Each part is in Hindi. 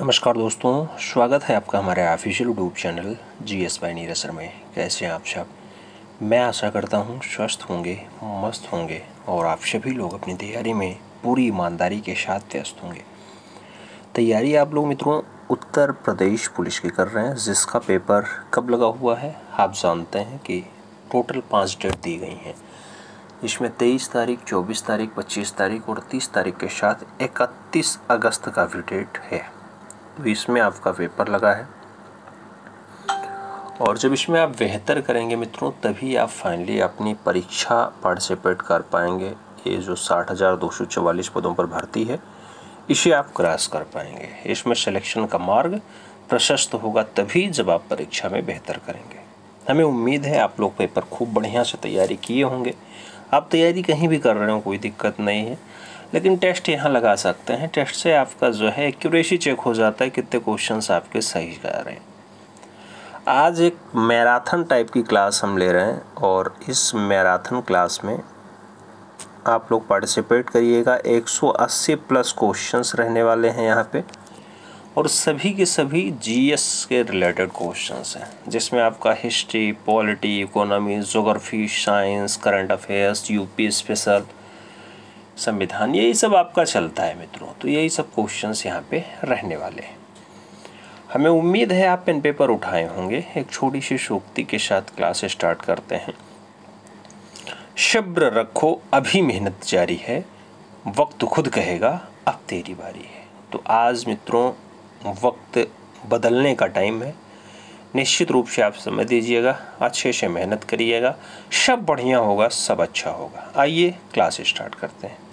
नमस्कार दोस्तों स्वागत है आपका हमारे official YouTube channel G S Y Neeraj sir में कैसे हैं आप सब मैं आशा करता हूं स्वस्थ होंगे मस्त होंगे और आप सभी लोग अपनी तैयारी में पूरी ईमानदारी के साथ व्यस्त होंगे तैयारी आप लोग मित्रों उत्तर प्रदेश पुलिस की कर रहे हैं जिसका पेपर कब लगा हुआ है आप जानते हैं कि टोटल पाँच डेट दी गई हैं इसमें तेईस तारीख चौबीस तारीख पच्चीस तारीख और तीस तारीख के साथ इकतीस अगस्त का भी डेट है तो इसमें आपका वेपर लगा है और जब इसमें आप बेहतर करेंगे मित्रों तभी आप फाइनली अपनी परीक्षा पार्टिसिपेट कर पाएंगे ये जो साठ हज़ार दो सौ चवालीस पदों पर भर्ती है इसे आप क्रॉस कर पाएंगे इसमें सिलेक्शन का मार्ग प्रशस्त होगा तभी जब आप परीक्षा में बेहतर करेंगे हमें उम्मीद है आप लोग पेपर खूब बढ़िया से तैयारी किए होंगे आप तैयारी कहीं भी कर रहे हो कोई दिक्कत नहीं है लेकिन टेस्ट यहाँ लगा सकते हैं टेस्ट से आपका जो है एक्यूरेसी चेक हो जाता है कितने क्वेश्चन आपके सही जा रहे हैं आज एक मैराथन टाइप की क्लास हम ले रहे हैं और इस मैराथन क्लास में आप लोग पार्टिसिपेट करिएगा 180 प्लस क्वेश्चंस रहने वाले हैं यहाँ पे और सभी के सभी जीएस के रिलेटेड क्वेश्चंस हैं जिसमें आपका history polity economy geography science current affairs UP special संविधान यही सब आपका चलता है मित्रों तो यही सब क्वेश्चन यहाँ पे रहने वाले हैं हमें उम्मीद है आप पेन पेपर उठाए होंगे एक छोटी सी शोक्ति के साथ क्लास स्टार्ट करते हैं शब्र रखो अभी मेहनत जारी है वक्त खुद कहेगा अब तेरी बारी है तो आज मित्रों वक्त बदलने का टाइम है निश्चित रूप से आप समझ दीजिएगा अच्छे से मेहनत करिएगा सब बढ़िया होगा सब अच्छा होगा आइए क्लास स्टार्ट करते हैं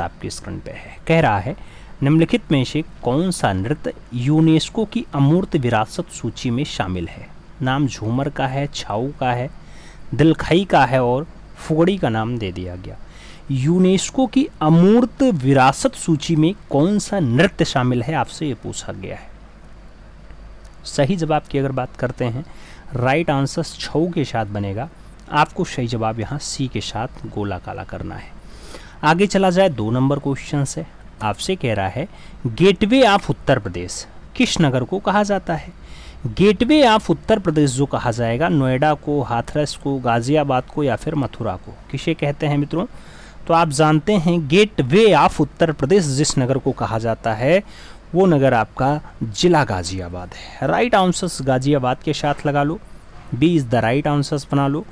आपकी स्क्रीन पे है कह रहा है निम्नलिखित में से कौन सा नृत्य यूनेस्को की अमूर्त विरासत सूची में शामिल है नाम झूमर का है छाऊ का है दिलखई का है और फुगड़ी का नाम दे दिया गया यूनेस्को की अमूर्त विरासत सूची में कौन सा नृत्य शामिल है आपसे ये पूछा गया है सही जवाब की अगर बात करते हैं राइट आंसर छऊ के साथ बनेगा आपको सही जवाब यहाँ सी के साथ गोला काला करना है आगे चला जाए दो नंबर क्वेश्चन से आपसे कह रहा है गेटवे ऑफ उत्तर प्रदेश किस नगर को कहा जाता है गेटवे ऑफ उत्तर प्रदेश जो कहा जाएगा नोएडा को हाथरस को गाज़ियाबाद को या फिर मथुरा को किसे कहते हैं मित्रों तो आप जानते हैं गेट वे ऑफ उत्तर प्रदेश जिस नगर को कहा जाता है वो नगर आपका जिला गाज़ियाबाद है राइट आंसर्स गाज़ियाबाद के साथ लगा लो B is the right answers बना लो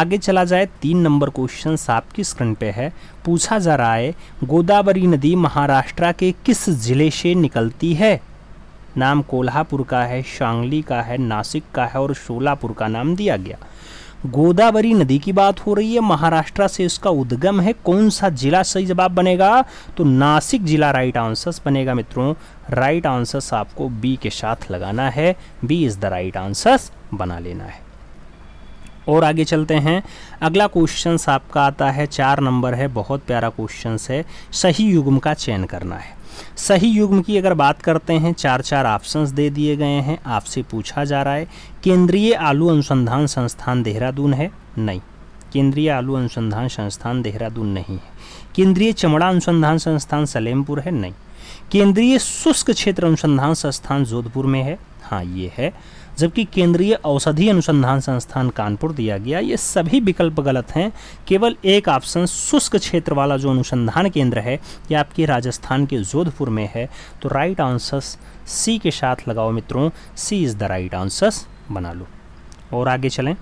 आगे चला जाए तीन नंबर क्वेश्चन आपकी स्क्रीन पे है पूछा जा रहा है गोदावरी नदी महाराष्ट्र के किस जिले से निकलती है नाम कोल्हापुर का है शांगली का है नासिक का है और शोलापुर का नाम दिया गया गोदावरी नदी की बात हो रही है महाराष्ट्र से इसका उद्गम है कौन सा जिला सही जवाब बनेगा तो नासिक जिला राइट आंसर्स बनेगा मित्रों राइट आंसर्स आपको बी के साथ लगाना है B is the right answers बना लेना है और आगे चलते हैं अगला क्वेश्चन आपका आता है चार नंबर है बहुत प्यारा क्वेश्चन है सही युग्म का चयन करना है सही युग्म की अगर बात करते हैं चार चार ऑप्शंस दे दिए गए हैं आपसे पूछा जा रहा है केंद्रीय आलू अनुसंधान संस्थान देहरादून है नहीं केंद्रीय आलू अनुसंधान संस्थान देहरादून नहीं है केंद्रीय चमड़ा अनुसंधान संस्थान सलेमपुर है नहीं केंद्रीय शुष्क क्षेत्र अनुसंधान संस्थान जोधपुर में है हाँ ये है जबकि केंद्रीय औषधि अनुसंधान संस्थान कानपुर दिया गया ये सभी विकल्प गलत हैं केवल एक ऑप्शन शुष्क क्षेत्र वाला जो अनुसंधान केंद्र है ये आपके राजस्थान के जोधपुर में है तो राइट आंसर्स सी के साथ लगाओ मित्रों C is the right answers बना लो और आगे चलें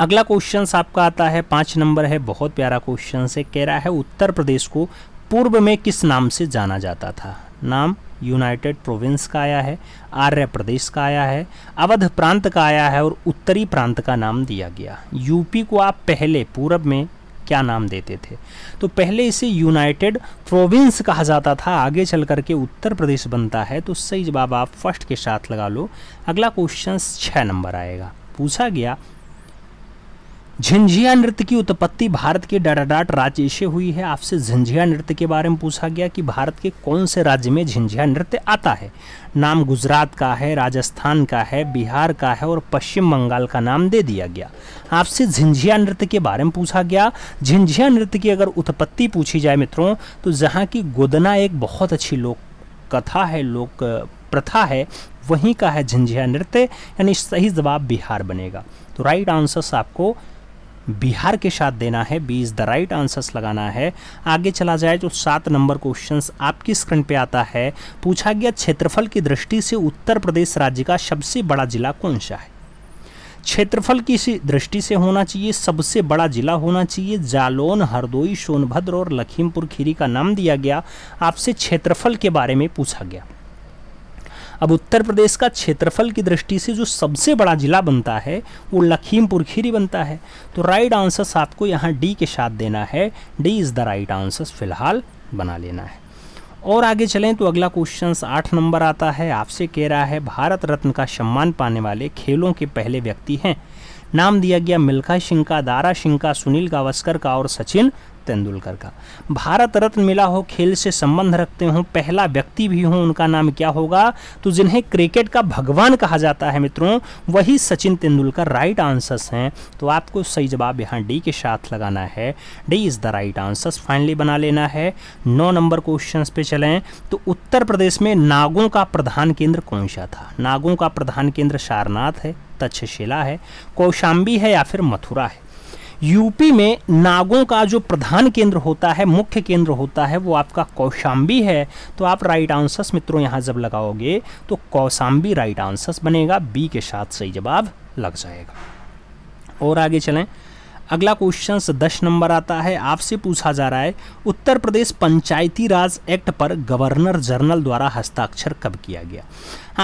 अगला क्वेश्चन आपका आता है पाँच नंबर है बहुत प्यारा क्वेश्चन से कह रहा है उत्तर प्रदेश को पूर्व में किस नाम से जाना जाता था नाम यूनाइटेड प्रोविंस का आया है आर्य प्रदेश का आया है अवध प्रांत का आया है और उत्तरी प्रांत का नाम दिया गया यूपी को आप पहले पूरब में क्या नाम देते थे तो पहले इसे यूनाइटेड प्रोविंस कहा जाता था आगे चल करके उत्तर प्रदेश बनता है तो सही जवाब आप फर्स्ट के साथ लगा लो अगला क्वेश्चन छः नंबर आएगा पूछा गया झंझिया नृत्य की उत्पत्ति भारत के डाटाडाट राज्य से हुई है आपसे झंझिया नृत्य के बारे में पूछा गया कि भारत के कौन से राज्य में झिंझिया नृत्य आता है नाम गुजरात का है राजस्थान का है बिहार का है और पश्चिम बंगाल का नाम दे दिया गया आपसे झंझिया नृत्य के बारे में पूछा गया झंझिया नृत्य की अगर उत्पत्ति पूछी जाए मित्रों तो जहाँ की गोदना एक बहुत अच्छी लोक कथा है लोक प्रथा है वहीं का है झंझिया नृत्य यानी सही जवाब बिहार बनेगा तो राइट आंसर्स आपको बिहार के साथ देना है B is the right answers लगाना है आगे चला जाए जो सात नंबर क्वेश्चन आपकी स्क्रीन पे आता है पूछा गया क्षेत्रफल की दृष्टि से उत्तर प्रदेश राज्य का सबसे बड़ा जिला कौन सा है क्षेत्रफल की दृष्टि से होना चाहिए सबसे बड़ा जिला होना चाहिए जालौन हरदोई सोनभद्र और लखीमपुर खीरी का नाम दिया गया आपसे क्षेत्रफल के बारे में पूछा गया अब उत्तर प्रदेश का क्षेत्रफल की दृष्टि से जो सबसे बड़ा जिला बनता है वो लखीमपुर खीरी बनता है तो राइट आंसर्स आपको यहाँ डी के साथ देना है D is the right answers फिलहाल बना लेना है और आगे चलें तो अगला क्वेश्चन आठ नंबर आता है आपसे कह रहा है भारत रत्न का सम्मान पाने वाले खेलों के पहले व्यक्ति हैं नाम दिया गया मिल्खा सिंह का दारा सिंह का सुनील गावस्कर का और सचिन तेंदुलकर का भारत रत्न मिला हो खेल से संबंध रखते हों पहला व्यक्ति भी हों उनका नाम क्या होगा तो जिन्हें क्रिकेट का भगवान कहा जाता है मित्रों वही सचिन तेंदुलकर राइट आंसर्स हैं तो आपको सही जवाब यहाँ डी के साथ लगाना है D is the right answers finally बना लेना है नौ नंबर क्वेश्चन पे चलें तो उत्तर प्रदेश में नागों का प्रधान केंद्र कौन सा था नागों का प्रधान केंद्र सारनाथ है तक्षशिला है कौशाम्बी है या फिर मथुरा है यूपी में नागों का जो प्रधान केंद्र होता है मुख्य केंद्र होता है वो आपका कौशाम्बी है तो आप राइट आंसर्स मित्रों यहाँ जब लगाओगे तो कौशाम्बी राइट आंसर्स बनेगा बी के साथ सही जवाब लग जाएगा और आगे चलें अगला क्वेश्चन दस नंबर आता है आपसे पूछा जा रहा है उत्तर प्रदेश पंचायती राज एक्ट पर गवर्नर जनरल द्वारा हस्ताक्षर कब किया गया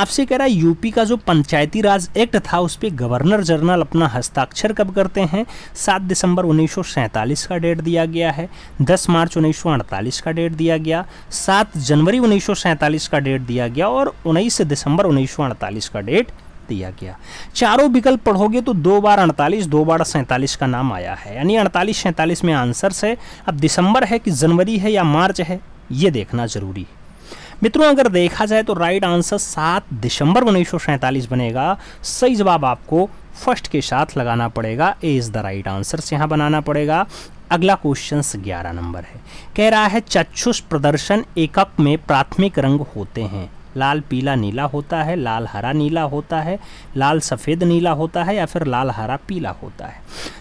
आपसे कह रहा है यूपी का जो पंचायती राज एक्ट था उस पर गवर्नर जनरल अपना हस्ताक्षर कब करते हैं सात दिसंबर उन्नीस का डेट दिया गया है दस मार्च उन्नीस का डेट दिया गया सात जनवरी उन्नीस का डेट दिया गया और उन्नीस दिसंबर उन्नीस का डेट दिया गया चारों विकल्प पढ़ोगे तो दो बार अड़तालीस दो बार सैंतालीस का नाम आया है यानी अड़तालीस सैंतालीस में आंसर्स है अब दिसंबर है कि जनवरी है या मार्च है ये देखना ज़रूरी है मित्रों अगर देखा जाए तो राइट आंसर सात दिसंबर उन्नीस बनेगा सही जवाब आपको फर्स्ट के साथ लगाना पड़ेगा A is the right answer से यहाँ बनाना पड़ेगा अगला क्वेश्चन ग्यारह नंबर है कह रहा है चक्षुष प्रदर्शन एकक में प्राथमिक रंग होते हैं लाल पीला नीला होता है लाल हरा नीला होता है लाल सफ़ेद नीला होता है या फिर लाल हरा पीला होता है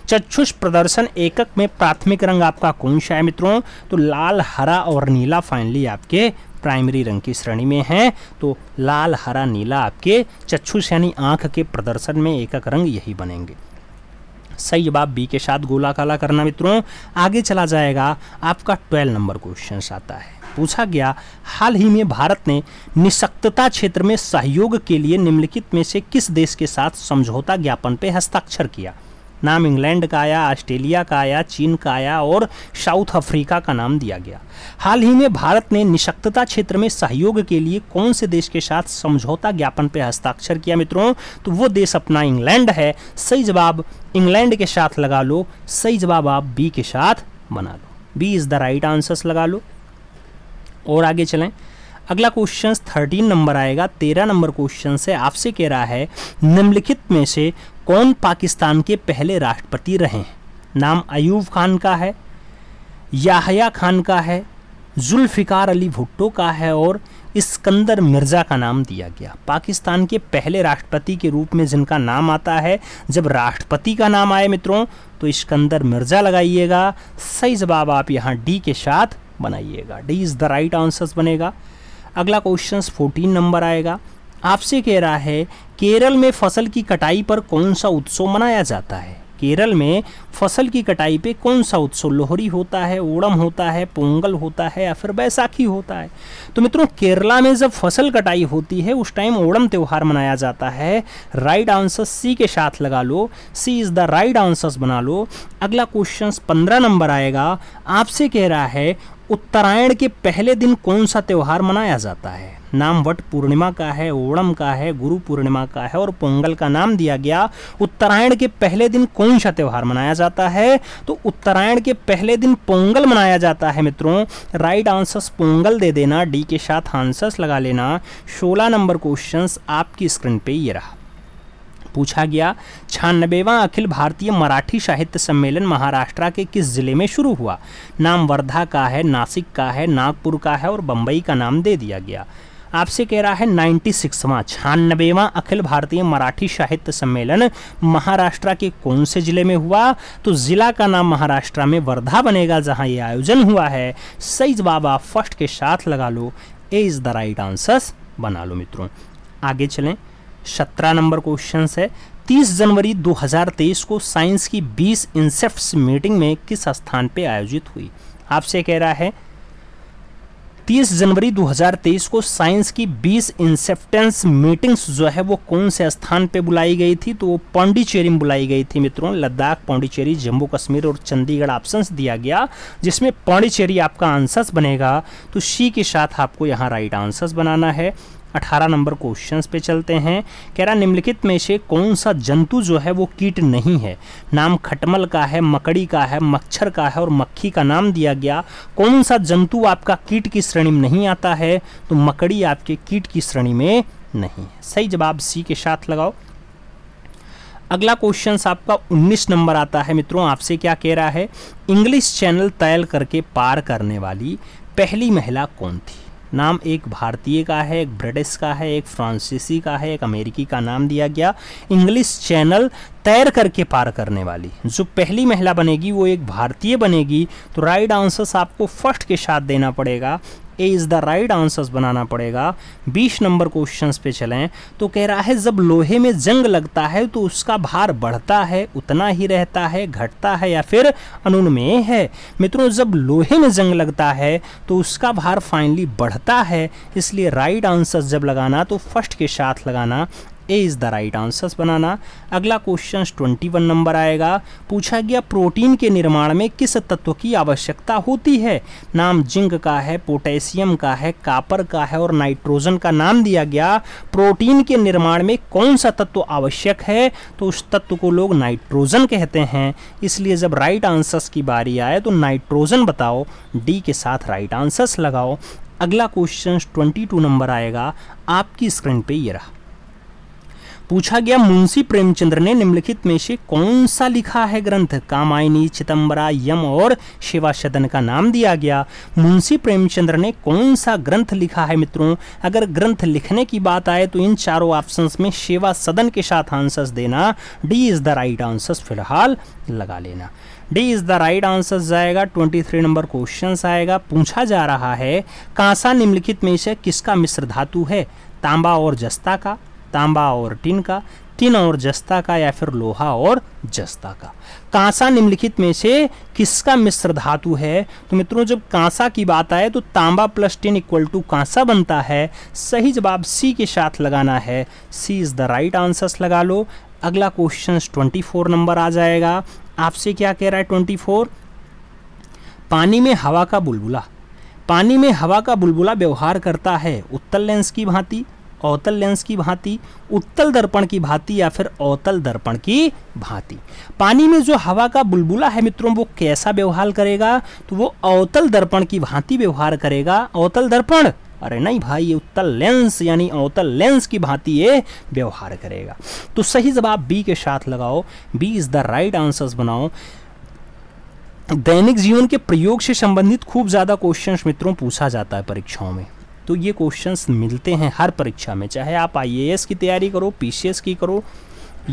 चक्षुष प्रदर्शन एकक में प्राथमिक रंग आपका कौन सा है मित्रों तो लाल हरा और नीला फाइनली आपके प्राइमरी रंग की श्रेणी में है तो लाल हरा नीला आपके चक्षुष यानी आंख के प्रदर्शन में एकक रंग यही बनेंगे सही जवाब बी के साथ गोला काला करना मित्रों आगे चला जाएगा आपका ट्वेल्व नंबर क्वेश्चन आता है पूछा गया हाल ही में भारत ने निशक्तता क्षेत्र में सहयोग के लिए निम्नलिखित में से किस देश के साथ समझौता ज्ञापन पर हस्ताक्षर किया नाम इंग्लैंड का आया ऑस्ट्रेलिया का आया चीन का आया और साउथ अफ्रीका का नाम दिया गया हाल ही में भारत ने निशक्तता क्षेत्र में सहयोग के लिए कौन से देश के साथ समझौता ज्ञापन पर हस्ताक्षर किया मित्रों तो वो देश अपना इंग्लैंड है सही जवाब इंग्लैंड के साथ लगा लो सही जवाब आप बी के साथ बना लो B is the right answers लगा लो और आगे चलें अगला क्वेश्चन थर्टीन नंबर आएगा तेरह नंबर क्वेश्चन से आपसे कह रहा है निम्नलिखित में से कौन पाकिस्तान के पहले राष्ट्रपति रहे नाम अयूब खान का है याहया खान का है जुल्फ़िकार अली भुट्टो का है और इसकंदर मिर्ज़ा का नाम दिया गया पाकिस्तान के पहले राष्ट्रपति के रूप में जिनका नाम आता है जब राष्ट्रपति का नाम आए मित्रों तो इसकंदर मिर्ज़ा लगाइएगा सही जवाब आप यहाँ डी के साथ बनाइएगा D is the right answers बनेगा अगला क्वेश्चन फोर्टीन नंबर आएगा आपसे कह रहा है केरल में फसल की कटाई पर कौन सा उत्सव मनाया जाता है केरल में फसल की कटाई पे कौन सा उत्सव लोहरी होता है ओणम होता है पोंगल होता है या फिर बैसाखी होता है तो मित्रों केरला में जब फसल कटाई होती है उस टाइम ओणम त्यौहार मनाया जाता है राइट आंसर सी के साथ लगा लो C is the right answers बना लो अगला क्वेश्चन पंद्रह नंबर आएगा आपसे कह रहा है उत्तरायण के पहले दिन कौन सा त्यौहार मनाया जाता है नाम वट पूर्णिमा का है ओणम का है गुरु पूर्णिमा का है और पोंगल का नाम दिया गया उत्तरायण के पहले दिन कौन सा त्यौहार मनाया जाता है तो उत्तरायण के पहले दिन पोंगल मनाया जाता है मित्रों राइट आंसर्स पोंगल दे देना डी के साथ आंसर्स लगा लेना सोलह नंबर क्वेश्चंस आपकी स्क्रीन पे ये रहा पूछा गया छानबेवा अखिल भारतीय मराठी साहित्य सम्मेलन महाराष्ट्र के किस जिले में शुरू हुआ नाम वर्धा का है नासिक का है नागपुर का है और बम्बई का नाम दे दिया गया आपसे कह रहा है नाइन्टी सिक्सवां छानबेवा अखिल भारतीय मराठी साहित्य सम्मेलन महाराष्ट्र के कौन से जिले में हुआ तो जिला का नाम महाराष्ट्र में वर्धा बनेगा जहां यह आयोजन हुआ है जवाब आप फर्स्ट के साथ लगा लो A is the right answers बना लो मित्रों आगे चलें सत्रह नंबर क्वेश्चन है 30 जनवरी 2023 को साइंस की 20 इंसेप्ट मीटिंग में किस स्थान पर आयोजित हुई आपसे कह रहा है 30 जनवरी 2023 को साइंस की 20 इंसेप्टेंस मीटिंग्स जो है वो कौन से स्थान पे बुलाई गई थी तो वो पांडिचेरी में बुलाई गई थी मित्रों लद्दाख पांडिचेरी जम्मू कश्मीर और चंडीगढ़ ऑप्शंस दिया गया जिसमें पांडिचेरी आपका आंसर्स बनेगा तो सी के साथ आपको यहाँ राइट आंसर्स बनाना है 18 नंबर क्वेश्चन पे चलते हैं कह रहा निम्नलिखित में से कौन सा जंतु जो है वो कीट नहीं है नाम खटमल का है मकड़ी का है मच्छर का है और मक्खी का नाम दिया गया कौन सा जंतु आपका कीट की श्रेणी में नहीं आता है तो मकड़ी आपके कीट की श्रेणी में नहीं है सही जवाब सी के साथ लगाओ अगला क्वेश्चन आपका 19 नंबर आता है मित्रों आपसे क्या कह रहा है इंग्लिश चैनल तैल करके पार करने वाली पहली महिला कौन थी नाम एक भारतीय का है एक ब्रिटिश का है एक फ्रांसीसी का है एक अमेरिकी का नाम दिया गया इंग्लिश चैनल तैर करके पार करने वाली जो पहली महिला बनेगी वो एक भारतीय बनेगी तो राइट आंसर्स आपको फर्स्ट के साथ देना पड़ेगा A is the right answers बनाना पड़ेगा बीस नंबर क्वेश्चन पे चलें तो कह रहा है जब लोहे में जंग लगता है तो उसका भार बढ़ता है उतना ही रहता है घटता है या फिर अनुनमेय है मित्रों जब लोहे में जंग लगता है तो उसका भार फाइनली बढ़ता है इसलिए राइट आंसर्स जब लगाना तो फर्स्ट के साथ लगाना A is the right answers बनाना अगला क्वेश्चन ट्वेंटी वन नंबर आएगा पूछा गया प्रोटीन के निर्माण में किस तत्व की आवश्यकता होती है नाम जिंक का है पोटेशियम का है कापर का है और नाइट्रोजन का नाम दिया गया प्रोटीन के निर्माण में कौन सा तत्व आवश्यक है तो उस तत्व को लोग नाइट्रोजन कहते हैं इसलिए जब राइट आंसर्स की बारी आए तो नाइट्रोजन बताओ डी के साथ राइट आंसर्स लगाओ अगला क्वेश्चन 22 नंबर आएगा आपकी स्क्रीन पे ये रहा पूछा गया मुंशी प्रेमचंद्र ने निम्नलिखित में से कौन सा लिखा है ग्रंथ कामायनी चितंबरा यम और शिवा सदन का नाम दिया गया मुंशी प्रेमचंद्र ने कौन सा ग्रंथ लिखा है मित्रों अगर ग्रंथ लिखने की बात आए तो इन चारों ऑप्शंस में शिवा सदन के साथ आंसर्स देना D is the right answers फिलहाल लगा लेना D is the right answer जाएगा 23 नंबर क्वेश्चन आएगा पूछा जा रहा है कांसा निम्नलिखित में से किसका मिश्र धातु है तांबा और जस्ता का तांबा और टिन का टिन और जस्ता का या फिर लोहा और जस्ता का कांसा निम्नलिखित में से किसका मिश्र धातु है तो मित्रों जब कांसा की बात आए तो तांबा प्लस टिन इक्वल टू कांसा बनता है सही जवाब सी के साथ लगाना है C is the right answers लगा लो अगला क्वेश्चन ट्वेंटी फोर नंबर आ जाएगा आपसे क्या कह रहा है ट्वेंटी फोर पानी में हवा का बुलबुला पानी में हवा का बुलबुला व्यवहार करता है उत्तल लेंस की भांति अवतल लेंस की भांति उत्तल दर्पण की भांति या फिर अवतल दर्पण की भांति पानी में जो हवा का बुलबुला है मित्रों वो कैसा व्यवहार करेगा तो वो अवतल दर्पण की भांति व्यवहार करेगा अवतल दर्पण अरे नहीं भाई ये उत्तल लेंस यानी अवतल लेंस की भांति ये व्यवहार करेगा तो सही जवाब बी के साथ लगाओ B is the right answers बनाओ दैनिक जीवन के प्रयोग से संबंधित खूब ज़्यादा क्वेश्चंस मित्रों पूछा जाता है परीक्षाओं में तो ये क्वेश्चंस मिलते हैं हर परीक्षा में चाहे आप आईएएस की तैयारी करो पीसीएस की करो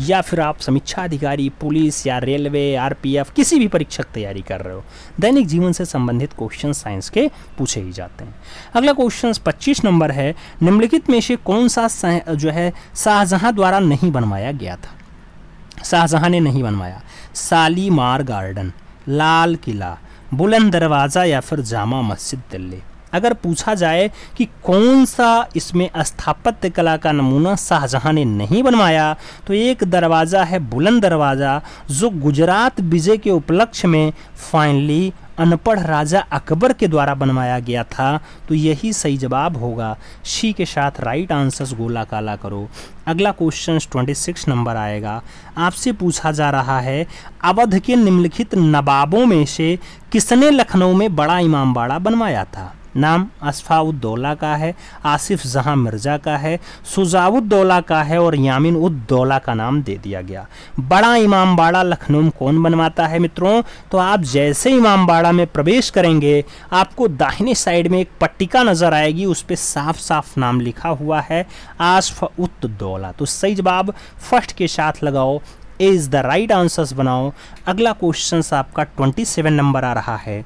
या फिर आप समीक्षा अधिकारी पुलिस या रेलवे आरपीएफ किसी भी परीक्षा की तैयारी कर रहे हो दैनिक जीवन से संबंधित क्वेश्चन साइंस के पूछे ही जाते हैं अगला क्वेश्चन 25 नंबर है निम्नलिखित में से कौन सा जो है शाहजहाँ द्वारा नहीं बनवाया गया था शाहजहाँ ने नहीं बनवाया सालीमार गार्डन लाल किला बुलंद दरवाज़ा या फिर जामा मस्जिद दिल्ली अगर पूछा जाए कि कौन सा इसमें स्थापत्य कला का नमूना शाहजहाँ ने नहीं बनवाया तो एक दरवाज़ा है बुलंद दरवाज़ा जो गुजरात विजय के उपलक्ष्य में फाइनली अनपढ़ राजा अकबर के द्वारा बनवाया गया था तो यही सही जवाब होगा शी के साथ राइट आंसर्स गोला काला करो अगला क्वेश्चन 26 नंबर आएगा आपसे पूछा जा रहा है अवध के निम्नलिखित नवाबों में से किसने लखनऊ में बड़ा इमामबाड़ा बनवाया था नाम असफाउद्दौला का है आसिफ जहां मिर्ज़ा का है सुजाउद्दौला का है और यामिन उद्दौला का नाम दे दिया गया बड़ा इमाम बाड़ा लखनऊ कौन बनवाता है मित्रों तो आप जैसे इमाम बाड़ा में प्रवेश करेंगे आपको दाहिने साइड में एक पट्टिका नज़र आएगी उस पर साफ साफ नाम लिखा हुआ है आसफ उत्तौला तो सही जवाब फर्स्ट के साथ लगाओ A is the right answers बनाओ अगला क्वेश्चन आपका सेवन नंबर आ रहा है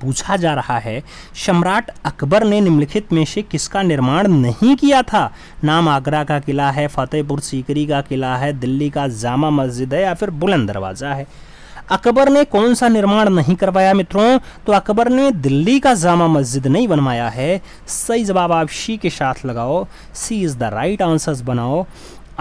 पूछा जा रहा है सम्राट अकबर ने निम्नलिखित में से किसका निर्माण नहीं किया था नाम आगरा का किला है फतेहपुर सीकरी का किला है दिल्ली का जामा मस्जिद है या फिर बुलंद दरवाज़ा है अकबर ने कौन सा निर्माण नहीं करवाया मित्रों तो अकबर ने दिल्ली का जामा मस्जिद नहीं बनवाया है सही जवाब आप शी के साथ लगाओ C is the right answers बनाओ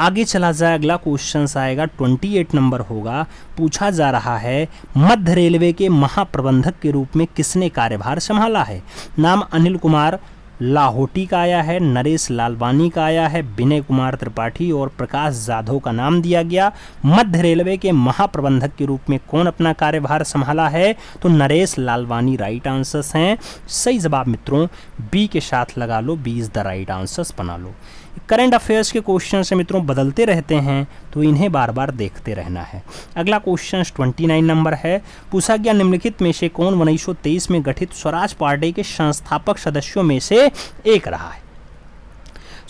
आगे चला जाए अगला क्वेश्चन आएगा 28 नंबर होगा पूछा जा रहा है मध्य रेलवे के महाप्रबंधक के रूप में किसने कार्यभार संभाला है नाम अनिल कुमार लाहौटी का आया है नरेश लालवानी का आया है विनय कुमार त्रिपाठी और प्रकाश जाधव का नाम दिया गया मध्य रेलवे के महाप्रबंधक के रूप में कौन अपना कार्यभार संभाला है तो नरेश लालवानी राइट आंसर्स हैं सही जवाब मित्रों बी के साथ लगा लो B is the right answers बना लो करंट अफेयर्स के क्वेश्चन से मित्रों बदलते रहते हैं तो इन्हें बार बार देखते रहना है अगला क्वेश्चन 29 नंबर है पूछा गया निम्नलिखित में से कौन उन्नीस में गठित स्वराज पार्टी के संस्थापक सदस्यों में से एक रहा है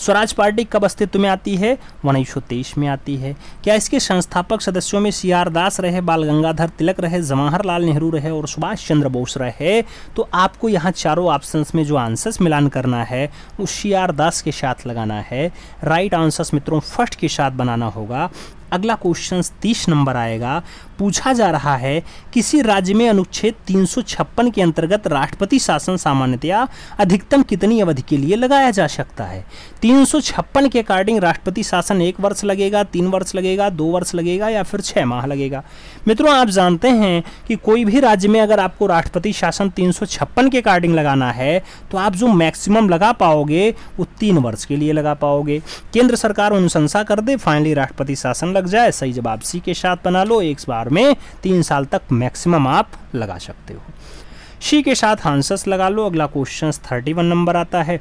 स्वराज पार्टी कब अस्तित्व में आती है उन्नीस में आती है क्या इसके संस्थापक सदस्यों में सी आर दास रहे बाल गंगाधर तिलक रहे जवाहरलाल नेहरू रहे और सुभाष चंद्र बोस रहे तो आपको यहाँ चारों ऑप्शन में जो आंसर्स मिलान करना है वो सी आर दास के साथ लगाना है राइट आंसर्स मित्रों फर्स्ट के साथ बनाना होगा अगला क्वेश्चन तीस नंबर आएगा पूछा जा रहा है किसी राज्य में अनुच्छेद तीन के अंतर्गत राष्ट्रपति शासन सामान्यतया अधिकतम कितनी अवधि के लिए लगाया जा सकता है तीन के अकॉर्डिंग राष्ट्रपति शासन एक वर्ष लगेगा तीन वर्ष लगेगा दो वर्ष लगेगा या फिर छः माह लगेगा मित्रों आप जानते हैं कि कोई भी राज्य में अगर आपको राष्ट्रपति शासन तीन के अकॉर्डिंग लगाना है तो आप जो मैक्सिमम लगा पाओगे वो तीन वर्ष के लिए लगा पाओगे केंद्र सरकार अनुशंसा कर दे फाइनली राष्ट्रपति शासन लग जाए सही जवाब सी के साथ बना लो एक बार में तीन साल तक मैक्सिमम आप लगा सकते हो सी के साथ आंसर्स लगा लो अगला क्वेश्चन थर्टी वन नंबर आता है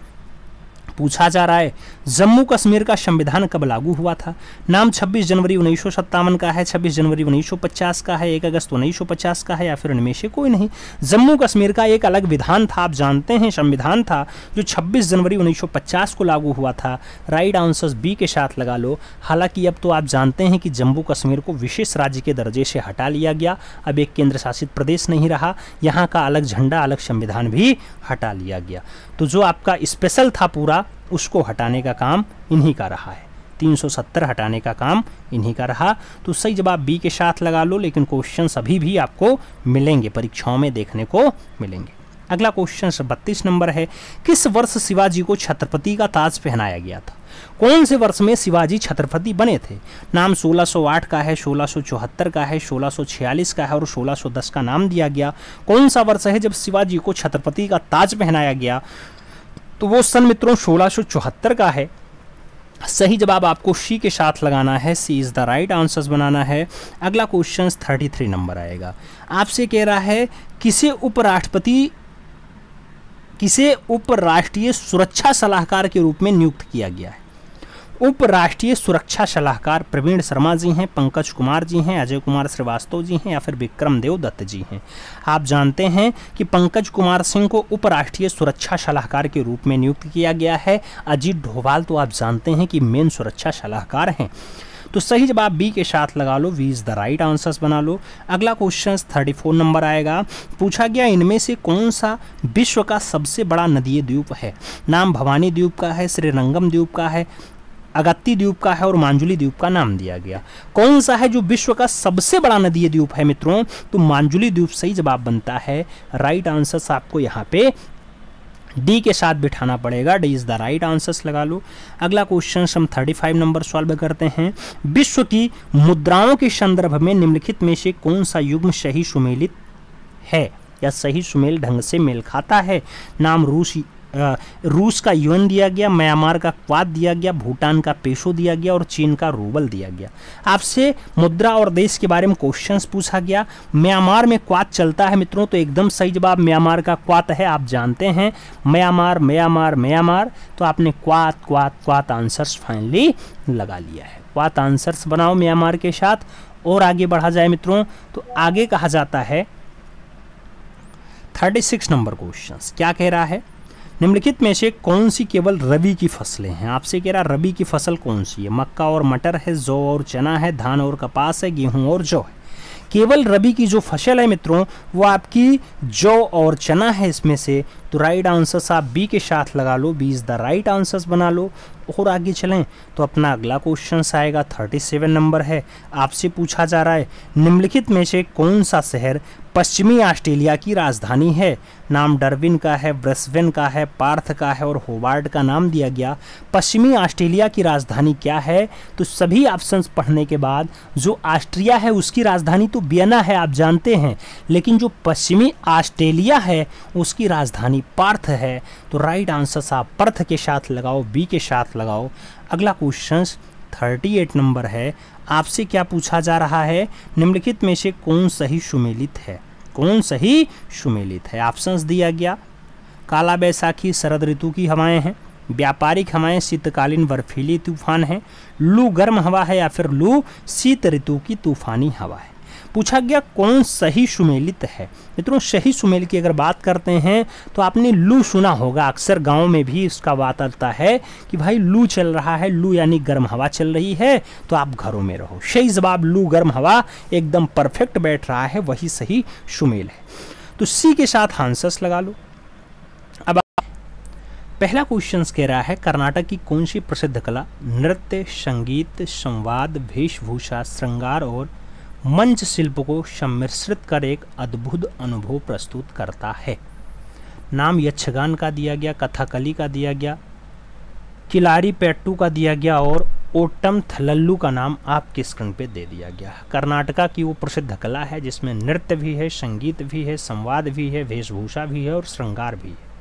पूछा जा रहा है जम्मू कश्मीर का संविधान कब लागू हुआ था नाम 26 जनवरी उन्नीस का है 26 जनवरी 1950 का है 1 अगस्त 1950 का है या फिर उनमें से कोई नहीं जम्मू कश्मीर का एक अलग विधान था आप जानते हैं संविधान था जो 26 जनवरी 1950 को लागू हुआ था राइट आंसर्स बी के साथ लगा लो हालांकि अब तो आप जानते हैं कि जम्मू कश्मीर को विशेष राज्य के दर्जे से हटा लिया गया अब एक केंद्र शासित प्रदेश नहीं रहा यहाँ का अलग झंडा अलग संविधान भी हटा लिया गया तो जो आपका स्पेशल था पूरा उसको हटाने का काम इन्हीं का रहा है 370 हटाने का काम इन्हीं का रहा तो सही जवाब बी के साथ लगा लो लेकिन क्वेश्चन अभी भी आपको मिलेंगे परीक्षाओं में देखने को मिलेंगे अगला क्वेश्चन बत्तीस नंबर है किस वर्ष शिवाजी को छत्रपति का ताज पहनाया गया था कौन से वर्ष में शिवाजी छत्रपति बने थे नाम 1608 का है 1674 का है 1646 का है और 1610 का नाम दिया गया कौन सा वर्ष है जब शिवाजी को छत्रपति का ताज पहनाया गया तो वो सन मित्रों सोलह का है सही जवाब आपको सी के साथ लगाना है C is the right answers बनाना है अगला क्वेश्चन 33 नंबर आएगा आपसे कह रहा है किसे उपराष्ट्रपति किसे उपराष्ट्रीय सुरक्षा सलाहकार के रूप में नियुक्त किया गया है उपराष्ट्रीय सुरक्षा सलाहकार प्रवीण शर्मा जी हैं पंकज कुमार जी हैं अजय कुमार श्रीवास्तव जी हैं या फिर विक्रम देव दत्त जी हैं आप जानते हैं कि पंकज कुमार सिंह को उपराष्ट्रीय सुरक्षा सलाहकार के रूप में नियुक्त किया गया है अजीत डोभाल तो आप जानते हैं कि मेन सुरक्षा सलाहकार हैं तो सही जवाब बी के साथ लगा लो we is the right answers बना लो अगला क्वेश्चन थर्टी फोर नंबर आएगा पूछा गया इनमें से कौन सा विश्व का सबसे बड़ा नदीय द्वीप है नाम भवानी द्वीप का है श्रीरंगम द्वीप का है अगत्ती द्वीप का है और मांजुली द्वीप का नाम दिया गया कौन सा है जो विश्व का सबसे बड़ा नदीय द्वीप है मित्रों तो मांजुली द्वीप सही जवाब बनता है राइट आंसर आपको यहाँ पे डी के साथ बिठाना पड़ेगा D is the right answers लगा लो अगला क्वेश्चन हम 35 नंबर सॉल्व करते हैं विश्व की मुद्राओं के संदर्भ में निम्नलिखित में से कौन सा युग्म सही सुमेलित है या सही सुमेल ढंग से मेल खाता है नाम रूसी रूस का यूएन दिया गया म्यांमार का क्वाद दिया गया भूटान का पेशो दिया गया और चीन का रूबल दिया गया आपसे मुद्रा और देश के बारे में क्वेश्चन पूछा गया म्यांमार में क्वाद चलता है मित्रों तो एकदम सही जवाब म्यांमार का क्वात है आप जानते हैं म्यांमार म्यांमार म्यांमार तो आपने क्वात क्वात क्वात आंसर्स फाइनली लगा लिया है क्वात आंसर्स बनाओ म्यांमार के साथ और आगे बढ़ा जाए मित्रों तो आगे कहा जाता है थर्टी सिक्स नंबर क्वेश्चन क्या कह रहा है निम्नलिखित में से कौन सी केवल रबी की फसलें हैं आपसे कह रहा रबी की फसल कौन सी है मक्का और मटर है जौ और चना है धान और कपास है गेहूं और जौ है केवल रबी की जो फसल है मित्रों वो आपकी जौ और चना है इसमें से तो राइट आंसर्स आप बी के साथ लगा लो B is the right answers बना लो और आगे चलें तो अपना अगला क्वेश्चन आएगा थर्टी सेवन नंबर है आपसे पूछा जा रहा है निम्नलिखित में से कौन सा शहर पश्चिमी ऑस्ट्रेलिया की राजधानी है नाम डरविन का है ब्रसवेन का है पार्थ का है और होवार्ड का नाम दिया गया पश्चिमी ऑस्ट्रेलिया की राजधानी क्या है तो सभी ऑप्शंस पढ़ने के बाद जो ऑस्ट्रिया है उसकी राजधानी तो बियना है आप जानते हैं लेकिन जो पश्चिमी ऑस्ट्रेलिया है उसकी राजधानी पार्थ है तो राइट आंसर्स आप पर्थ के साथ लगाओ बी के साथ लगाओ अगला क्वेश्चन एट नंबर है आपसे क्या पूछा जा रहा है निम्नलिखित में से कौन सही सुमेलित है कौन सही सुमेलित है ऑप्शंस दिया गया काला बैसाखी शरद ऋतु की हवाएं हैं व्यापारिक हवाएं शीतकालीन बर्फीली तूफान है लू गर्म हवा है या फिर लू शीत ऋतु की तूफानी हवा है पूछा गया कौन सही सुमेलित है मित्रों सही सुमेल की अगर बात करते हैं तो आपने लू सुना होगा अक्सर गाँव में भी इसका बात आता है कि भाई लू चल रहा है लू यानी गर्म हवा चल रही है तो आप घरों में रहो सही जवाब लू गर्म हवा एकदम परफेक्ट बैठ रहा है वही सही सुमेल है तो सी के साथ आंसर्स लगा लो अब पहला क्वेश्चन कह रहा है कर्नाटक की कौन सी प्रसिद्ध कला नृत्य संगीत संवाद वेशभूषा श्रृंगार और मंच शिल्प को सम्मिश्रित कर एक अद्भुत अनुभव प्रस्तुत करता है नाम यक्षगान का दिया गया कथाकली का दिया गया किलारी पेट्टू का दिया गया और ओटम थलल्लू का नाम आपके स्क्रीन पे दे दिया गया कर्नाटका की वो प्रसिद्ध कला है जिसमें नृत्य भी है संगीत भी है संवाद भी है वेशभूषा भी है और श्रृंगार भी है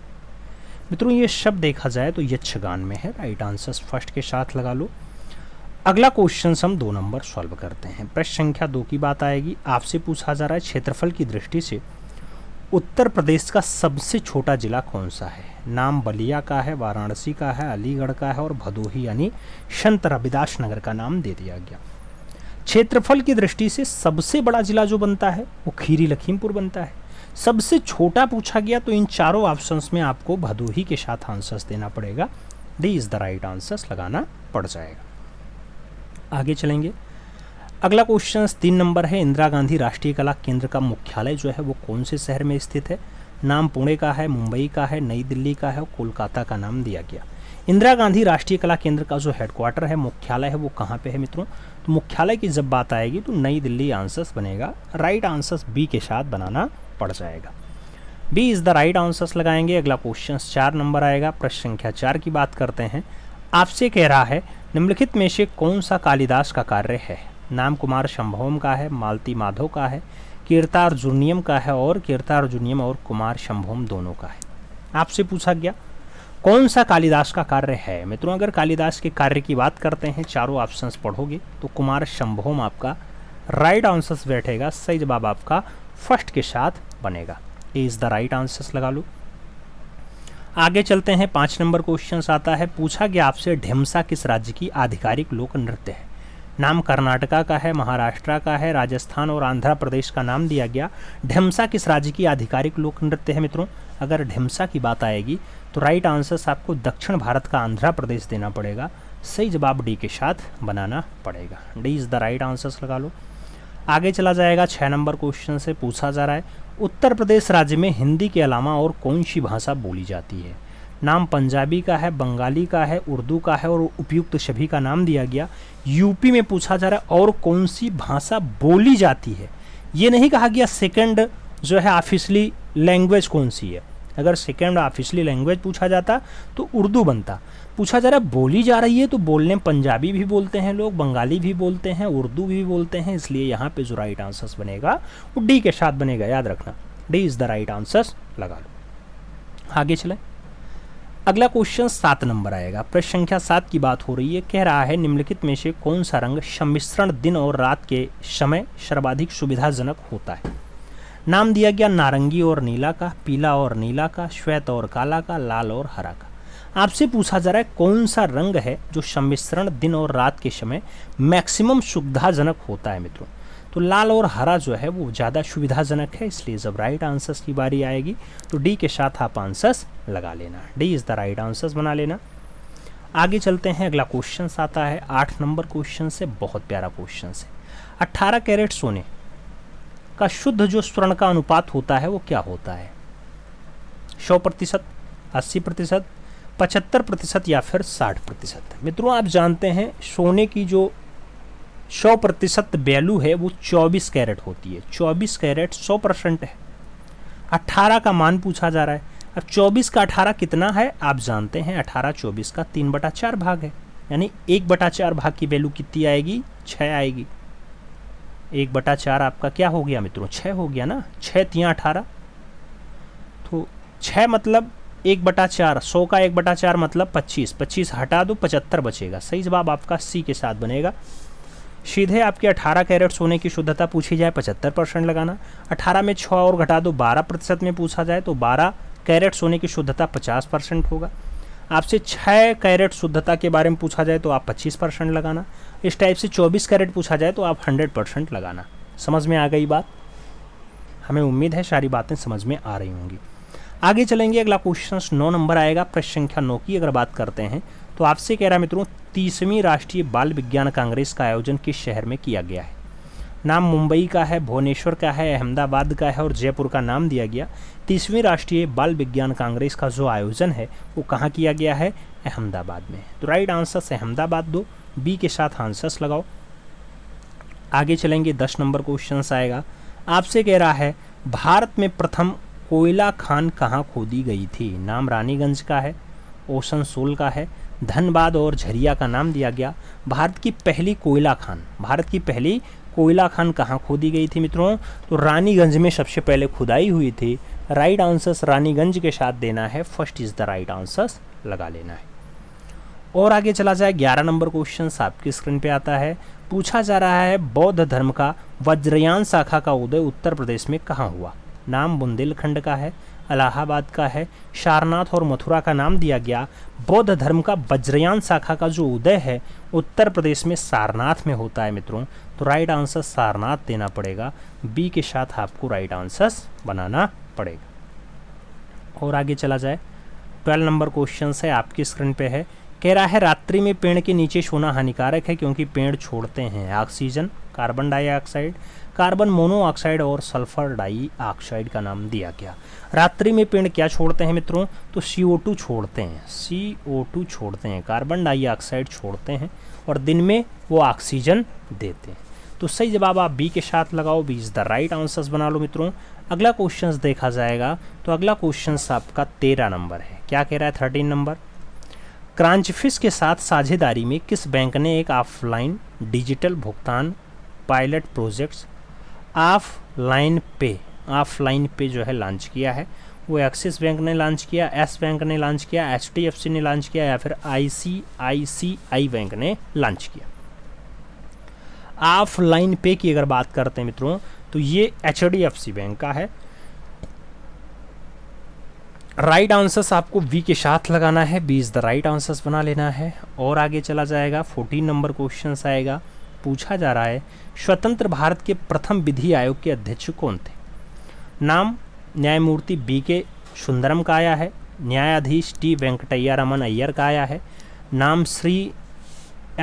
मित्रों ये शब्द देखा जाए तो यक्षगान में है राइट आंसर फर्स्ट के साथ लगा लो अगला क्वेश्चन हम दो नंबर सॉल्व करते हैं प्रश्न संख्या दो की बात आएगी आपसे पूछा जा रहा है क्षेत्रफल की दृष्टि से उत्तर प्रदेश का सबसे छोटा जिला कौन सा है नाम बलिया का है वाराणसी का है अलीगढ़ का है और भदोही यानी संत रविदास नगर का नाम दे दिया गया क्षेत्रफल की दृष्टि से सबसे बड़ा जिला जो बनता है वो खीरी लखीमपुर बनता है सबसे छोटा पूछा गया तो इन चारों ऑप्शंस में आपको भदोही के साथ आंसर्स देना पड़ेगा D is the right answers लगाना पड़ जाएगा आगे चलेंगे अगला क्वेश्चन तीन नंबर है इंदिरा गांधी राष्ट्रीय कला केंद्र का मुख्यालय जो है वो कौन से शहर में स्थित है नाम पुणे का है मुंबई का है नई दिल्ली का है और कोलकाता का नाम दिया गया इंदिरा गांधी राष्ट्रीय कला केंद्र का जो हेडक्वार्टर है मुख्यालय है वो कहाँ पे है मित्रों तो मुख्यालय की जब बात आएगी तो नई दिल्ली आंसर्स बनेगा राइट आंसर्स बी के साथ बनाना पड़ जाएगा B is the right answers लगाएंगे अगला क्वेश्चन चार नंबर आएगा प्रश्न संख्या चार की बात करते हैं आपसे कह रहा है निम्नलिखित में से कौन सा कालिदास का कार्य है नाम कुमार शंभोम का है मालती माधव का है कीर्तार्जुनियम का है और कीर्तार्जुनियम और कुमार शंभोम दोनों का है आपसे पूछा गया कौन सा कालिदास का कार्य है मित्रों अगर कालिदास के कार्य की बात करते हैं चारों ऑप्शन पढ़ोगे तो कुमार शंभोम आपका राइट आंसर्स बैठेगा सही जवाब आपका फर्स्ट के साथ बनेगा A is the right answers लगा लो आगे चलते हैं पाँच नंबर क्वेश्चन आता है पूछा गया आपसे ढेमसा किस राज्य की आधिकारिक लोक नृत्य है नाम कर्नाटका का है महाराष्ट्र का है राजस्थान और आंध्र प्रदेश का नाम दिया गया ढेमसा किस राज्य की आधिकारिक लोक नृत्य है मित्रों अगर ढेमसा की बात आएगी तो राइट आंसर्स आपको दक्षिण भारत का आंध्र प्रदेश देना पड़ेगा सही जवाब डी के साथ बनाना पड़ेगा D is the right answers लगा लो आगे चला जाएगा छः नंबर क्वेश्चन से पूछा जा रहा है उत्तर प्रदेश राज्य में हिंदी के अलावा और कौन सी भाषा बोली जाती है नाम पंजाबी का है बंगाली का है उर्दू का है और उपयुक्त सभी का नाम दिया गया यूपी में पूछा जा रहा है और कौन सी भाषा बोली जाती है ये नहीं कहा गया सेकंड जो है ऑफिसली लैंग्वेज कौन सी है अगर सेकेंड ऑफिसली लैंग्वेज पूछा जाता तो उर्दू बनता पूछा जा रहा है बोली जा रही है तो बोलने पंजाबी भी बोलते हैं लोग बंगाली भी बोलते हैं उर्दू भी बोलते हैं इसलिए यहाँ पे जो राइट आंसर्स बनेगा वो डी के साथ बनेगा याद रखना D is the right answers लगा लो आगे चले अगला क्वेश्चन सात नंबर आएगा प्रश्न संख्या सात की बात हो रही है कह रहा है निम्नलिखित में से कौन सा रंग सम्मिश्रण दिन और रात के समय सर्वाधिक सुविधाजनक होता है नाम दिया गया नारंगी और नीला का पीला और नीला का श्वेत और काला का लाल और हरा का आपसे पूछा जा रहा है कौन सा रंग है जो सम्मिश्रण दिन और रात के समय मैक्सिमम सुविधाजनक होता है मित्रों तो लाल और हरा जो है वो ज़्यादा सुविधाजनक है इसलिए जब राइट आंसर्स की बारी आएगी तो डी के साथ आप आंसर्स लगा लेना D is the right answers बना लेना आगे चलते हैं अगला क्वेश्चन आता है आठ नंबर क्वेश्चन से बहुत प्यारा क्वेश्चन है अट्ठारह कैरेट सोने का शुद्ध जो स्वर्ण का अनुपात होता है वो क्या होता है सौ प्रतिशत अस्सी प्रतिशत पचहत्तर प्रतिशत या फिर साठ प्रतिशत मित्रों आप जानते हैं सोने की जो सौ प्रतिशत वैल्यू है वो चौबीस कैरेट होती है चौबीस कैरेट सौ परसेंट है अट्ठारह का मान पूछा जा रहा है अब चौबीस का अठारह कितना है आप जानते हैं अठारह चौबीस का तीन बटा चार भाग है यानी एक बटा चार भाग की वैल्यू कितनी आएगी छः आएगी एक बटा चार आपका क्या हो गया मित्रों छः हो गया ना छः अठारह तो छः मतलब एक बटा चार सौ का एक बटा चार मतलब पच्चीस पच्चीस हटा दो पचहत्तर बचेगा सही जवाब आपका सी के साथ बनेगा सीधे आपके 18 कैरेट सोने की शुद्धता पूछी जाए 75 परसेंट लगाना 18 में छः और घटा दो 12 प्रतिशत में पूछा जाए तो 12 कैरेट सोने की शुद्धता 50 परसेंट होगा आपसे 6 कैरेट शुद्धता के बारे में पूछा जाए तो आप 25 परसेंट लगाना इस टाइप से 24 कैरेट पूछा जाए तो आप 100 परसेंट लगाना समझ में आ गई बात हमें उम्मीद है सारी बातें समझ में आ रही होंगी आगे चलेंगे अगला क्वेश्चन नौ नंबर आएगा प्रश्न संख्या नौ की अगर बात करते हैं तो आपसे कह रहा मित्रों तीसवीं राष्ट्रीय बाल विज्ञान कांग्रेस का आयोजन किस शहर में किया गया है नाम मुंबई का है भुवनेश्वर का है अहमदाबाद का है और जयपुर का नाम दिया गया तीसवीं राष्ट्रीय बाल विज्ञान कांग्रेस का जो आयोजन है वो कहाँ किया गया है अहमदाबाद में तो राइट आंसर्स अहमदाबाद दो बी के साथ आंसर्स लगाओ आगे चलेंगे दस नंबर क्वेश्चन आएगा आपसे कह रहा है भारत में प्रथम कोयला खान कहाँ खोदी गई थी नाम रानीगंज का है ओशन सोल का है धनबाद और झरिया का नाम दिया गया भारत की पहली कोयला खान भारत की पहली कोयला खान कहाँ खोदी गई थी मित्रों तो रानीगंज में सबसे पहले खुदाई हुई थी राइट आंसर्स रानीगंज के साथ देना है first is the right answers लगा लेना है और आगे चला जाए ग्यारह नंबर क्वेश्चन आपकी स्क्रीन पे आता है पूछा जा रहा है बौद्ध धर्म का वज्रयान शाखा का उदय उत्तर प्रदेश में कहाँ हुआ नाम बुंदेलखंड का है अलाहाबाद का है सारनाथ और मथुरा का नाम दिया गया बौद्ध धर्म का वज्रयान शाखा का जो उदय है उत्तर प्रदेश में सारनाथ में होता है मित्रों तो राइट आंसर सारनाथ देना पड़ेगा बी के साथ आपको राइट आंसर्स बनाना पड़ेगा और आगे चला जाए ट्वेल्व नंबर क्वेश्चन है आपकी स्क्रीन पे है कह रहा है रात्रि में पेड़ के नीचे सोना हानिकारक है क्योंकि पेड़ छोड़ते हैं oxygen carbon dioxide carbon monoxide और सल्फर डाईऑक्साइड का नाम दिया गया रात्रि में पेड़ क्या छोड़ते हैं मित्रों तो टू छोड़ते हैं टू छोड़ते हैं कार्बन डाइऑक्साइड छोड़ते हैं और दिन में वो ऑक्सीजन देते हैं तो सही जवाब आप बी के साथ लगाओ B is the right answers बना लो मित्रों अगला क्वेश्चन देखा जाएगा तो अगला क्वेश्चन आपका तेरह नंबर है क्या कह रहा है थर्टीन नंबर क्रांचफिश के साथ साझेदारी में किस बैंक ने एक ऑफलाइन डिजिटल भुगतान pilot projects off line pay off line pay जो है लॉन्च किया है वो एक्सिस बैंक ने लॉन्च किया एस बैंक ने लॉन्च किया एच डी एफ सी ने लॉन्च किया या फिर I C I C I bank ने लॉन्च किया ऑफ लाइन पे की अगर बात करते हैं मित्रों तो ये H D F C bank का है राइट right आंसर्स आपको वी के साथ लगाना है B is the right answers बना लेना है और आगे चला जाएगा फोर्टीन नंबर क्वेश्चन आएगा पूछा जा रहा है स्वतंत्र भारत के प्रथम विधि आयोग के अध्यक्ष कौन थे नाम न्यायमूर्ति बी के सुंदरम का आया है न्यायाधीश टी वेंकटैया रमन अय्यर का आया है नाम श्री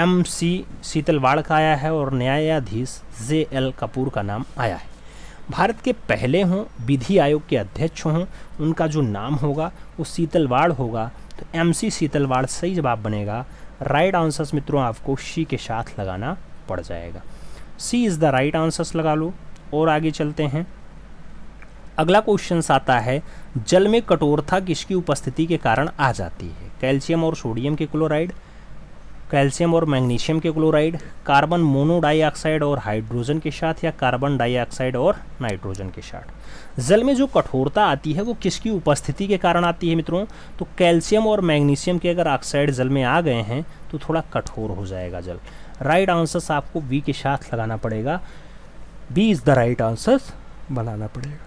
एम सी शीतलवाड़ का आया है और न्यायाधीश जे एल कपूर का नाम आया है भारत के पहले हों विधि आयोग के अध्यक्ष हों उनका जो नाम होगा वो शीतलवाड़ होगा तो एम सी शीतलवाड़ सही जवाब बनेगा राइट आंसर्स मित्रों आपको शी के साथ लगाना पड़ जाएगा C is the right answers लगा लो और आगे चलते हैं अगला क्वेश्चन आता है जल में कठोरता किसकी उपस्थिति के कारण आ जाती है कैल्शियम और सोडियम के क्लोराइड कैल्शियम और मैग्नीशियम के क्लोराइड कार्बन मोनोडाइऑक्साइड और हाइड्रोजन के साथ या कार्बन डाइऑक्साइड और नाइट्रोजन के साथ जल में जो कठोरता आती है वो किसकी उपस्थिति के कारण आती है मित्रों तो कैल्शियम और मैग्नीशियम के अगर ऑक्साइड जल में आ गए हैं तो थोड़ा कठोर हो जाएगा जल राइट आंसर्स आपको बी के साथ लगाना पड़ेगा B is the right answers बनाना पड़ेगा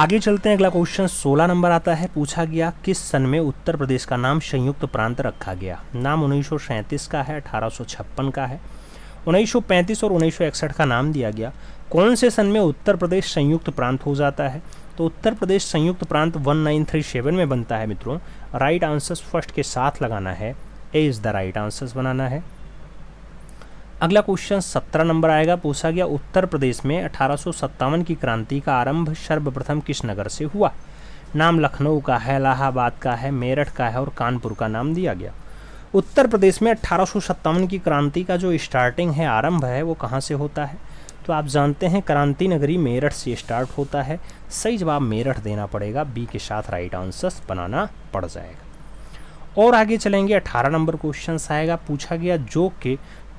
आगे चलते हैं अगला क्वेश्चन 16 नंबर आता है पूछा गया किस सन में उत्तर प्रदेश का नाम संयुक्त प्रांत रखा गया नाम उन्नीस का है अठारह का है 1935 और उन्नीस का नाम दिया गया कौन से सन में उत्तर प्रदेश संयुक्त प्रांत हो जाता है तो उत्तर प्रदेश संयुक्त प्रांत 1937 में बनता है मित्रों राइट आंसर फर्स्ट के साथ लगाना है A is the right answers बनाना है अगला क्वेश्चन सत्रह नंबर आएगा पूछा गया उत्तर प्रदेश में अठारह की क्रांति का आरंभ सर्वप्रथम किस नगर से हुआ नाम लखनऊ का है इलाहाबाद का है मेरठ का है और कानपुर का नाम दिया गया उत्तर प्रदेश में अठारह की क्रांति का जो स्टार्टिंग है आरंभ है वो कहाँ से होता है तो आप जानते हैं क्रांति नगरी मेरठ से स्टार्ट होता है सही जवाब मेरठ देना पड़ेगा बी के साथ राइट आंसर्स बनाना पड़ जाएगा और आगे चलेंगे अठारह नंबर क्वेश्चन आएगा पूछा गया जोक के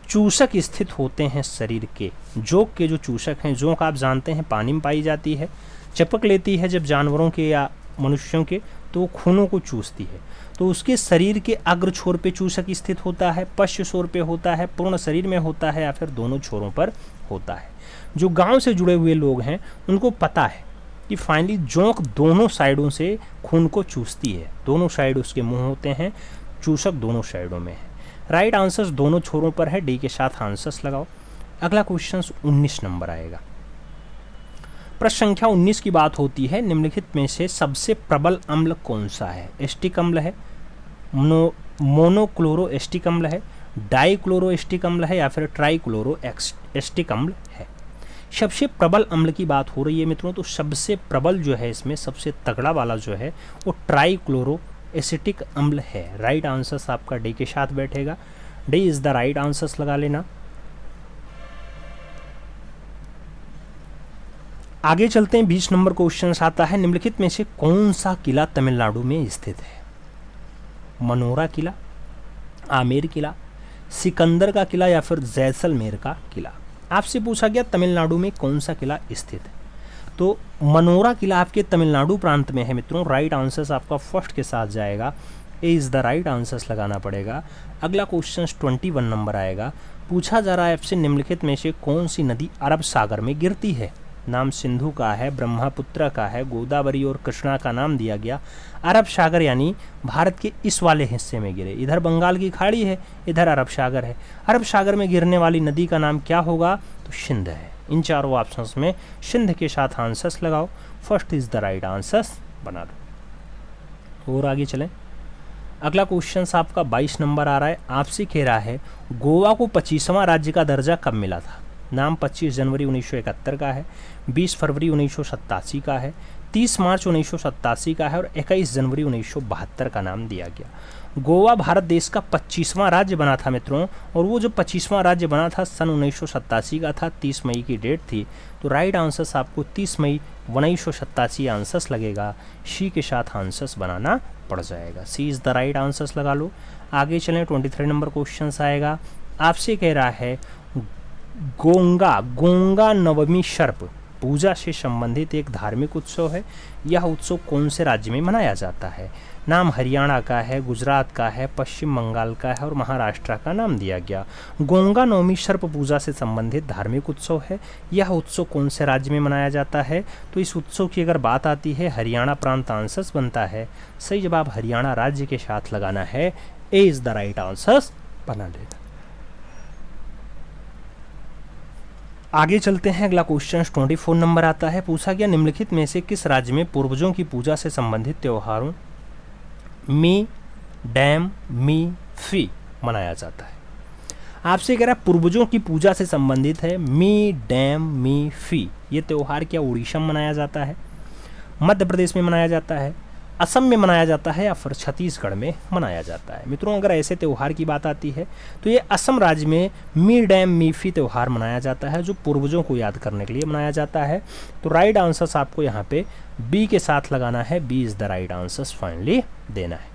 चूसक स्थित होते हैं शरीर के जोंक के जो चूसक हैं जोंक आप जानते हैं पानी में पाई जाती है चपक लेती है जब जानवरों के या मनुष्यों के तो खूनों को चूसती है तो उसके शरीर के अग्र छोर पे चूसक स्थित होता है पश्च छोर पे होता है पूर्ण शरीर में होता है या फिर दोनों छोरों पर होता है जो गांव से जुड़े हुए लोग हैं उनको पता है कि फाइनली जोंक दोनों साइडों से खून को चूसती है दोनों साइड उसके मुंह होते हैं चूसक दोनों साइडों में है राइट आंसर्स दोनों छोरों पर है डी के साथ आंसर्स लगाओ अगला क्वेश्चन उन्नीस नंबर आएगा प्रश्न संख्या 19 की बात होती है निम्नलिखित में से सबसे प्रबल अम्ल कौन सा है एस्टिक अम्ल है मोनोक्लोरो एस्टिक अम्ल है डाईक्लोरो एस्टिक अम्ल है या फिर ट्राईक्लोरो एस्टिक अम्ल सबसे प्रबल अम्ल की बात हो रही है मित्रों तो सबसे प्रबल जो है इसमें सबसे तगड़ा वाला जो है वो ट्राईक्लोरो एसिटिक अम्ल है राइट आंसर्स आपका डी के साथ बैठेगा D is the right answers लगा लेना आगे चलते हैं बीस नंबर क्वेश्चन आता है निम्नलिखित में से कौन सा किला तमिलनाडु में स्थित है मनोरा किला आमेर किला सिकंदर का किला या फिर जैसलमेर का किला आपसे पूछा गया तमिलनाडु में कौन सा किला स्थित है तो मनोरा किला आपके तमिलनाडु प्रांत में है मित्रों राइट आंसर्स आपका फर्स्ट के साथ जाएगा A is the right answers लगाना पड़ेगा अगला क्वेश्चन ट्वेंटी वन नंबर आएगा पूछा जा रहा है आपसे निम्नलिखित में से कौन सी नदी अरब सागर में गिरती है नाम सिंधु का है ब्रह्मपुत्र का है गोदावरी और कृष्णा का नाम दिया गया अरब सागर यानी भारत के इस वाले हिस्से में गिरे इधर बंगाल की खाड़ी है इधर अरब सागर है अरब सागर में गिरने वाली नदी का नाम क्या होगा तो सिंध है इन चारों ऑप्शंस में सिंध के साथ आंसर्स लगाओ first is the right answers बना दो और आगे चलें अगला क्वेश्चन आपका 22 नंबर आ रहा है आपसे कह रहा है गोवा को 25वां राज्य का दर्जा कब मिला था नाम 25 जनवरी उन्नीस का है 20 फरवरी उन्नीस का है 30 मार्च उन्नीस का है और 21 जनवरी उन्नीस का नाम दिया गया गोवा भारत देश का 25वां राज्य बना था मित्रों और वो जो 25वां राज्य बना था सन उन्नीस का था 30 मई की डेट थी तो राइट आंसर्स आपको 30 मई उन्नीस आंसर्स लगेगा शी के साथ आंसर्स बनाना पड़ जाएगा C is the right answers लगा लो आगे चलें 23 नंबर क्वेश्चन आएगा आपसे कह रहा है गोंगा गोंगा नवमी सर्प पूजा से संबंधित एक धार्मिक उत्सव है यह उत्सव कौन से राज्य में मनाया जाता है नाम हरियाणा का है गुजरात का है पश्चिम बंगाल का है और महाराष्ट्र का नाम दिया गया गोंगा नवमी सर्प पूजा से संबंधित धार्मिक उत्सव है यह उत्सव कौन से राज्य में मनाया जाता है तो इस उत्सव की अगर बात आती है हरियाणा प्रांत आंसर्स बनता है सही जवाब हरियाणा राज्य के साथ लगाना है A is the right answers बना लेना आगे चलते हैं अगला क्वेश्चन ट्वेंटी फोर नंबर आता है पूछा गया निम्नलिखित में से किस राज्य में पूर्वजों की पूजा से संबंधित त्योहारों मी डैम मी फी मनाया जाता है आपसे कह रहा है पूर्वजों की पूजा से संबंधित है मी डैम मी फी ये त्यौहार क्या उड़ीसा में मनाया जाता है मध्य प्रदेश में मनाया जाता है असम में मनाया जाता है या फिर छत्तीसगढ़ में मनाया जाता है मित्रों अगर ऐसे त्यौहार की बात आती है तो ये असम राज्य में मी डैम मीफी त्यौहार मनाया जाता है जो पूर्वजों को याद करने के लिए मनाया जाता है तो राइट आंसर्स आपको यहाँ पे बी के साथ लगाना है B is the right answers finally देना है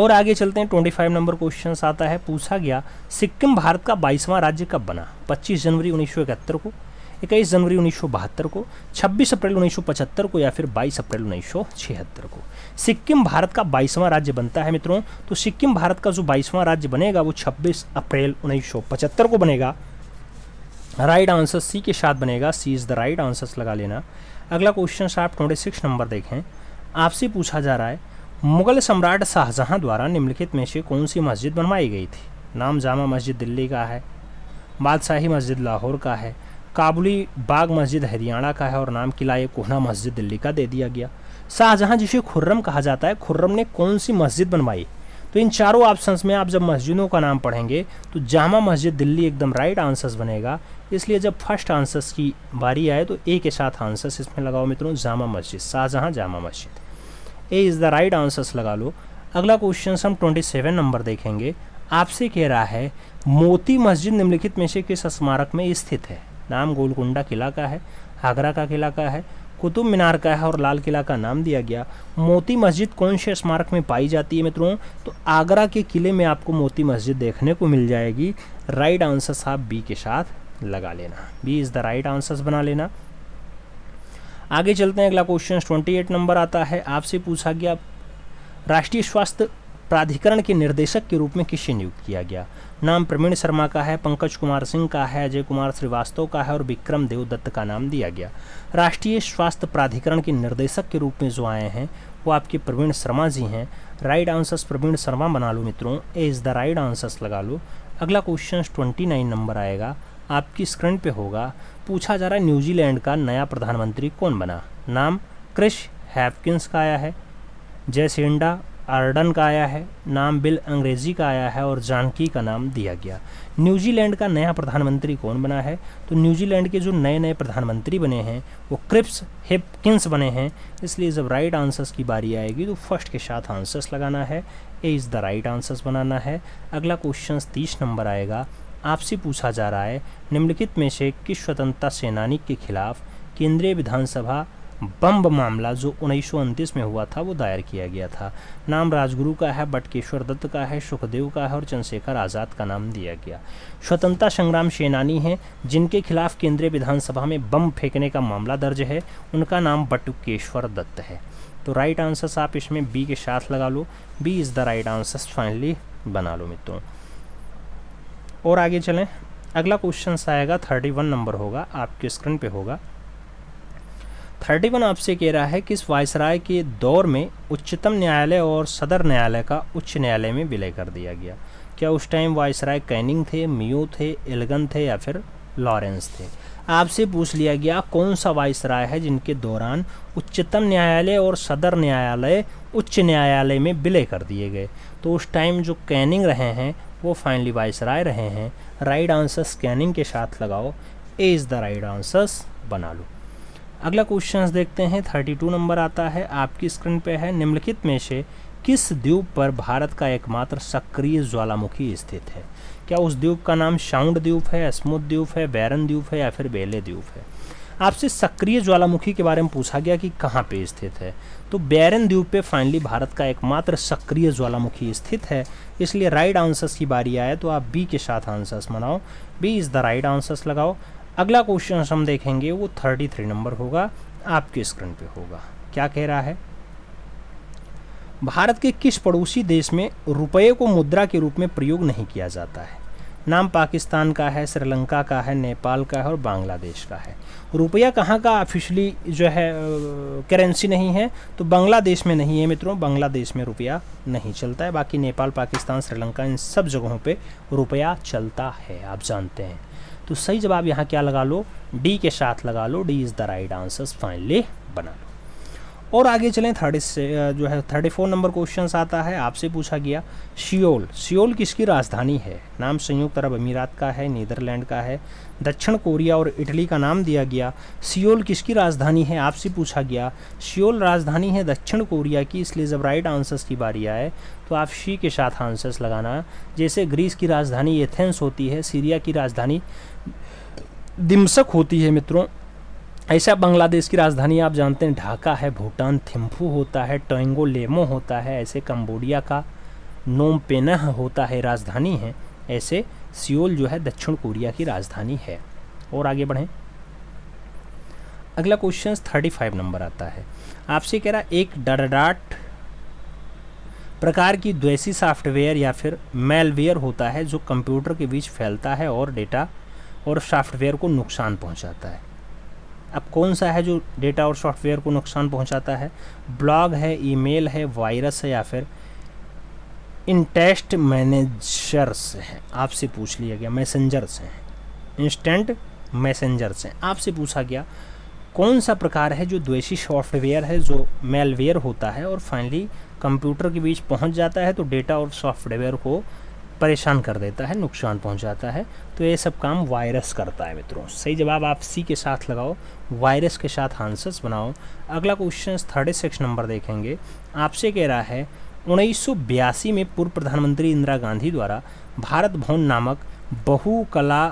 और आगे चलते हैं 25 नंबर क्वेश्चन आता है पूछा गया सिक्किम भारत का बाईसवां राज्य कब बना 25 जनवरी उन्नीस को इक्कीस जनवरी उन्नीस को 26 अप्रैल पचहत्तर को या फिर 22 अप्रैल छिहत्तर को सिक्किम भारत का 22वां राज्य बनता है मित्रों तो सिक्किम भारत का जो 22वां राज्य बनेगा वो 26 अप्रैल पचहत्तर को बनेगा राइट आंसर सी के साथ बनेगा C is the right answers लगा लेना अगला क्वेश्चन आप ट्वेंटी सिक्स नंबर देखें आपसे पूछा जा रहा है मुगल सम्राट शाहजहाँ द्वारा निम्नलिखित में से कौन सी मस्जिद बनवाई गई थी नाम जामा मस्जिद दिल्ली का है बादशाही मस्जिद लाहौर का है काबुली बाग मस्जिद हरियाणा का है और नाम किला ये कोहना मस्जिद दिल्ली का दे दिया गया शाहजहाँ जिसे खुर्रम कहा जाता है खुर्रम ने कौन सी मस्जिद बनवाई तो इन चारों ऑप्शन में आप जब मस्जिदों का नाम पढ़ेंगे तो जामा मस्जिद दिल्ली एकदम राइट आंसर्स बनेगा इसलिए जब फर्स्ट आंसर्स की बारी आए तो ए के साथ आंसर्स इसमें लगाओ मित्रों जामा मस्जिद Shah Jahan Jama Masjid A is the right answers लगा लो अगला क्वेश्चन हम ट्वेंटी सेवन नंबर देखेंगे आपसे कह रहा है मोती मस्जिद निम्नलिखित में से किस स्मारक में स्थित है नाम गोलकुंडा किला का है आगरा का किला का है कुतुब मीनार का है और लाल किला का नाम दिया गया मोती मस्जिद कौन से स्मारक में पाई जाती है मित्रों तो आगरा के किले में आपको मोती मस्जिद देखने को मिल जाएगी राइट आंसर आप बी के साथ लगा लेना B is the right answers बना लेना आगे चलते हैं अगला क्वेश्चन ट्वेंटी एट नंबर आता है आपसे पूछा गया राष्ट्रीय स्वास्थ्य प्राधिकरण के निर्देशक के रूप में किसे नियुक्त किया गया नाम प्रवीण शर्मा का है पंकज कुमार सिंह का है अजय कुमार श्रीवास्तव का है और विक्रम दत्त का नाम दिया गया राष्ट्रीय स्वास्थ्य प्राधिकरण के निर्देशक के रूप में जो आए हैं वो आपके प्रवीण शर्मा जी हैं राइट आंसर्स प्रवीण शर्मा बना लो मित्रों A is the right answers लगा लो अगला क्वेश्चन ट्वेंटी नाइन नंबर आएगा आपकी स्क्रीन पे होगा पूछा जा रहा है न्यूजीलैंड का नया प्रधानमंत्री कौन बना नाम क्रिश हैपकिंस का आया है जयसेंडा आर्डन का आया है नाम बिल अंग्रेजी का आया है और जानकी का नाम दिया गया न्यूजीलैंड का नया प्रधानमंत्री कौन बना है तो न्यूजीलैंड के जो नए नए प्रधानमंत्री बने हैं वो क्रिप्स हिपकिंस बने हैं इसलिए जब राइट आंसर्स की बारी आएगी तो फर्स्ट के साथ आंसर्स लगाना है A is the right answers बनाना है अगला क्वेश्चन तीस नंबर आएगा आपसे पूछा जा रहा है निम्नलिखित में से किस स्वतंत्रता सेनानी के खिलाफ केंद्रीय विधानसभा बम्ब मामला जो उन्नीस में हुआ था वो दायर किया गया था नाम राजगुरु का है बटकेश्वर दत्त का है सुखदेव का है और चंद्रशेखर आज़ाद का नाम दिया गया स्वतंत्रता संग्राम सेनानी हैं जिनके खिलाफ केंद्रीय विधानसभा में बम फेंकने का मामला दर्ज है उनका नाम बटुकेश्वर दत्त है तो राइट आंसर्स आप इसमें बी के साथ लगा लो B is the right answers finally बना लो मित्रों और आगे चलें अगला क्वेश्चन आएगा थर्टी वन नंबर होगा आपके स्क्रीन पे होगा थर्टी वन आपसे कह रहा है कि इस वायसराय के दौर में उच्चतम न्यायालय और सदर न्यायालय का उच्च न्यायालय में विलय कर दिया गया क्या उस टाइम वायसराय कैनिंग थे मियो थे एलगन थे या फिर लॉरेंस थे आपसे पूछ लिया गया कौन सा वायसराय है जिनके दौरान उच्चतम न्यायालय और सदर न्यायालय उच्च न्यायालय में विलय कर दिए गए तो उस टाइम जो कैनिंग रहे हैं वो फाइनली वायसराय रहे हैं राइट आंसर्स कैनिंग के साथ लगाओ A is the right answers बना लो अगला क्वेश्चन देखते हैं थर्टी टू नंबर आता है आपकी स्क्रीन पे है निम्नलिखित में से किस द्वीप पर भारत का एकमात्र सक्रिय ज्वालामुखी स्थित है क्या उस द्वीप का नाम शाउंड द्वीप है स्मुद द्वीप है बैरन द्वीप है या फिर बेले द्वीप है आपसे सक्रिय ज्वालामुखी के बारे में पूछा गया कि कहाँ पे स्थित है तो बैरन द्वीप पे फाइनली भारत का एकमात्र सक्रिय ज्वालामुखी स्थित है इसलिए राइट आंसर्स की बारी आए तो आप बी के साथ आंसर्स बनाओ B is the right answers लगाओ अगला क्वेश्चन हम देखेंगे वो थर्टी थ्री नंबर होगा आपके स्क्रीन पे होगा क्या कह रहा है भारत के किस पड़ोसी देश में रुपये को मुद्रा के रूप में प्रयोग नहीं किया जाता है नाम पाकिस्तान का है श्रीलंका का है नेपाल का है और बांग्लादेश का है रुपया कहाँ का ऑफिशली जो है करेंसी नहीं है तो बांग्लादेश में नहीं है मित्रों बांग्लादेश में रुपया नहीं चलता है बाकी नेपाल पाकिस्तान श्रीलंका इन सब जगहों पे रुपया चलता है आप जानते हैं तो सही जवाब यहाँ क्या लगा लो डी के साथ लगा लो D is the right answer finally बना लो और आगे चलें थर्टी से जो है थर्टी फोर नंबर क्वेश्चन आता है आपसे पूछा गया सियोल सियोल किसकी राजधानी है नाम संयुक्त अरब अमीरात का है नीदरलैंड का है दक्षिण कोरिया और इटली का नाम दिया गया सियोल किसकी राजधानी है आपसे पूछा गया सियोल राजधानी है दक्षिण कोरिया की इसलिए जब राइट आंसर्स की बारी आए तो आप शी के साथ आंसर्स लगाना जैसे ग्रीस की राजधानी एथेंस होती है सीरिया की राजधानी दिमसक होती है मित्रों ऐसा बांग्लादेश की राजधानी आप जानते हैं ढाका है भूटान थिम्फू होता है टोंगो लेमो होता है ऐसे कंबोडिया का नोम पेनह होता है राजधानी है ऐसे सियोल जो है दक्षिण कोरिया की राजधानी है और आगे बढ़ें अगला क्वेश्चन थर्टी फाइव नंबर आता है आपसे कह रहा एक डरडाट प्रकार की द्वैसी सॉफ्टवेयर या फिर मेलवेयर होता है जो कंप्यूटर के बीच फैलता है और डेटा और सॉफ्टवेयर को नुकसान पहुंचाता है अब कौन सा है जो डेटा और सॉफ्टवेयर को नुकसान पहुंचाता है ब्लॉग है ईमेल है वायरस है या फिर इंटेस्ट मैनेजर्स हैं आपसे पूछ लिया गया मैसेंजर्स हैं इंस्टेंट मैसेंजर्स हैं आपसे पूछा गया कौन सा प्रकार है जो द्वेषी सॉफ्टवेयर है जो मेलवेयर होता है और फाइनली कंप्यूटर के बीच पहुंच जाता है तो डेटा और सॉफ्टवेयर को परेशान कर देता है नुकसान पहुंचाता है तो ये सब काम वायरस करता है मित्रों सही जवाब आप सी के साथ लगाओ वायरस के साथ आंसर्स बनाओ अगला क्वेश्चन थर्ड सिक्स नंबर देखेंगे आपसे कह रहा है उन्नीस में पूर्व प्रधानमंत्री इंदिरा गांधी द्वारा भारत भवन नामक बहुकला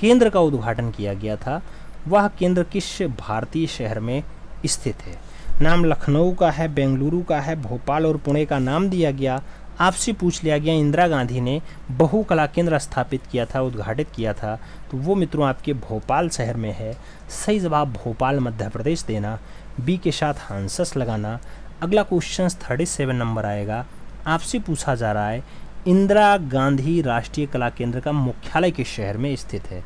केंद्र का उद्घाटन किया गया था वह केंद्र किस भारतीय शहर में स्थित है नाम लखनऊ का है बेंगलुरु का है भोपाल और पुणे का नाम दिया गया आपसे पूछ लिया गया इंदिरा गांधी ने बहु कला केंद्र स्थापित किया था उद्घाटित किया था तो वो मित्रों आपके भोपाल शहर में है सही जवाब भोपाल मध्य प्रदेश देना बी के साथ हांसस लगाना अगला क्वेश्चन थर्टी सेवन नंबर आएगा आपसे पूछा जा रहा है इंदिरा गांधी राष्ट्रीय कला केंद्र का मुख्यालय किस शहर में स्थित है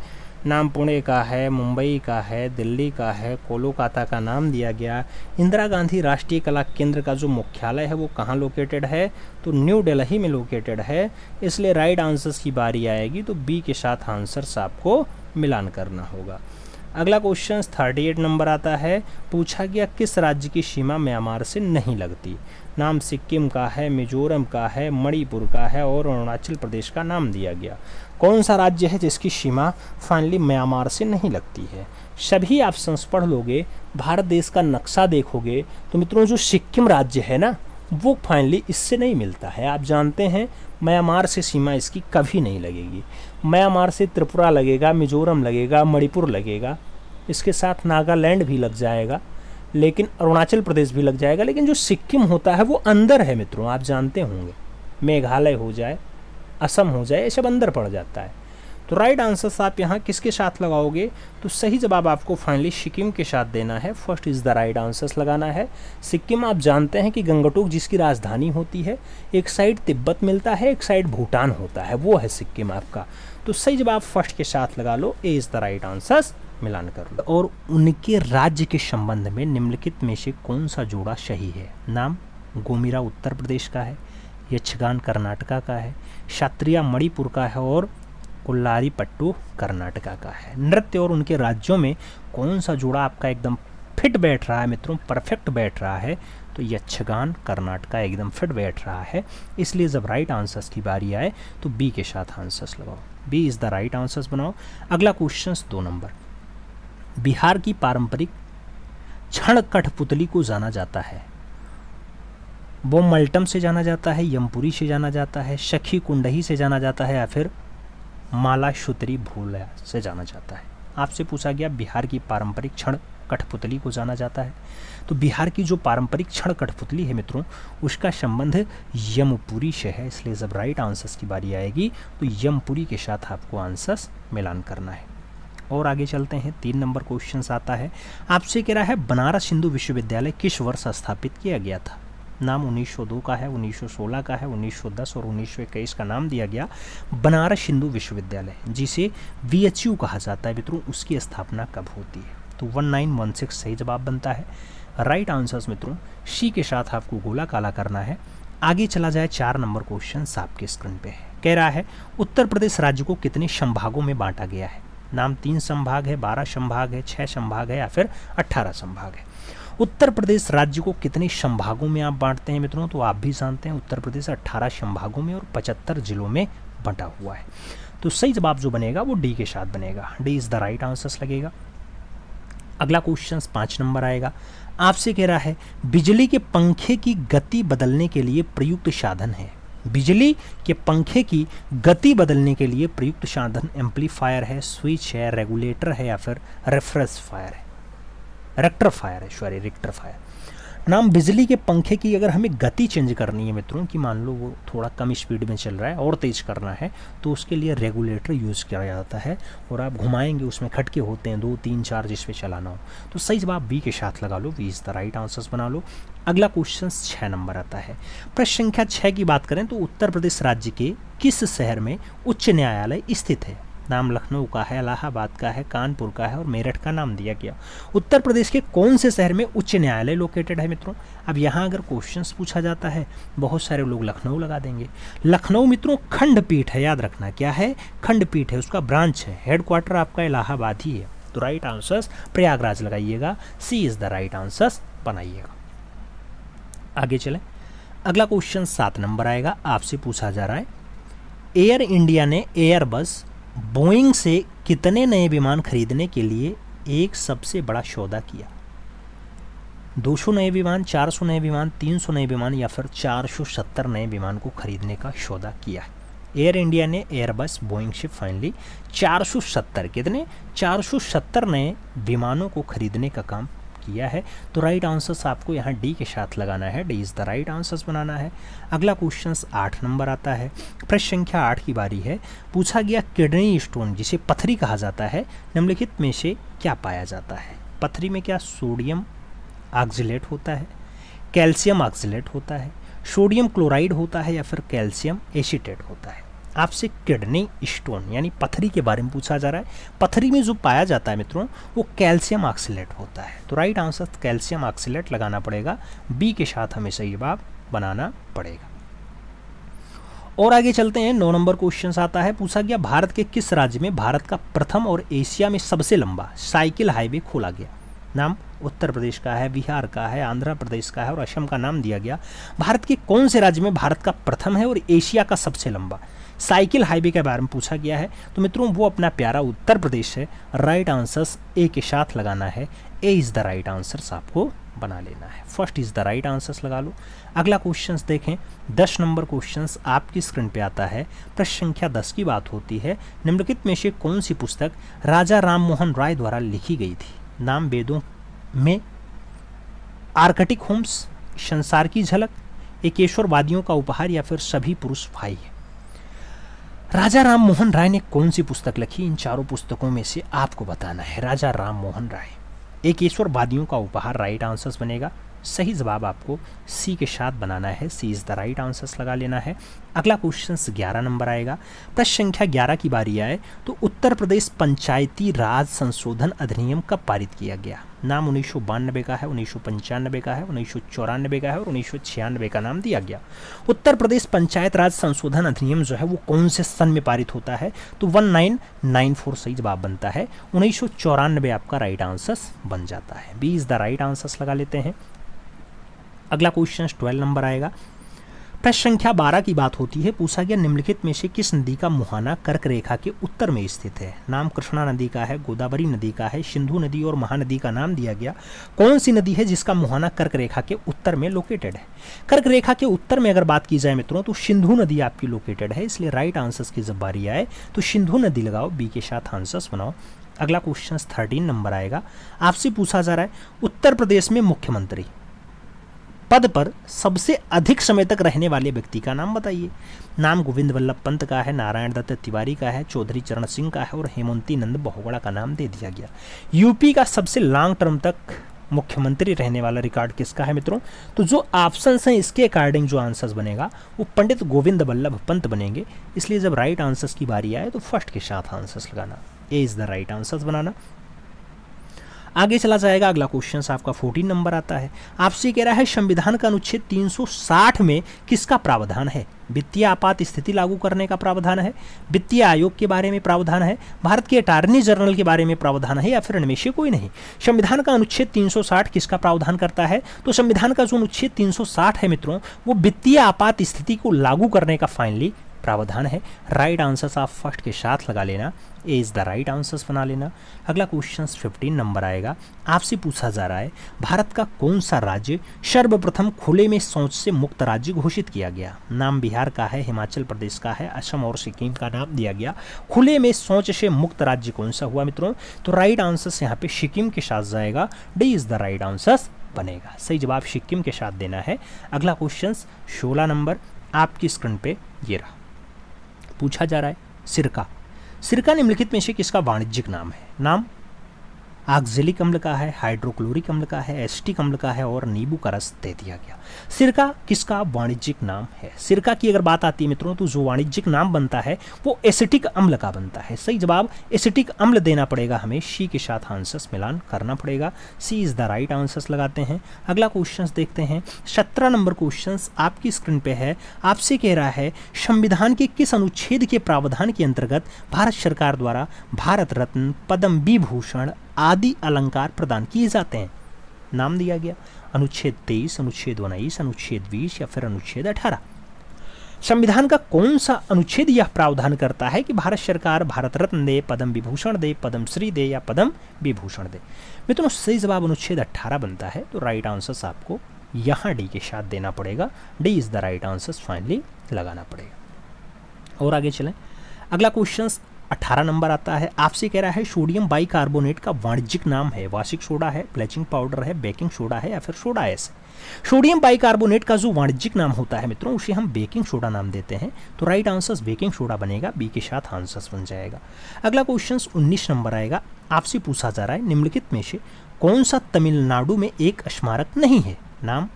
नाम पुणे का है मुंबई का है दिल्ली का है कोलकाता का नाम दिया गया इंदिरा गांधी राष्ट्रीय कला केंद्र का जो मुख्यालय है वो कहाँ लोकेटेड है तो न्यू दिल्ली में लोकेटेड है इसलिए राइट आंसर्स की बारी आएगी तो बी के साथ आंसर्स आपको मिलान करना होगा अगला क्वेश्चन थर्टी एट नंबर आता है पूछा गया किस राज्य की सीमा म्यांमार से नहीं लगती नाम सिक्किम का है मिजोरम का है मणिपुर का है और अरुणाचल प्रदेश का नाम दिया गया कौन सा राज्य है जिसकी सीमा फाइनली म्यांमार से नहीं लगती है सभी ऑप्शंस पढ़ लोगे भारत देश का नक्शा देखोगे तो मित्रों जो सिक्किम राज्य है ना वो फाइनली इससे नहीं मिलता है आप जानते हैं म्यांमार से सीमा इसकी कभी नहीं लगेगी म्यांमार से त्रिपुरा लगेगा मिजोरम लगेगा मणिपुर लगेगा इसके साथ नागालैंड भी लग जाएगा लेकिन अरुणाचल प्रदेश भी लग जाएगा लेकिन जो सिक्किम होता है वो अंदर है मित्रों आप जानते होंगे मेघालय हो जाए असम हो जाए ये सब अंदर पड़ जाता है तो राइट आंसर्स आप यहाँ किसके साथ लगाओगे तो सही जवाब आपको फाइनली सिक्किम के साथ देना है first is the right answers लगाना है सिक्किम आप जानते हैं कि गंगटोक जिसकी राजधानी होती है एक साइड तिब्बत मिलता है एक साइड भूटान होता है वो है सिक्किम आपका तो सही जवाब फर्स्ट के साथ लगा लो A is the right answers मिलान कर लो और उनके राज्य के संबंध में निम्नलिखित में से कौन सा जोड़ा सही है नाम गोमीरा उत्तर प्रदेश का है यक्षगान कर्नाटका का है क्षत्रिया मणिपुर का है और कोल्लारी पट्टू कर्नाटका का है नृत्य और उनके राज्यों में कौन सा जोड़ा आपका एकदम फिट बैठ रहा है मित्रों परफेक्ट बैठ रहा है तो यक्षगान कर्नाटका एकदम फिट बैठ रहा है इसलिए जब राइट आंसर्स की बारी आए तो बी के साथ आंसर्स लगाओ B is the right answers बनाओ अगला क्वेश्चन दो नंबर बिहार की पारंपरिक क्षण कठपुतली को जाना जाता है वो मल्टम से जाना जाता है यमपुरी से जाना जाता है शखी कुंडही से जाना जाता है या फिर माला शुतरी भूल से जाना जाता है आपसे पूछा गया बिहार की पारंपरिक क्षण कठपुतली को जाना जाता है तो बिहार की जो पारंपरिक क्षण कठपुतली है मित्रों उसका संबंध यमपुरी से है इसलिए जब राइट आंसर्स की बारी आएगी तो यमपुरी के साथ आपको आंसर्स मिलान करना है और आगे चलते हैं तीन नंबर क्वेश्चन आता है आपसे कह रहा है बनारस हिंदू विश्वविद्यालय किस वर्ष स्थापित किया गया था नाम 1902 का है 1916 का है 1910 और 1921 का नाम दिया गया बनारस हिंदू विश्वविद्यालय जिसे वी कहा जाता है मित्रों उसकी स्थापना कब होती है तो 1916 सही जवाब बनता है राइट आंसर्स मित्रों सी के साथ आपको गोला काला करना है आगे चला जाए चार नंबर क्वेश्चन आपके स्क्रीन पे है कह रहा है उत्तर प्रदेश राज्य को कितने संभागों में बांटा गया है नाम तीन संभाग है बारह संभाग है छः संभाग है या फिर अट्ठारह संभाग है उत्तर प्रदेश राज्य को कितने संभागों में आप बांटते हैं मित्रों तो आप भी जानते हैं उत्तर प्रदेश अट्ठारह संभागों में और पचहत्तर जिलों में बंटा हुआ है तो सही जवाब जो बनेगा वो डी के साथ बनेगा D is the right answers लगेगा अगला क्वेश्चन पाँच नंबर आएगा आपसे कह रहा है बिजली के पंखे की गति बदलने के लिए प्रयुक्त साधन है बिजली के पंखे की गति बदलने के लिए प्रयुक्त साधन एम्पलीफायर है स्विच है रेगुलेटर है या फिर रेफ्रेस फायर है रेक्टर फायर है सॉरी रेक्टर फायर नाम बिजली के पंखे की अगर हमें गति चेंज करनी है मित्रों कि मान लो वो थोड़ा कम स्पीड में चल रहा है और तेज़ करना है तो उसके लिए रेगुलेटर यूज़ किया जाता है और आप घुमाएंगे उसमें खटके होते हैं दो तीन चार जिस पे चलाना हो तो सही जवाब बी के साथ लगा लो we is the right answers बना लो अगला क्वेश्चन छः नंबर आता है प्रश्न संख्या छः की बात करें तो उत्तर प्रदेश राज्य के किस शहर में उच्च न्यायालय स्थित है नाम लखनऊ का है इलाहाबाद का है कानपुर का है और मेरठ का नाम दिया गया उत्तर प्रदेश के कौन से शहर में उच्च न्यायालय लोकेटेड है मित्रों अब यहाँ अगर क्वेश्चन पूछा जाता है बहुत सारे लोग लखनऊ लगा देंगे लखनऊ मित्रों खंडपीठ है याद रखना क्या है खंडपीठ है उसका ब्रांच है हेडक्वार्टर आपका इलाहाबाद ही है तो राइट आंसर्स प्रयागराज लगाइएगा C is the right answers बनाइएगा आगे चलें अगला क्वेश्चन सात नंबर आएगा आपसे पूछा जा रहा है एयर इंडिया ने एयर बस बोइंग से कितने नए विमान खरीदने के लिए एक सबसे बड़ा सौदा किया 200 नए विमान 400 नए विमान 300 नए विमान या फिर 470 नए विमान को खरीदने का सौदा किया एयर इंडिया ने एयरबस बोइंग से फाइनली 470 कितने 470 नए विमानों को खरीदने का काम किया है तो राइट आंसर्स आपको यहाँ डी के साथ लगाना है D is the right answers बनाना है अगला क्वेश्चन आठ नंबर आता है प्रश्न संख्या आठ की बारी है पूछा गया किडनी स्टोन जिसे पथरी कहा जाता है निम्नलिखित में से क्या पाया जाता है पथरी में क्या सोडियम ऑक्जिलेट होता है कैल्शियम ऑक्जिलेट होता है सोडियम क्लोराइड होता है या फिर कैल्शियम एसीटेट होता है आपसे किडनी स्टोन यानी पथरी के बारे में पूछा जा रहा है पथरी में जो पाया जाता है मित्रों वो कैल्शियम ऑक्सीलेट होता है तो राइट आंसर कैल्शियम ऑक्सीलेट लगाना पड़ेगा बी के साथ हमें सही जवाब बनाना पड़ेगा और आगे चलते हैं नौ नंबर क्वेश्चन आता है पूछा गया भारत के किस राज्य में भारत का प्रथम और एशिया में सबसे लंबा साइकिल हाईवे खोला गया नाम उत्तर प्रदेश का है बिहार का है आंध्र प्रदेश का है और असम का नाम दिया गया भारत के कौन से राज्य में भारत का प्रथम है और एशिया का सबसे लंबा साइकिल हाईवे के बारे में पूछा गया है तो मित्रों वो अपना प्यारा उत्तर प्रदेश है राइट आंसर्स ए के साथ लगाना है A is the right answers आपको बना लेना है first is the right answers लगा लो अगला क्वेश्चन देखें दस नंबर क्वेश्चन आपकी स्क्रीन पर आता है प्रश्न संख्या दस की बात होती है निम्नलिखित में से कौन सी पुस्तक राजा राम मोहन राय द्वारा लिखी गई थी नाम वेदों में आर्कटिक होम्स संसार की झलक एकेश्वरवादियों का उपहार या फिर सभी पुरुष भाई है राजा राम मोहन राय ने कौन सी पुस्तक लिखी इन चारों पुस्तकों में से आपको बताना है राजा राम मोहन राय एक ईश्वर वादियों का उपहार राइट आंसर्स बनेगा सही जवाब आपको सी के साथ बनाना है C is the right answers लगा लेना है अगला क्वेश्चन ग्यारह नंबर आएगा प्रश्न संख्या ग्यारह की बारी आए तो उत्तर प्रदेश पंचायती राज संशोधन अधिनियम कब पारित किया गया नाम उन्नीस का है उन्नीस का है उन्नीस का है और उन्नीस का नाम दिया गया उत्तर प्रदेश पंचायत राज संशोधन अधिनियम जो है वो कौन से सन में पारित होता है तो 1994 सही जवाब बनता है उन्नीस आपका राइट आंसर बन जाता है B is the right answers लगा लेते हैं अगला क्वेश्चन ट्वेल्व नंबर आएगा प्रश्न संख्या बारह की बात होती है पूछा गया निम्नलिखित में से किस नदी का मुहाना कर्क रेखा के उत्तर में स्थित है नाम कृष्णा नदी का है गोदावरी नदी का है सिंधु नदी और महानदी का नाम दिया गया कौन सी नदी है जिसका मुहाना कर्क रेखा के उत्तर में लोकेटेड है कर्क रेखा के उत्तर में अगर बात की जाए मित्रों तो सिंधु नदी आपकी लोकेटेड है इसलिए राइट आंसर्स की जब बारी आए तो सिंधु नदी लगाओ बी के साथ आंसर्स बनाओ अगला क्वेश्चन थर्टीन नंबर आएगा आपसे पूछा जा रहा है उत्तर प्रदेश में मुख्यमंत्री पद पर सबसे अधिक समय तक रहने वाले व्यक्ति का नाम बताइए नाम गोविंद वल्लभ पंत का है नारायण दत्त तिवारी का है चौधरी चरण सिंह का है और हेमंती नंद बहुगड़ा का नाम दे दिया गया यूपी का सबसे लॉन्ग टर्म तक मुख्यमंत्री रहने वाला रिकॉर्ड किसका है मित्रों तो जो ऑप्शन हैं इसके अकॉर्डिंग जो आंसर्स बनेगा वो पंडित गोविंद वल्लभ पंत बनेंगे इसलिए जब राइट आंसर्स की बारी आए तो फर्स्ट के साथ आंसर्स लगाना A is the right answers बनाना आगे चला जाएगा अगला क्वेश्चन आपका फोर्टीन नंबर आता है आपसे कह रहा है संविधान का अनुच्छेद 360 में किसका प्रावधान है वित्तीय आपात स्थिति लागू करने का प्रावधान है वित्तीय आयोग के बारे में प्रावधान है भारत के अटारनी जनरल के बारे में प्रावधान है या फिर अनमेश कोई नहीं संविधान का अनुच्छेद 360 किसका प्रावधान करता है तो संविधान का जो अनुच्छेद 360 है मित्रों वो वित्तीय आपात स्थिति को लागू करने का फाइनली प्रावधान है राइट आंसर्स आप फर्स्ट के साथ लगा लेना A is the right answers बना लेना अगला क्वेश्चन फिफ्टीन नंबर आएगा आपसे पूछा जा रहा है भारत का कौन सा राज्य सर्वप्रथम खुले में शौच से मुक्त राज्य घोषित किया गया नाम बिहार का है हिमाचल प्रदेश का है असम और सिक्किम का नाम दिया गया खुले में शौच से मुक्त राज्य कौन सा हुआ मित्रों तो राइट आंसर्स यहाँ पे सिक्किम के साथ जाएगा D is the right answers बनेगा सही जवाब सिक्किम के साथ देना है अगला क्वेश्चन सोलह नंबर आपकी स्क्रीन पे ये रहा पूछा जा रहा है सिरका सिरका निम्नलिखित में से किसका वाणिज्यिक नाम है नाम आगजिलिक अम्ल का है हाइड्रोक्लोरिक अम्ल का है एस्टिक अम्ल का है और नींबू का रस दे दिया गया सिरका किसका वाणिज्यिक नाम है सिरका की अगर बात आती है मित्रों तो जो वाणिज्यिक नाम बनता है वो एसिटिक अम्ल का बनता है सही जवाब एसिटिक अम्ल देना पड़ेगा हमें शी के साथ आंसर्स मिलान करना पड़ेगा C is the right answers लगाते हैं अगला क्वेश्चन देखते हैं सत्रह नंबर क्वेश्चन आपकी स्क्रीन पर है आपसे कह रहा है संविधान के किस अनुच्छेद के प्रावधान के अंतर्गत भारत सरकार द्वारा भारत रत्न पद्म विभूषण आदि अलंकार प्रदान किए जाते हैं नाम दिया गया अनुच्छेद तेईस अनुच्छेद उन्नीस अनुच्छेद बीस या फिर अनुच्छेद अठारह संविधान का कौन सा अनुच्छेद यह प्रावधान करता है कि भारत सरकार भारत रत्न दे पद्म विभूषण दे पद्म श्री दे या पद्म विभूषण दे मित्रों सही जवाब अनुच्छेद 18 बनता है तो राइट आंसर आपको यहाँ डी के साथ देना पड़ेगा D is the right answer finally लगाना पड़ेगा और आगे चलें अगला क्वेश्चन 18 नंबर आता है आपसे कह रहा है सोडियम बाइकार्बोनेट का वाणिज्यिक नाम है वार्षिक सोडा है ब्लैचिंग पाउडर है बेकिंग सोडा है या फिर सोडा एस सोडियम बाइकार्बोनेट का जो वाणिज्यिक नाम होता है मित्रों उसे हम बेकिंग सोडा नाम देते हैं तो राइट आंसर बेकिंग सोडा बनेगा बी के साथ आंसर्स बन जाएगा अगला क्वेश्चन उन्नीस नंबर आएगा आपसे पूछा जा रहा है निम्नलिखित में से कौन सा तमिलनाडु में एक स्मारक नहीं है नाम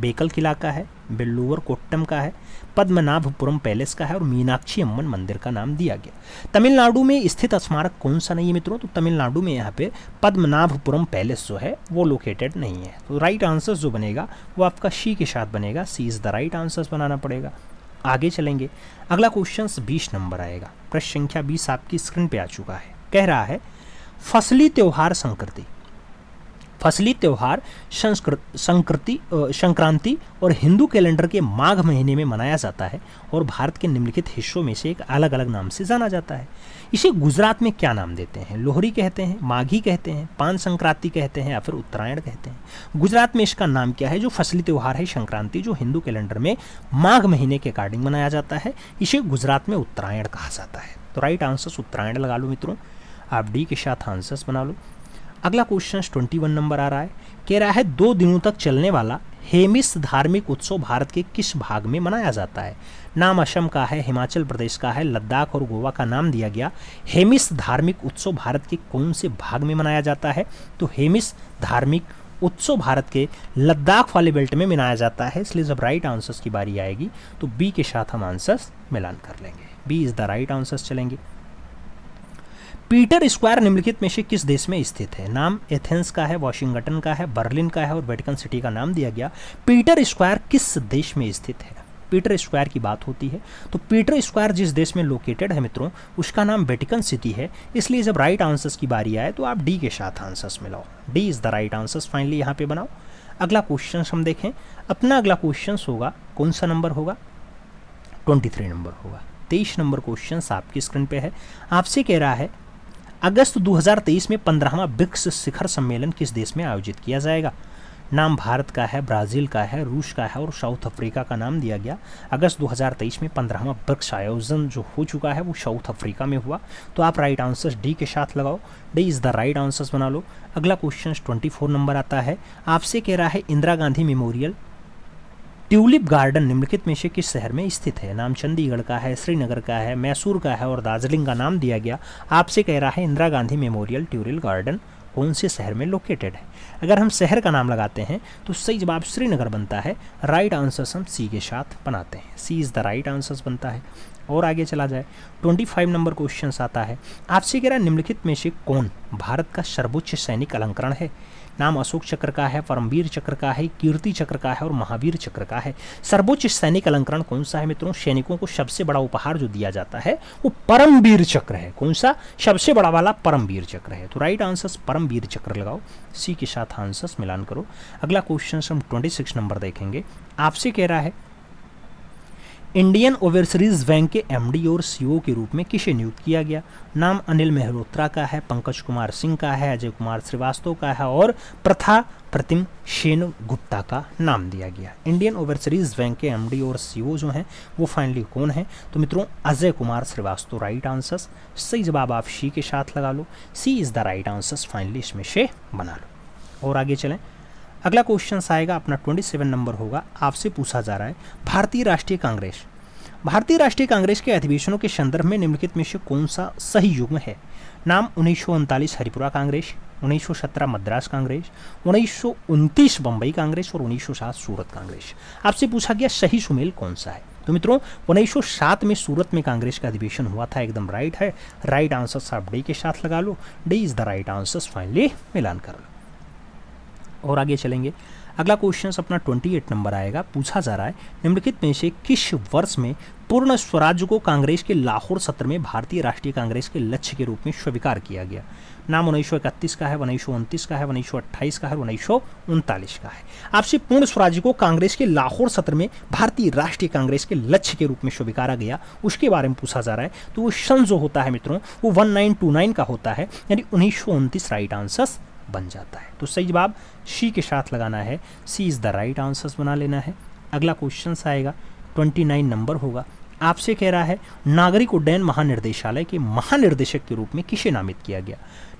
बेकल किला का है बेल्लूवर कोट्टम का है पद्मनाभपुरम पैलेस का है और मीनाक्षी अम्मन मंदिर का नाम दिया गया तमिलनाडु में स्थित स्मारक कौन सा नहीं है मित्रों तो तमिलनाडु में यहाँ पे पद्मनाभपुरम पैलेस जो है वो लोकेटेड नहीं है तो राइट आंसर जो बनेगा वो आपका शी के साथ बनेगा C is the right answer बनाना पड़ेगा आगे चलेंगे अगला क्वेश्चन बीस नंबर आएगा प्रश्न संख्या बीस आपकी स्क्रीन पर आ चुका है कह रहा है फसली त्यौहार संकृति फसली त्यौहार संस्कृति संक्रांति और हिंदू कैलेंडर के माघ महीने में मनाया जाता है और भारत के निम्नलिखित हिस्सों में से एक अलग अलग नाम से जाना जाता है इसे गुजरात में क्या नाम देते हैं लोहरी कहते हैं माघी कहते हैं पान संक्रांति कहते हैं या फिर उत्तरायण कहते हैं गुजरात में इसका नाम क्या है जो फसली त्यौहार है संक्रांति जो हिंदू कैलेंडर में माघ महीने के अकॉर्डिंग मनाया जाता है इसे गुजरात में उत्तरायण कहा जाता है तो राइट आंसर्स उत्तरायण लगा लो मित्रों आप डी के साथ आंसर्स बना लो अगला क्वेश्चन ट्वेंटी वन नंबर आ रहा है कह रहा है दो दिनों तक चलने वाला हेमिस धार्मिक उत्सव भारत के किस भाग में मनाया जाता है नाम असम का है हिमाचल प्रदेश का है लद्दाख और गोवा का नाम दिया गया हेमिस धार्मिक उत्सव भारत के कौन से भाग में मनाया जाता है तो हेमिस धार्मिक उत्सव भारत के लद्दाख वाले बेल्ट में मनाया जाता है इसलिए जब राइट आंसर्स की बारी आएगी तो बी के साथ हम आंसर्स मिलान कर लेंगे B is the right answers चलेंगे पीटर स्क्वायर निम्नलिखित में से किस देश में स्थित है नाम एथेंस का है वॉशिंगटन का है बर्लिन का है और वेटिकन सिटी का नाम दिया गया पीटर स्क्वायर किस देश में स्थित है पीटर स्क्वायर की बात होती है तो पीटर स्क्वायर जिस देश में लोकेटेड है मित्रों उसका नाम वेटिकन सिटी है इसलिए जब राइट आंसर्स की बारी आए तो आप डी के साथ आंसर्स मिलाओ D is the right answers finally यहाँ पे बनाओ अगला क्वेश्चन हम देखें अपना अगला क्वेश्चन होगा कौन सा नंबर होगा ट्वेंटी थ्री नंबर होगा तेईस नंबर क्वेश्चन आपकी स्क्रीन पर है आपसे कह रहा है अगस्त 2023 में पंद्रहवा ब्रिक्स शिखर सम्मेलन किस देश में आयोजित किया जाएगा नाम भारत का है ब्राज़ील का है रूस का है और साउथ अफ्रीका का नाम दिया गया अगस्त 2023 में पंद्रहवा ब्रिक्स आयोजन जो हो चुका है वो साउथ अफ्रीका में हुआ तो आप राइट आंसर्स डी के साथ लगाओ D is the right answers बना लो अगला क्वेश्चन 24 नंबर आता है आपसे कह रहा है Indira Gandhi memorial tulip garden निम्नलिखित में से किस शहर में स्थित है नाम चंडीगढ़ का है श्रीनगर का है मैसूर का है और दार्जिलिंग का नाम दिया गया आपसे कह रहा है Indira Gandhi memorial tulip garden कौन से शहर में लोकेटेड है अगर हम शहर का नाम लगाते हैं तो सही जवाब श्रीनगर बनता है राइट आंसर्स हम सी के साथ बनाते हैं C is the right answers बनता है और आगे चला जाए 25 नंबर क्वेश्चन आता है आपसे कह रहा है निम्नलिखित में से कौन भारत का सर्वोच्च सैनिक अलंकरण है नाम अशोक चक्र का है परमवीर चक्र का है कीर्ति चक्र का है और महावीर चक्र का है सर्वोच्च सैनिक अलंकरण कौन सा है मित्रों सैनिकों को सबसे बड़ा उपहार जो दिया जाता है वो परमवीर चक्र है कौन सा सबसे बड़ा वाला परमवीर चक्र है तो राइट आंसर परमवीर चक्र लगाओ सी के साथ आंसर्स मिलान करो अगला क्वेश्चन हम ट्वेंटी नंबर देखेंगे आपसे कह रहा है इंडियन ओवरसीरीज बैंक के एमडी और सीईओ के रूप में किसे नियुक्त किया गया नाम अनिल मेहरोत्रा का है पंकज कुमार सिंह का है अजय कुमार श्रीवास्तव का है और प्रथा प्रतिम शेन गुप्ता का नाम दिया गया इंडियन ओवरसीरीज बैंक के एमडी और सीईओ जो हैं वो फाइनली कौन है तो मित्रों अजय कुमार श्रीवास्तव राइट आंसर्स सही जवाब आप सी के साथ लगा लो C is the right answers finally इसमें से बना लो और आगे चलें अगला क्वेश्चन आएगा अपना ट्वेंटी सेवन नंबर होगा आपसे पूछा जा रहा है भारतीय राष्ट्रीय कांग्रेस भारतीय राष्ट्रीय कांग्रेस के अधिवेशनों के संदर्भ में निम्नलिखित में से कौन सा सही युग्म है नाम उन्नीस हरिपुरा कांग्रेस उन्नीस मद्रास कांग्रेस उन्नीस बम्बई कांग्रेस और उन्नीस सूरत कांग्रेस आपसे पूछा गया सही सुमेल कौन सा है तो मित्रों उन्नीस में सूरत में कांग्रेस का अधिवेशन हुआ था एकदम राइट है राइट आंसर आप डे के साथ लगा लो D is the right answer finally मिलान कर लो और आगे चलेंगे अगला क्वेश्चन अपना 28 नंबर आएगा पूछा जा रहा है निम्नलिखित में से किस वर्ष में पूर्ण स्वराज्य को कांग्रेस के लाहौर सत्र में भारतीय राष्ट्रीय कांग्रेस के लक्ष्य के रूप में स्वीकार किया गया नाम उन्नीस सौ इकतीस का है उन्नीस सौ उनतीस का है उन्नीस सौ अट्ठाईस का है उन्नीस सौ उनतालीस का है आपसे पूर्ण स्वराज्य को कांग्रेस के लाहौर सत्र में भारतीय राष्ट्रीय कांग्रेस के लक्ष्य के रूप में स्वीकारा गया उसके बारे में पूछा जा रहा है तो वो शन जो होता है मित्रों वो नाइन का होता है यानी उन्नीस राइट आंसर बन जाता है तो सही जवाब सी के साथ लगाना है C is the right answers बना लेना है अगला क्वेश्चन आएगा ट्वेंटी नाइन नंबर होगा आपसे कह रहा है नागरिक उड्डयन महानिर्देशालय के महानिर्देशक के रूप में किसे नामित किया गया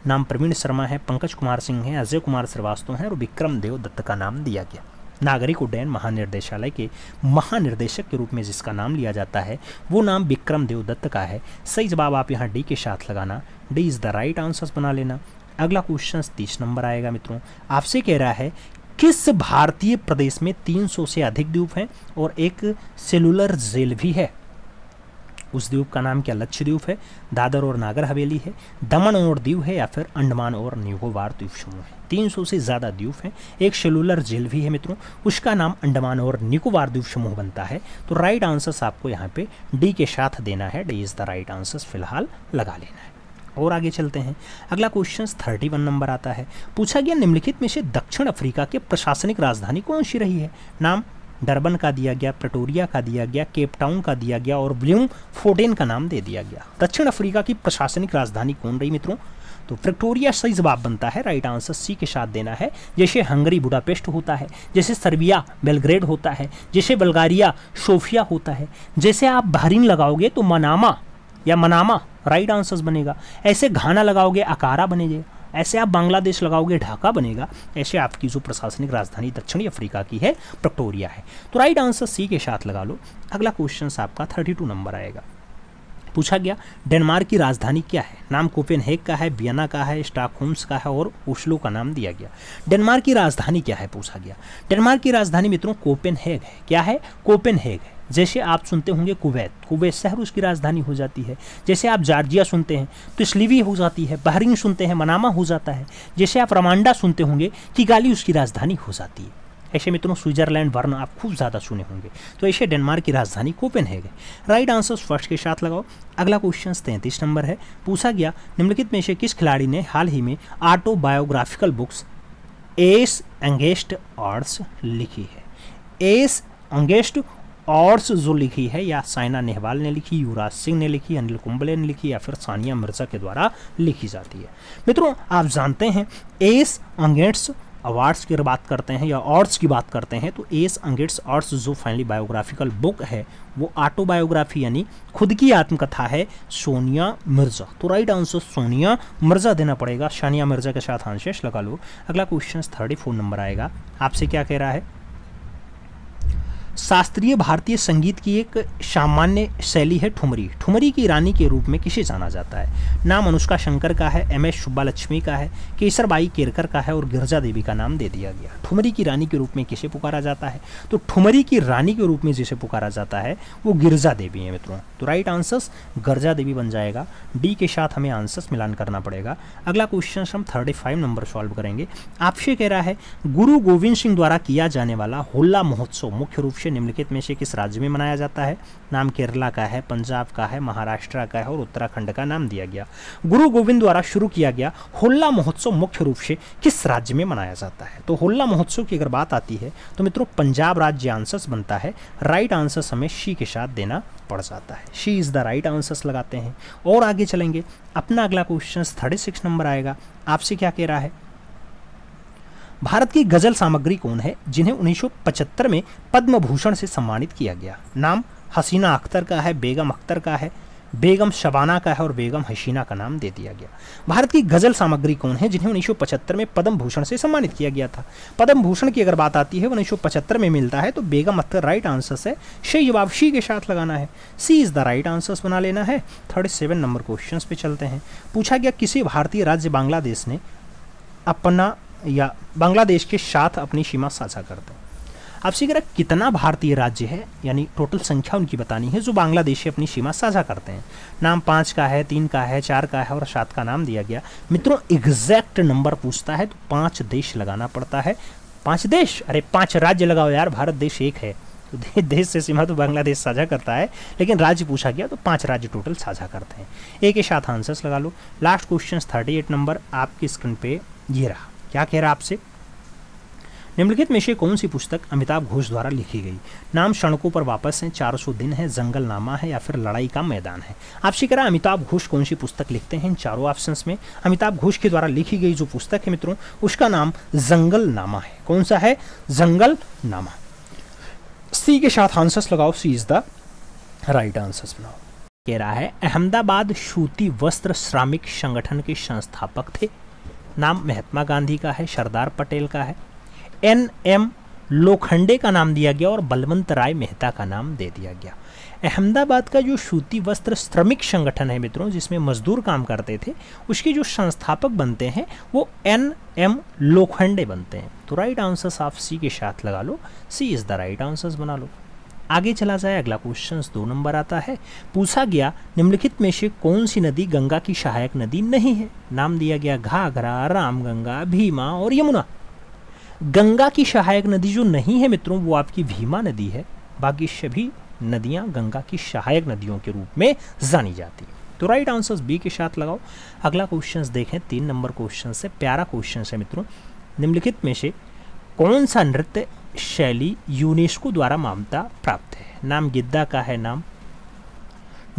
नाम प्रवीण शर्मा है पंकज कुमार सिंह हैं अजय कुमार श्रीवास्तव हैं और विक्रम देव दत्त का नाम दिया गया नागरिक उड्डयन महानिर्देशालय के महानिर्देशक के रूप में जिसका नाम लिया जाता है वो नाम विक्रम देव दत्त का है सही जवाब आप यहाँ डी के साथ लगाना D is the right answers बना लेना अगला क्वेश्चन तीस नंबर आएगा मित्रों आपसे कह रहा है किस भारतीय प्रदेश में 300 से अधिक द्वीप हैं और एक सेलुलर जेल भी है उस द्वीप का नाम क्या लक्षद्वीप है दादर और नागर हवेली है दमन और दीव है या फिर अंडमान और निकोबार द्वीप समूह है 300 से ज़्यादा द्वीप हैं एक सेलुलर जेल भी है मित्रों उसका नाम अंडमान और निकोबार द्वीप समूह बनता है तो राइट आंसर्स आपको यहाँ पे डी के साथ देना है D is the right answers फिलहाल लगा लेना है और आगे चलते हैं अगला क्वेश्चन थर्टी वन नंबर आता है पूछा गया निम्नलिखित में से दक्षिण अफ्रीका के प्रशासनिक राजधानी कौन सी रही है नाम डरबन का दिया गया प्रटोरिया का दिया गया केपटाउन का दिया गया और ब्ल्यूम फोर्टेन का नाम दे दिया गया दक्षिण अफ्रीका की प्रशासनिक राजधानी कौन रही मित्रों तो प्रिक्टोरिया सही जवाब बनता है राइट आंसर सी के साथ देना है जैसे हंगरी बुडापेस्ट होता है जैसे सर्बिया बेलग्रेड होता है जैसे बल्गारिया सोफिया होता है जैसे आप बहरीन लगाओगे तो मनामा या मनामा राइट आंसर्स बनेगा ऐसे घाना लगाओगे अकारा बनेगा ऐसे आप बांग्लादेश लगाओगे ढाका बनेगा ऐसे आपकी जो प्रशासनिक राजधानी दक्षिणी अफ्रीका की है प्रक्टोरिया है तो राइट आंसर सी के साथ लगा लो अगला क्वेश्चन आपका थर्टी टू नंबर आएगा पूछा गया डेनमार्क की राजधानी क्या है नाम कोपेन का है बियना का है स्टॉकहोम्स का है और उछलो का नाम दिया गया डेनमार्क की राजधानी क्या है पूछा गया डेनमार्क की राजधानी मित्रों कोपेन है क्या है कोपेन है जैसे आप सुनते होंगे कुवैत कुवैत शहर उसकी राजधानी हो जाती है जैसे आप जार्जिया सुनते हैं तो स्लीवी हो जाती है बहरीन सुनते हैं मनामा हो जाता है जैसे आप रमांडा सुनते होंगे कि गाली उसकी राजधानी हो जाती है ऐसे मित्रों स्विट्जरलैंड वर्ण आप खूब ज़्यादा सुने होंगे तो ऐसे डेनमार्क की राजधानी कोपेन है राइट आंसर फर्स्ट के साथ लगाओ अगला क्वेश्चन तैंतीस नंबर है पूछा गया निम्नलिखित में से किस खिलाड़ी ने हाल ही में autobiographical books ace against odds लिखी है एस अंगेस्ट ऑर्स जो लिखी है या साइना नेहवाल ने लिखी युवराज सिंह ने लिखी अनिल कुंबले ने लिखी या फिर सानिया मिर्जा के द्वारा लिखी जाती है मित्रों आप जानते हैं एस अंगेट्स अवार्ड्स की बात करते हैं या ऑर्ड्स की बात करते हैं तो एस अंगेट्स ऑर्ड्स जो फाइनली बायोग्राफिकल बुक है वो ऑटोबायोग्राफी यानी खुद की आत्मकथा है सोनिया मिर्जा तो राइट आंसर सोनिया मिर्जा देना पड़ेगा सानिया मिर्जा के साथ आंशेष लगा लो अगला क्वेश्चन थर्टी फोर नंबर आएगा आपसे क्या कह रहा है शास्त्रीय भारतीय संगीत की एक सामान्य शैली है ठुमरी ठुमरी की रानी के रूप में किसे जाना जाता है नाम अनुष्का शंकर का है एम एस सुब्बा लक्ष्मी का है केसरबाई केरकर का है और गिरजा देवी का नाम दे दिया गया ठुमरी की रानी के रूप में किसे पुकारा जाता है तो ठुमरी की रानी के रूप में जिसे पुकारा जाता है वो गिरजा देवी है मित्रों तो राइट आंसर्स गिरजा देवी बन जाएगा डी के साथ हमें आंसर्स मिलान करना पड़ेगा अगला क्वेश्चन हम थर्टी फाइव नंबर सॉल्व करेंगे आपसे कह रहा है गुरु गोविंद सिंह द्वारा किया जाने वाला होल्ला महोत्सव मुख्य रूप से निम्नलिखित में से किस राज्य में मनाया जाता है नाम केरला का है पंजाब का है महाराष्ट्र का है और उत्तराखंड का नाम दिया गया गुरु गोविंद द्वारा शुरू किया गया होल्ला महोत्सव मुख्य रूप से किस राज्य में मनाया जाता है तो होल्ला महोत्सव की अगर बात आती है तो मित्रों पंजाब राज्य आंसर्स बनता है राइट आंसर्स हमें शी के साथ देना पड़ जाता है C is the right answers लगाते हैं और आगे चलेंगे अपना अगला क्वेश्चन थर्टी सिक्स नंबर आएगा आपसे क्या कह रहा है भारत की गजल सामग्री कौन है जिन्हें 1975 में पद्म भूषण से सम्मानित किया गया नाम हसीना अख्तर का है बेगम अख्तर का है बेगम शबाना का है और बेगम हसीना का नाम दे दिया गया भारत की गजल सामग्री कौन है जिन्हें 1975 में पद्म भूषण से सम्मानित किया गया था पद्म भूषण की अगर बात आती है उन्नीस में मिलता है तो बेगम अख्तर राइट आंसर है शे शी के साथ लगाना है C is the right answers बना लेना है थर्ड सेवन नंबर क्वेश्चन पे चलते हैं पूछा गया किसी भारतीय राज्य बांग्लादेश ने अपना या बांग्लादेश के साथ अपनी सीमा साझा करते हैं आपसे अगर कितना भारतीय राज्य है यानी टोटल संख्या उनकी बतानी है जो बांग्लादेश से अपनी सीमा साझा करते हैं नाम पाँच का है तीन का है चार का है और सात का नाम दिया गया मित्रों एग्जैक्ट नंबर पूछता है तो पाँच देश लगाना पड़ता है पाँच देश अरे पाँच राज्य लगाओ यार भारत देश एक है तो देश से सीमा तो बांग्लादेश साझा करता है लेकिन राज्य पूछा गया तो पाँच राज्य टोटल साझा करते हैं एक ही साथ आंसर्स लगा लो last question thirty eight number आपकी स्क्रीन पे ये रहा क्या कह रहा आपसे निम्नलिखित में से कौन सी पुस्तक अमिताभ घोष द्वारा लिखी गई नाम सड़कों पर वापस है सौ दिन है जंगलनामा है या फिर लड़ाई का मैदान है आपसे कह रहा अमिताभ घोष कौन सी पुस्तक लिखते हैं इन चारों ऑप्शन में अमिताभ घोष के द्वारा लिखी गई जो पुस्तक है मित्रों उसका नाम जंगलनामा है कौन सा है जंगलनामा सी के साथ आंसर्स लगाओ C is the right answers बनाओ कह रहा है अहमदाबाद सूती वस्त्र श्रमिक संगठन के संस्थापक थे नाम महात्मा गांधी का है सरदार पटेल का है एन एम लोखंडे का नाम दिया गया और बलवंत राय मेहता का नाम दे दिया गया अहमदाबाद का जो सूती वस्त्र श्रमिक संगठन है मित्रों जिसमें मजदूर काम करते थे उसके जो संस्थापक बनते हैं वो एन एम लोखंडे बनते हैं तो राइट आंसर्स आप सी के साथ लगा लो C is the right answers बना लो आगे चला जाए अगला क्वेश्चन दो नंबर आता है पूछा गया निम्नलिखित में से कौन सी नदी गंगा की सहायक नदी नहीं है नाम दिया गया घाघरा रामगंगा भीमा और यमुना गंगा की सहायक नदी जो नहीं है मित्रों वो आपकी भीमा नदी है बाकी सभी नदियां गंगा की सहायक नदियों के रूप में जानी जाती हैं तो राइट आंसर्स बी के साथ लगाओ अगला क्वेश्चन देखें तीन नंबर क्वेश्चन से प्यारा क्वेश्चन है मित्रों निम्नलिखित में से कौन सा नृत्य शैली यूनेस्को द्वारा मान्यता प्राप्त है नाम गिद्दा का है नाम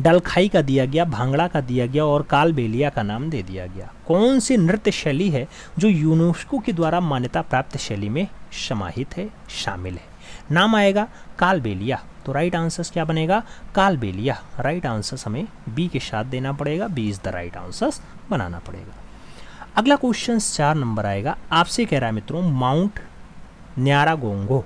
डलखाई का दिया गया भांगड़ा का दिया गया और कालबेलिया का नाम दे दिया गया कौन सी नृत्य शैली है जो यूनेस्को के द्वारा मान्यता प्राप्त शैली में समाहित है शामिल है नाम आएगा कालबेलिया तो राइट आंसर क्या बनेगा कालबेलिया राइट आंसर हमें बी के साथ देना पड़ेगा B is the right answer बनाना पड़ेगा अगला क्वेश्चन चार नंबर आएगा आपसे कह रहा है मित्रों माउंट न्यारागोंगो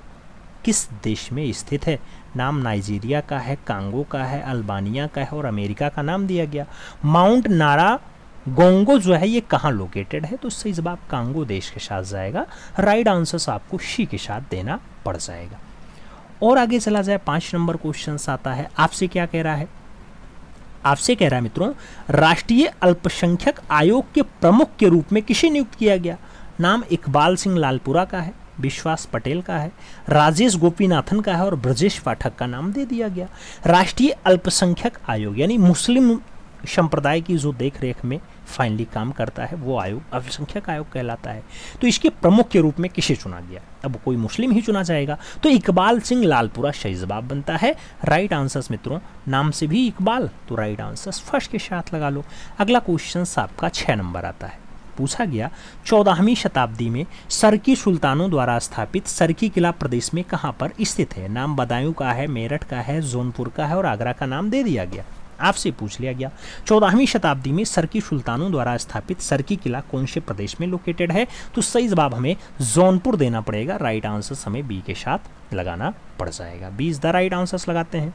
किस देश में स्थित है नाम नाइजीरिया का है कांगो का है अल्बानिया का है और अमेरिका का नाम दिया गया माउंट नारा गोंगो जो है ये कहाँ लोकेटेड है तो उससे इस बार कांगो देश के साथ जाएगा राइट आंसर्स आपको शी के साथ देना पड़ जाएगा और आगे चला जाए पाँच नंबर क्वेश्चन आता है आपसे क्या कह रहा है आपसे कह रहा है मित्रों राष्ट्रीय अल्पसंख्यक आयोग के प्रमुख के रूप में किसे नियुक्त किया गया नाम इकबाल सिंह लालपुरा का है विश्वास पटेल का है राजेश गोपीनाथन का है और ब्रजेश पाठक का नाम दे दिया गया राष्ट्रीय अल्पसंख्यक आयोग यानी मुस्लिम संप्रदाय की जो देख रेख में फाइनली काम करता है वो आयोग अल्पसंख्यक आयोग कहलाता है तो इसके प्रमुख के रूप में किसे चुना गया अब कोई मुस्लिम ही चुना जाएगा तो इकबाल सिंह लालपुरा सही जवाब बनता है राइट आंसर्स मित्रों नाम से भी इकबाल तो राइट आंसर्स फर्स्ट के साथ लगा लो अगला क्वेश्चन आपका छः नंबर आता है पूछा गया चौदहवीं शताब्दी में सरकी सुल्तानों द्वारा स्थापित सरकी किला प्रदेश में कहाँ पर स्थित है नाम बदायूं का है मेरठ का है जौनपुर का है और आगरा का नाम दे दिया गया आपसे पूछ लिया गया चौदहवीं शताब्दी में सरकी सुल्तानों द्वारा स्थापित सरकी किला कौन से प्रदेश में लोकेटेड है तो सही जवाब हमें जौनपुर देना पड़ेगा राइट आंसर हमें बी के साथ लगाना पड़ जाएगा B is the right answers लगाते हैं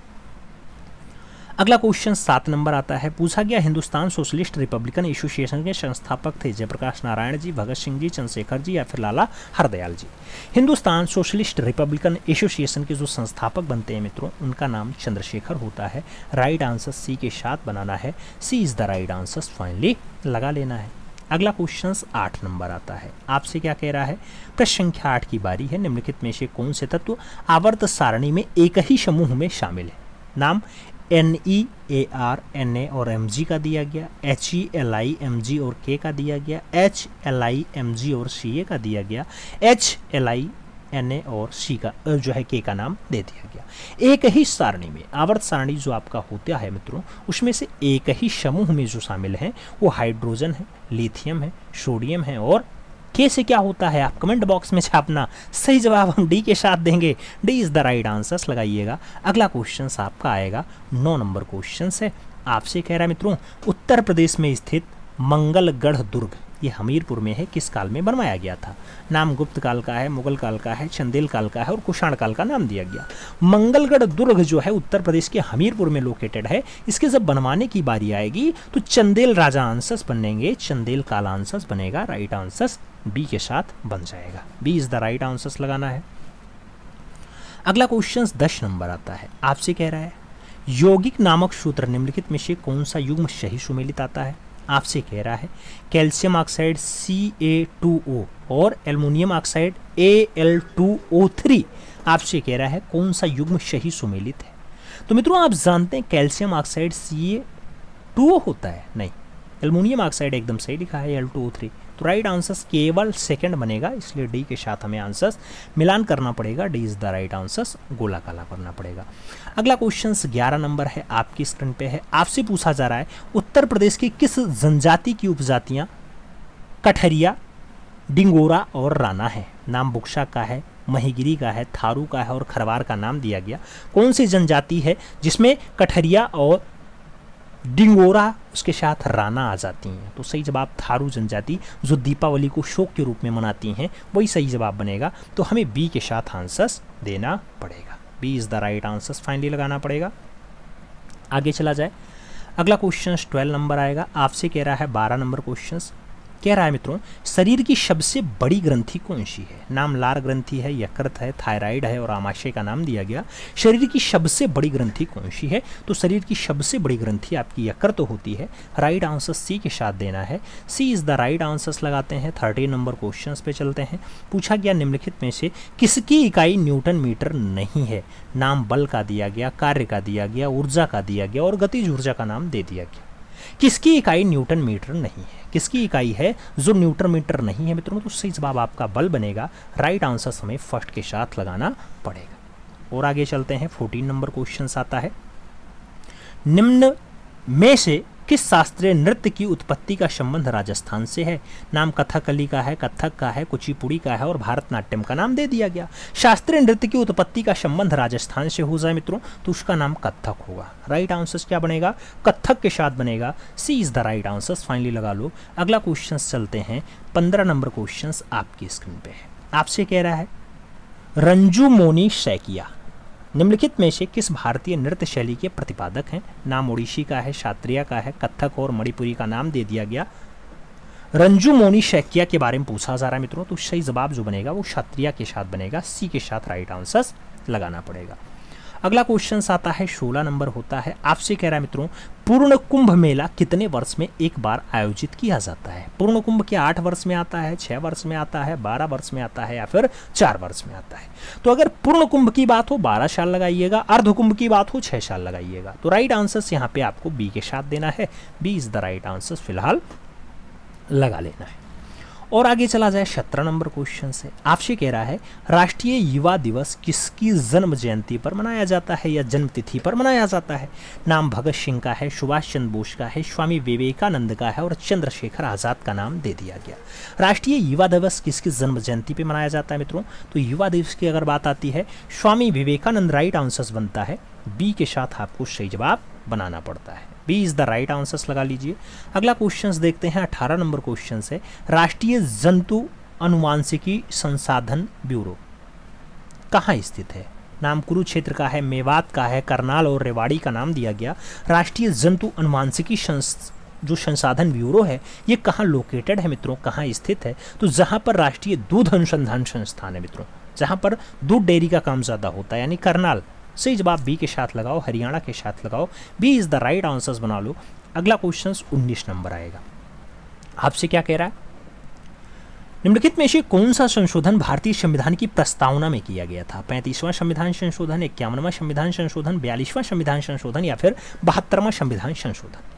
अगला क्वेश्चन सात नंबर आता है पूछा गया हिंदुस्तान सोशलिस्ट रिपब्लिकन एसोसिएशन के संस्थापक थे जयप्रकाश नारायण जी भगत सिंह जी चंद्रशेखर जी या फिर लाला हरदयाल जी हिंदुस्तान सोशलिस्ट रिपब्लिकन एसोसिएशन के जो संस्थापक बनते हैं मित्रों उनका नाम चंद्रशेखर होता है राइट आंसर सी के साथ बनाना है C is the right answer finally लगा लेना है अगला क्वेश्चन आठ नंबर आता है आपसे क्या कह रहा है प्रश्न संख्या आठ की बारी है निम्नलिखित में से कौन से तत्व आवर्त सारणी में एक ही समूह में शामिल है नाम N E A R N A और एम जी का दिया गया H E L I M G और के का दिया गया H L I M G और सी ए का दिया गया H L I N A और सी का जो है के का नाम दे दिया गया एक ही सारणी में आवर्त सारणी जो आपका होता है मित्रों उसमें से एक ही समूह में जो शामिल हैं वो हाइड्रोजन है लिथियम है सोडियम है और के से क्या होता है आप कमेंट बॉक्स में छापना सही जवाब हम डी के साथ देंगे D is the right answers लगाइएगा अगला क्वेश्चन आपका आएगा नौ नंबर क्वेश्चन है आपसे कह रहा है मित्रों उत्तर प्रदेश में स्थित मंगलगढ़ दुर्ग ये हमीरपुर में है किस काल में बनवाया गया था नाम गुप्त काल का है मुगल काल का है चंदेल काल का है और कुषाण काल का नाम दिया गया मंगलगढ़ दुर्ग जो है उत्तर प्रदेश के हमीरपुर में लोकेटेड है इसके जब बनवाने की बारी आएगी तो चंदेल राजा आंसर्स बनेंगे चंदेल काल आंसर्स बनेगा राइट आंसर्स बी के साथ बन जाएगा B is the right answers लगाना है अगला क्वेश्चन दस नंबर आता है आपसे कह रहा है यौगिक नामक सूत्र निम्नलिखित में से कौन सा युग्म सही सुमेलित आता है आपसे कह रहा है कैल्शियम ऑक्साइड Ca2O और एल्युमिनियम ऑक्साइड Al2O3 आपसे कह रहा है कौन सा युग्म सही सुमेलित है तो मित्रों आप जानते हैं calcium oxide C A two O होता है नहीं एल्युमिनियम ऑक्साइड एकदम सही लिखा है एल टू ओ थ्री तो राइट आंसर केवल सेकंड बनेगा इसलिए डी के साथ हमें आंसर्स मिलान करना पड़ेगा D is the right answers गोला काला करना पड़ेगा अगला क्वेश्चन ग्यारह नंबर है आपकी स्क्रीन पे है आपसे पूछा जा रहा है उत्तर प्रदेश की किस जनजाति की उपजातियाँ कठहरिया डिंगोरा और राना है नाम बुक्शा का है महीगिरी का है थारू का है और खरवार का नाम दिया गया कौन सी जनजाति है जिसमें कठहरिया और डिंगोरा उसके साथ राना आ जाती हैं तो सही जवाब थारू जनजाति जो दीपावली को शोक के रूप में मनाती हैं वही सही जवाब बनेगा तो हमें बी के साथ आंसर्स देना पड़ेगा B is the right answers finally लगाना पड़ेगा आगे चला जाए अगला क्वेश्चन ट्वेल्व नंबर आएगा आपसे कह रहा है बारह नंबर क्वेश्चन कह रहा है मित्रों शरीर की सबसे बड़ी ग्रंथि कौन सी है नाम लार ग्रंथि है यकृत है थायराइड है और आमाशय का नाम दिया गया शरीर की सबसे बड़ी ग्रंथि कौन सी है तो शरीर की सबसे बड़ी ग्रंथि आपकी यकृत होती है राइट आंसर सी के साथ देना है C is the right answers लगाते हैं थर्टीन नंबर क्वेश्चन पे चलते हैं पूछा गया निम्नलिखित में से किसकी इकाई न्यूटन मीटर नहीं है नाम बल का दिया गया कार्य का दिया गया ऊर्जा का दिया गया और गतिज ऊर्जा का नाम दे दिया गया किसकी इकाई न्यूटन मीटर नहीं है किसकी इकाई है जो न्यूटन मीटर नहीं है मित्रों तो उससे जवाब आपका बल बनेगा राइट आंसर हमें फर्स्ट के साथ लगाना पड़ेगा और आगे चलते हैं फोर्टीन नंबर क्वेश्चन आता है निम्न में से किस शास्त्रीय नृत्य की उत्पत्ति का संबंध राजस्थान से है नाम कथकली का है कथक का है कुचिपुड़ी का है और भारतनाट्यम का नाम दे दिया गया शास्त्रीय नृत्य की उत्पत्ति का संबंध राजस्थान से हो जाए मित्रों तो उसका नाम कथक होगा राइट आंसर क्या बनेगा कथक के साथ बनेगा C is the right answer finally लगा लो अगला क्वेश्चन चलते हैं पंद्रह नंबर क्वेश्चन आपकी स्क्रीन पे है आपसे कह रहा है रंजू मोनी शैकिया निम्नलिखित में से किस भारतीय नृत्य शैली के प्रतिपादक हैं नाम ओडिशी का है शात्रिया का है कथक और मणिपुरी का नाम दे दिया गया रंजू मोनी शैकिया के बारे में पूछा जा रहा है मित्रों तो सही जवाब जो बनेगा वो क्षत्रिया के साथ बनेगा सी के साथ राइट आंसर्स लगाना पड़ेगा अगला क्वेश्चन आता है सोलह नंबर होता है आपसे कह रहा है मित्रों पूर्ण कुंभ मेला कितने वर्ष में एक बार आयोजित किया जाता है पूर्ण कुंभ क्या आठ वर्ष में आता है छः वर्ष में आता है बारह वर्ष में आता है या फिर चार वर्ष में आता है तो अगर पूर्ण कुंभ की बात हो बारह साल लगाइएगा अर्ध कुंभ की बात हो छः साल लगाइएगा तो राइट आंसर्स यहाँ पे आपको बी के साथ देना है B is the right answer फिलहाल लगा लेना है और आगे चला जाए सत्रह नंबर क्वेश्चन से आपसे कह रहा है राष्ट्रीय युवा दिवस किसकी जन्म जयंती पर मनाया जाता है या जन्म तिथि पर मनाया जाता है नाम भगत सिंह का है सुभाष चंद्र बोस का है स्वामी विवेकानंद का है और चंद्रशेखर आज़ाद का नाम दे दिया गया राष्ट्रीय युवा दिवस किसकी जन्म जयंती पर मनाया जाता है मित्रों तो युवा दिवस की अगर बात आती है स्वामी विवेकानंद राइट आंसर्स बनता है बी के साथ आपको सही जवाब बनाना पड़ता है B is the right answers लगा लीजिए अगला क्वेश्चन देखते हैं अठारह नंबर क्वेश्चन है राष्ट्रीय जंतु अनुवांशिकी संसाधन ब्यूरो कहाँ स्थित है नाम कुरुक्षेत्र का है मेवात का है करनाल और रेवाड़ी का नाम दिया गया राष्ट्रीय जंतु अनुवांशिकी जो संसाधन ब्यूरो है ये कहाँ लोकेटेड है मित्रों कहाँ स्थित है तो जहाँ पर राष्ट्रीय दूध अनुसंधान संस्थान है मित्रों जहाँ पर दूध डेयरी का काम ज़्यादा होता है यानी करनाल सही जवाब बी के साथ लगाओ हरियाणा के साथ लगाओ B is the right answers बना लो अगला क्वेश्चन उन्नीस नंबर आएगा आपसे क्या कह रहा है निम्नलिखित में से कौन सा संशोधन भारतीय संविधान की प्रस्तावना में किया गया था पैंतीसवां संविधान संशोधन इक्यावनवा संविधान संशोधन बयालीसवां संविधान संशोधन या फिर बहत्तरवां संविधान संशोधन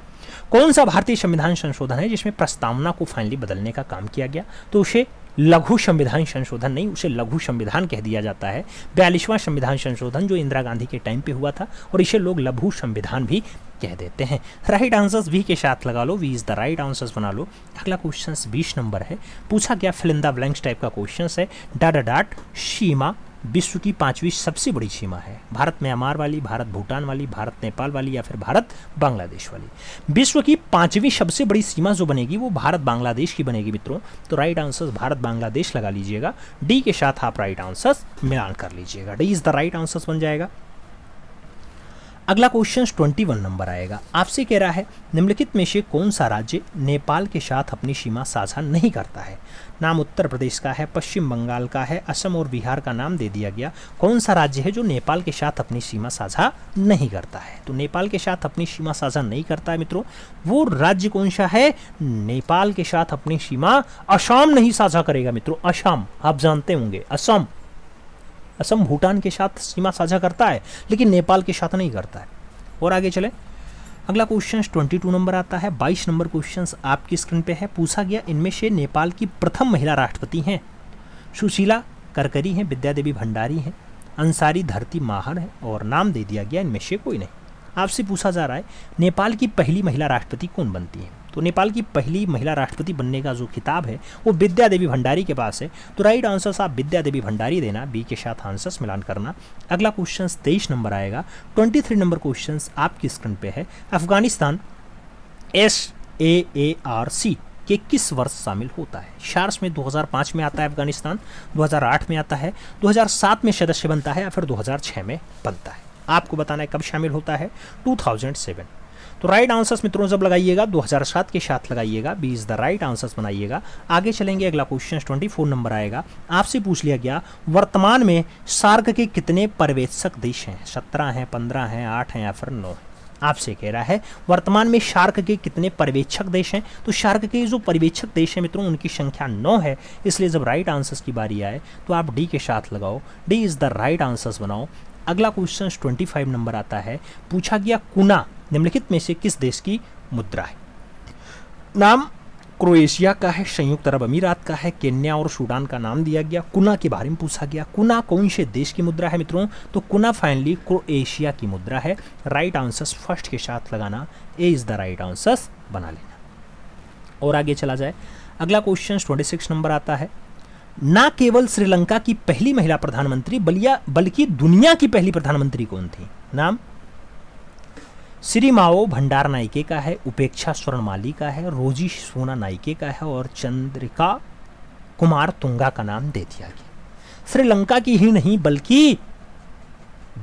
कौन सा भारतीय संविधान संशोधन है जिसमें प्रस्तावना को फाइनली बदलने का काम किया गया तो उसे लघु संविधान संशोधन नहीं उसे लघु संविधान कह दिया जाता है बयालीसवां संविधान संशोधन जो इंदिरा गांधी के टाइम पे हुआ था और इसे लोग लघु संविधान भी कह देते हैं राइट आंसर्स वी के साथ लगा लो we is the right answers बना लो अगला क्वेश्चन बीस नंबर है पूछा गया फिलिंदा ब्लैंक्स टाइप का क्वेश्चन है डाटा डाट शीमा विश्व की पांचवी सबसे बड़ी सीमा है भारत म्यांमार वाली भारत भूटान वाली भारत नेपाल वाली या फिर भारत बांग्लादेश वाली विश्व की पांचवी सबसे बड़ी सीमा जो बनेगी वो भारत बांग्लादेश की बनेगी मित्रों तो राइट आंसर भारत बांग्लादेश लगा लीजिएगा डी के साथ आप राइट आंसर मिलान कर लीजिएगा D is the right answer बन जाएगा अगला क्वेश्चन वन नंबर आएगा आपसे कह रहा है निम्नलिखित में से कौन सा राज्य नेपाल के साथ अपनी सीमा साझा नहीं करता है नाम उत्तर प्रदेश का है पश्चिम बंगाल का है असम और बिहार का नाम दे दिया गया कौन सा राज्य है जो नेपाल के साथ अपनी सीमा साझा नहीं करता है तो नेपाल के साथ अपनी सीमा साझा नहीं करता है मित्रों वो राज्य कौन सा है नेपाल के साथ अपनी सीमा असम नहीं साझा करेगा मित्रों असम आप जानते होंगे असम असम भूटान के साथ सीमा साझा करता है लेकिन नेपाल के साथ नहीं करता है और आगे चले अगला क्वेश्चन 22 नंबर आता है 22 नंबर क्वेश्चन आपकी स्क्रीन पे है पूछा गया इनमें से नेपाल की प्रथम महिला राष्ट्रपति हैं सुशीला करकरी हैं विद्या देवी भंडारी हैं अंसारी धरती माहर हैं और नाम दे दिया गया इनमें से कोई नहीं आपसे पूछा जा रहा है नेपाल की पहली महिला राष्ट्रपति कौन बनती है तो नेपाल की पहली महिला राष्ट्रपति बनने का जो खिताब है वो विद्या देवी भंडारी के पास है तो राइट आंसर्स आप विद्या देवी भंडारी देना बी के साथ आंसर्स मिलान करना अगला क्वेश्चन तेईस नंबर आएगा ट्वेंटी थ्री नंबर क्वेश्चन आपकी स्क्रीन पर है Afghanistan S A A R C के किस वर्ष शामिल होता है शार्स में 2005 में आता है अफगानिस्तान 2008 में आता है 2007 में सदस्य बनता है या फिर 2006 में बनता है आपको बताना है कब शामिल होता है 2007 तो राइट आंसर्स मित्रों जब लगाइएगा 2007 के साथ लगाइएगा B is the right answers बनाइएगा आगे चलेंगे अगला क्वेश्चन 24 नंबर आएगा आपसे पूछ लिया गया वर्तमान में सार्क के कितने परवेक्षक देश हैं सत्रह हैं पंद्रह हैं आठ हैं या फिर नौ आपसे कह रहा है वर्तमान में शार्क के कितने पर्यवेक्षक देश हैं तो शार्क के जो पर्यवेक्षक देश हैं मित्रों उनकी संख्या नौ है इसलिए जब राइट आंसर्स की बारी आए तो आप डी के साथ लगाओ D is the right answers बनाओ अगला क्वेश्चन 25 नंबर आता है पूछा गया कुना निम्नलिखित में से किस देश की मुद्रा है नाम क्रोएशिया का है संयुक्त अरब अमीरात का है केन्या और सूडान का नाम दिया गया कुना के बारे में पूछा गया कुना कौन से देश की मुद्रा है मित्रों तो कुना फाइनली क्रोएशिया की मुद्रा है राइट आंसर्स फर्स्ट के साथ लगाना A is the right answers बना लेना और आगे चला जाए अगला क्वेश्चन ट्वेंटी सिक्स नंबर आता है ना केवल श्रीलंका की पहली महिला प्रधानमंत्री बलिया बल्कि दुनिया की पहली प्रधानमंत्री कौन थी नाम श्री माओ भंडार नायके का है उपेक्षा स्वर्णमाली का है रोजी सोना नायके का है और चंद्रिका कुमार तुंगा का नाम दे दिया गया श्रीलंका की ही नहीं बल्कि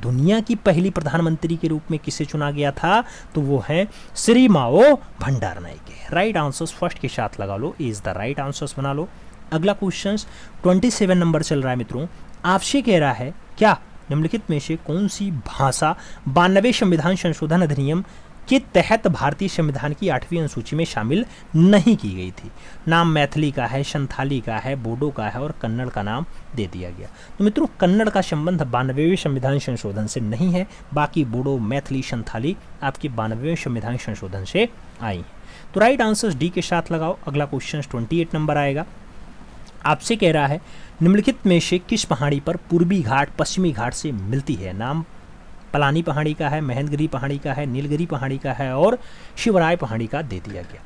दुनिया की पहली प्रधानमंत्री के रूप में किसे चुना गया था तो वो है श्री माओ भंडार नायके राइट आंसर्स फर्स्ट के साथ लगा लो इज द राइट आंसर्स बना लो अगला क्वेश्चन ट्वेंटी नंबर चल रहा है मित्रों आपसे कह रहा है क्या निम्नलिखित में से कौन सी भाषा बानवे संविधान संशोधन अधिनियम के तहत भारतीय संविधान की आठवीं अनुसूची में शामिल नहीं की गई थी नाम मैथिली का है संथाली का है बोडो का है और कन्नड़ का नाम दे दिया गया तो मित्रों कन्नड़ का संबंध बानवेवी संविधान संशोधन से नहीं है बाकी बोडो मैथिली संथाली आपके बानवेवें संविधान संशोधन से आई हैं तो राइट आंसर्स डी के साथ लगाओ अगला क्वेश्चन ट्वेंटी नंबर आएगा आपसे कह रहा है निम्नलिखित में से किस पहाड़ी पर पूर्वी घाट पश्चिमी घाट से मिलती है नाम पलानी पहाड़ी का है महेंद्रगिरी पहाड़ी का है नीलगिरी पहाड़ी का है और शिवराय पहाड़ी का दे दिया गया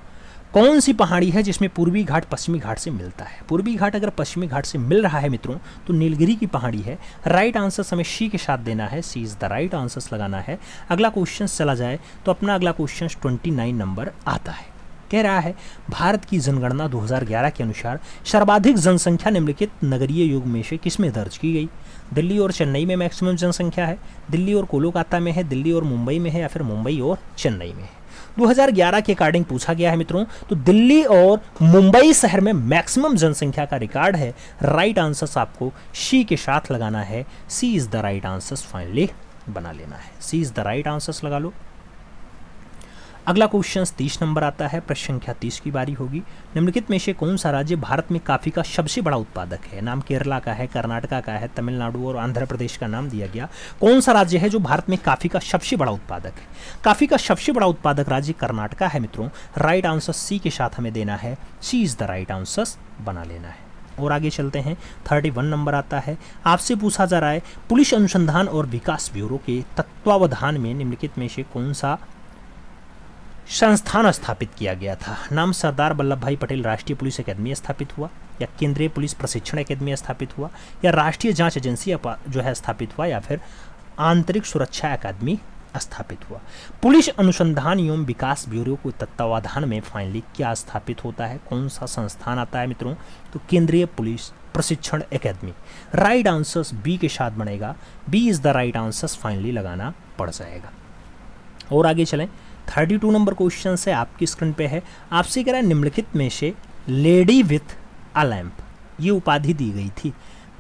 कौन सी पहाड़ी है जिसमें पूर्वी घाट पश्चिमी घाट से मिलता है पूर्वी घाट अगर पश्चिमी घाट से मिल रहा है मित्रों तो नीलगिरी की पहाड़ी है राइट आंसर हमें सी के साथ देना है C is the right answers लगाना है अगला क्वेश्चन चला जाए तो अपना अगला क्वेश्चन ट्वेंटी नाइन नंबर आता है कह रहा है भारत की जनगणना 2011 के अनुसार सर्वाधिक जनसंख्या निम्नलिखित नगरीय युग में से किस में दर्ज की गई दिल्ली और चेन्नई में मैक्सिमम जनसंख्या है दिल्ली और कोलकाता में है दिल्ली और मुंबई में है या फिर मुंबई और चेन्नई में है 2011 के अकॉर्डिंग पूछा गया है मित्रों तो दिल्ली और मुंबई शहर में मैक्सिमम जनसंख्या का रिकॉर्ड है राइट आंसर आपको सी के साथ लगाना है C is the right answer finally बना लेना है C is the right answer लगा लो अगला क्वेश्चन तीस नंबर आता है प्रश्न संख्या तीस की बारी होगी निम्नलिखित में से कौन सा राज्य भारत में काफ़ी का सबसे बड़ा उत्पादक है नाम केरला का है कर्नाटका का है तमिलनाडु और आंध्र प्रदेश का नाम दिया गया कौन सा राज्य है जो भारत में काफ़ी का सबसे बड़ा उत्पादक है काफ़ी का सबसे बड़ा उत्पादक राज्य कर्नाटका है मित्रों राइट आंसर सी के साथ हमें देना है C is the right answer बना लेना है और आगे चलते हैं थर्टी वन नंबर आता है आपसे पूछा जा रहा है पुलिस अनुसंधान और विकास ब्यूरो के तत्वावधान में निम्नलिखित में से कौन सा संस्थान स्थापित किया गया था नाम सरदार वल्लभ भाई पटेल राष्ट्रीय पुलिस अकेदमी स्थापित हुआ या केंद्रीय पुलिस प्रशिक्षण अकेदमी स्थापित हुआ या राष्ट्रीय जांच एजेंसी जो है स्थापित हुआ या फिर आंतरिक सुरक्षा अकादमी स्थापित हुआ पुलिस अनुसंधान एवं विकास ब्यूरो को तत्वाधान में फाइनली क्या स्थापित होता है कौन सा संस्थान आता है मित्रों तो केंद्रीय पुलिस प्रशिक्षण अकेदमी राइट आंसर्स बी के साथ बनेगा B is the right answers finally लगाना पड़ जाएगा और आगे चलें थर्टी टू नंबर क्वेश्चन है आपकी स्क्रीन पे है आपसे कह रहा है निम्नलिखित में से लेडी विथ अ लैम्प ये उपाधि दी गई थी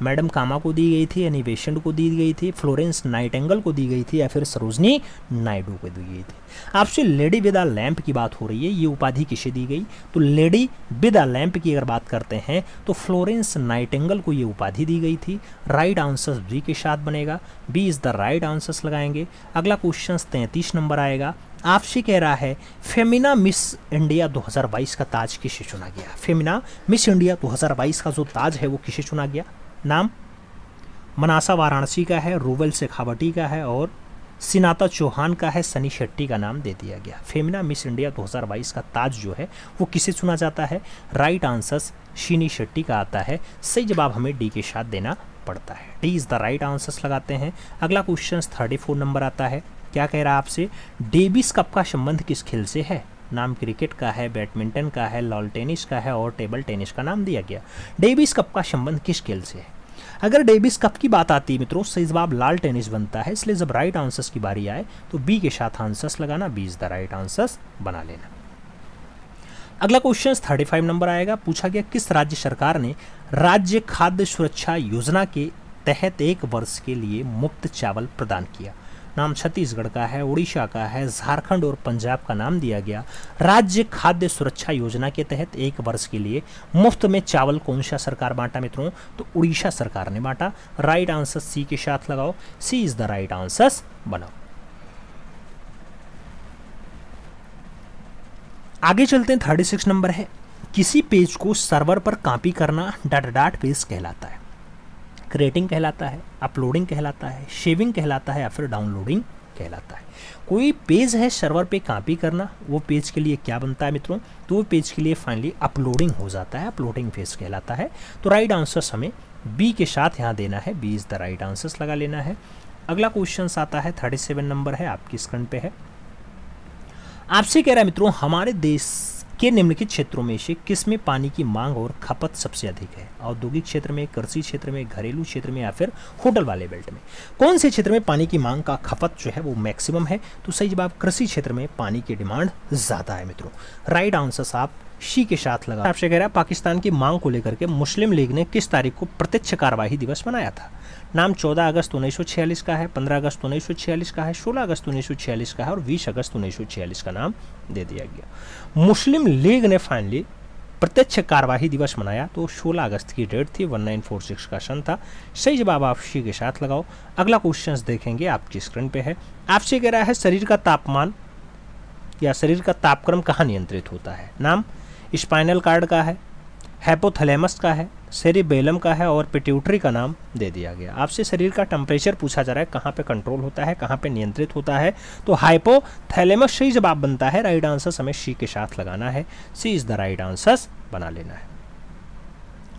मैडम कामा को दी गई थी यानी पेशेंट को दी गई थी फ्लोरेंस नाइटेंगल को दी गई थी या फिर सरोजनी नायडू को दी गई थी आपसे लेडी विद अ लैम्प की बात हो रही है ये उपाधि किसे दी गई तो लेडी विद अ लैम्प की अगर बात करते हैं तो फ्लोरेंस नाइटेंगल को ये उपाधि दी गई थी राइट आंसर्स बी के साथ बनेगा B is the right answers लगाएंगे अगला क्वेश्चन तैंतीस नंबर आएगा आपसी कह रहा है फेमिना मिस इंडिया 2022 का ताज किसे चुना गया फेमिना मिस इंडिया 2022 का जो ताज है वो किसे चुना गया नाम मनासा वाराणसी का है रूवल शेखावटी का है और सिनाता चौहान का है सनी शेट्टी का नाम दे दिया गया फेमिना मिस इंडिया 2022 का ताज जो है वो किसे चुना जाता है राइट आंसर शीनी शेट्टी का आता है सही जवाब हमें डी के साथ देना पड़ता है D is the right answers लगाते हैं अगला क्वेश्चन थर्टी फोर नंबर आता है क्या कह रहा है आपसे डेविस कप का संबंध किस खेल से है नाम क्रिकेट का है बैडमिंटन का है लॉल टेनिस का है और टेबल टेनिस का नाम दिया गया डेविस कप का संबंध किस खेल से है अगर डेविस कप की बात आती है मित्रों सही जवाब लाल टेनिस बनता है इसलिए जब राइट आंसर्स की बारी आए तो बी के साथ आंसर्स लगाना B is the right answers बना लेना अगला क्वेश्चन थर्टी फाइव नंबर आएगा पूछा गया किस राज्य सरकार ने राज्य खाद्य सुरक्षा योजना के तहत एक वर्ष के लिए मुफ्त चावल प्रदान किया नाम छत्तीसगढ़ का है उड़ीसा का है झारखंड और पंजाब का नाम दिया गया राज्य खाद्य सुरक्षा योजना के तहत एक वर्ष के लिए मुफ्त में चावल कौन सा सरकार बांटा मित्रों तो उड़ीसा सरकार ने बांटा राइट आंसर सी के साथ लगाओ C is the right answer बनाओ आगे चलते हैं थर्टी सिक्स नंबर है किसी पेज को सर्वर पर कॉपी करना डाटा डाट पेज कहलाता है क्रिएटिंग कहलाता है अपलोडिंग कहलाता है शेविंग कहलाता है या फिर डाउनलोडिंग कहलाता है कोई पेज है सर्वर पे कॉपी करना वो पेज के लिए क्या बनता है मित्रों तो वो पेज के लिए फाइनली अपलोडिंग हो जाता है अपलोडिंग फेज कहलाता है तो राइट आंसर हमें बी के साथ यहाँ देना है B is the right answers लगा लेना है अगला क्वेश्चन आता है थर्टी सेवन नंबर है आपकी स्क्रीन पे है आपसे कह रहा है मित्रों हमारे देश के निम्नलिखित क्षेत्रों में से किस में पानी की मांग और खपत सबसे अधिक है औद्योगिक क्षेत्र में कृषि क्षेत्र में घरेलू क्षेत्र में या फिर होटल वाले बेल्ट में कौन से क्षेत्र में पानी की मांग का खपत जो है वो मैक्सिमम है तो सही जवाब कृषि क्षेत्र में पानी की डिमांड ज़्यादा है मित्रों राइट आंसर आप शी के साथ लगा आपसे कह रहा है पाकिस्तान की मांग को लेकर के मुस्लिम लीग ने किस तारीख को प्रत्यक्ष कार्यवाही दिवस मनाया था नाम 14 अगस्त उन्नीस का है 15 अगस्त उन्नीस का है 16 अगस्त उन्नीस का है और 20 अगस्त उन्नीस का नाम दे दिया गया मुस्लिम लीग ने फाइनली प्रत्यक्ष कार्यवाही दिवस मनाया तो 16 अगस्त की डेट थी 1946 का सन था सही जवाब आप के साथ लगाओ अगला क्वेश्चन देखेंगे आपकी स्क्रीन पे है आपसे कह रहा है शरीर का तापमान या शरीर का तापक्रम कहाँ नियंत्रित होता है नाम स्पाइनल कार्ड का है हैपोथलेमस का है सेरिबेलम का है और पिट्यूटरी का नाम दे दिया गया आपसे शरीर का टेम्परेचर पूछा जा रहा है कहाँ पे कंट्रोल होता है कहाँ पे नियंत्रित होता है तो हाइपोथैलेमस से ही जवाब बनता है राइट आंसर हमें सी के साथ लगाना है C is the right answer बना लेना है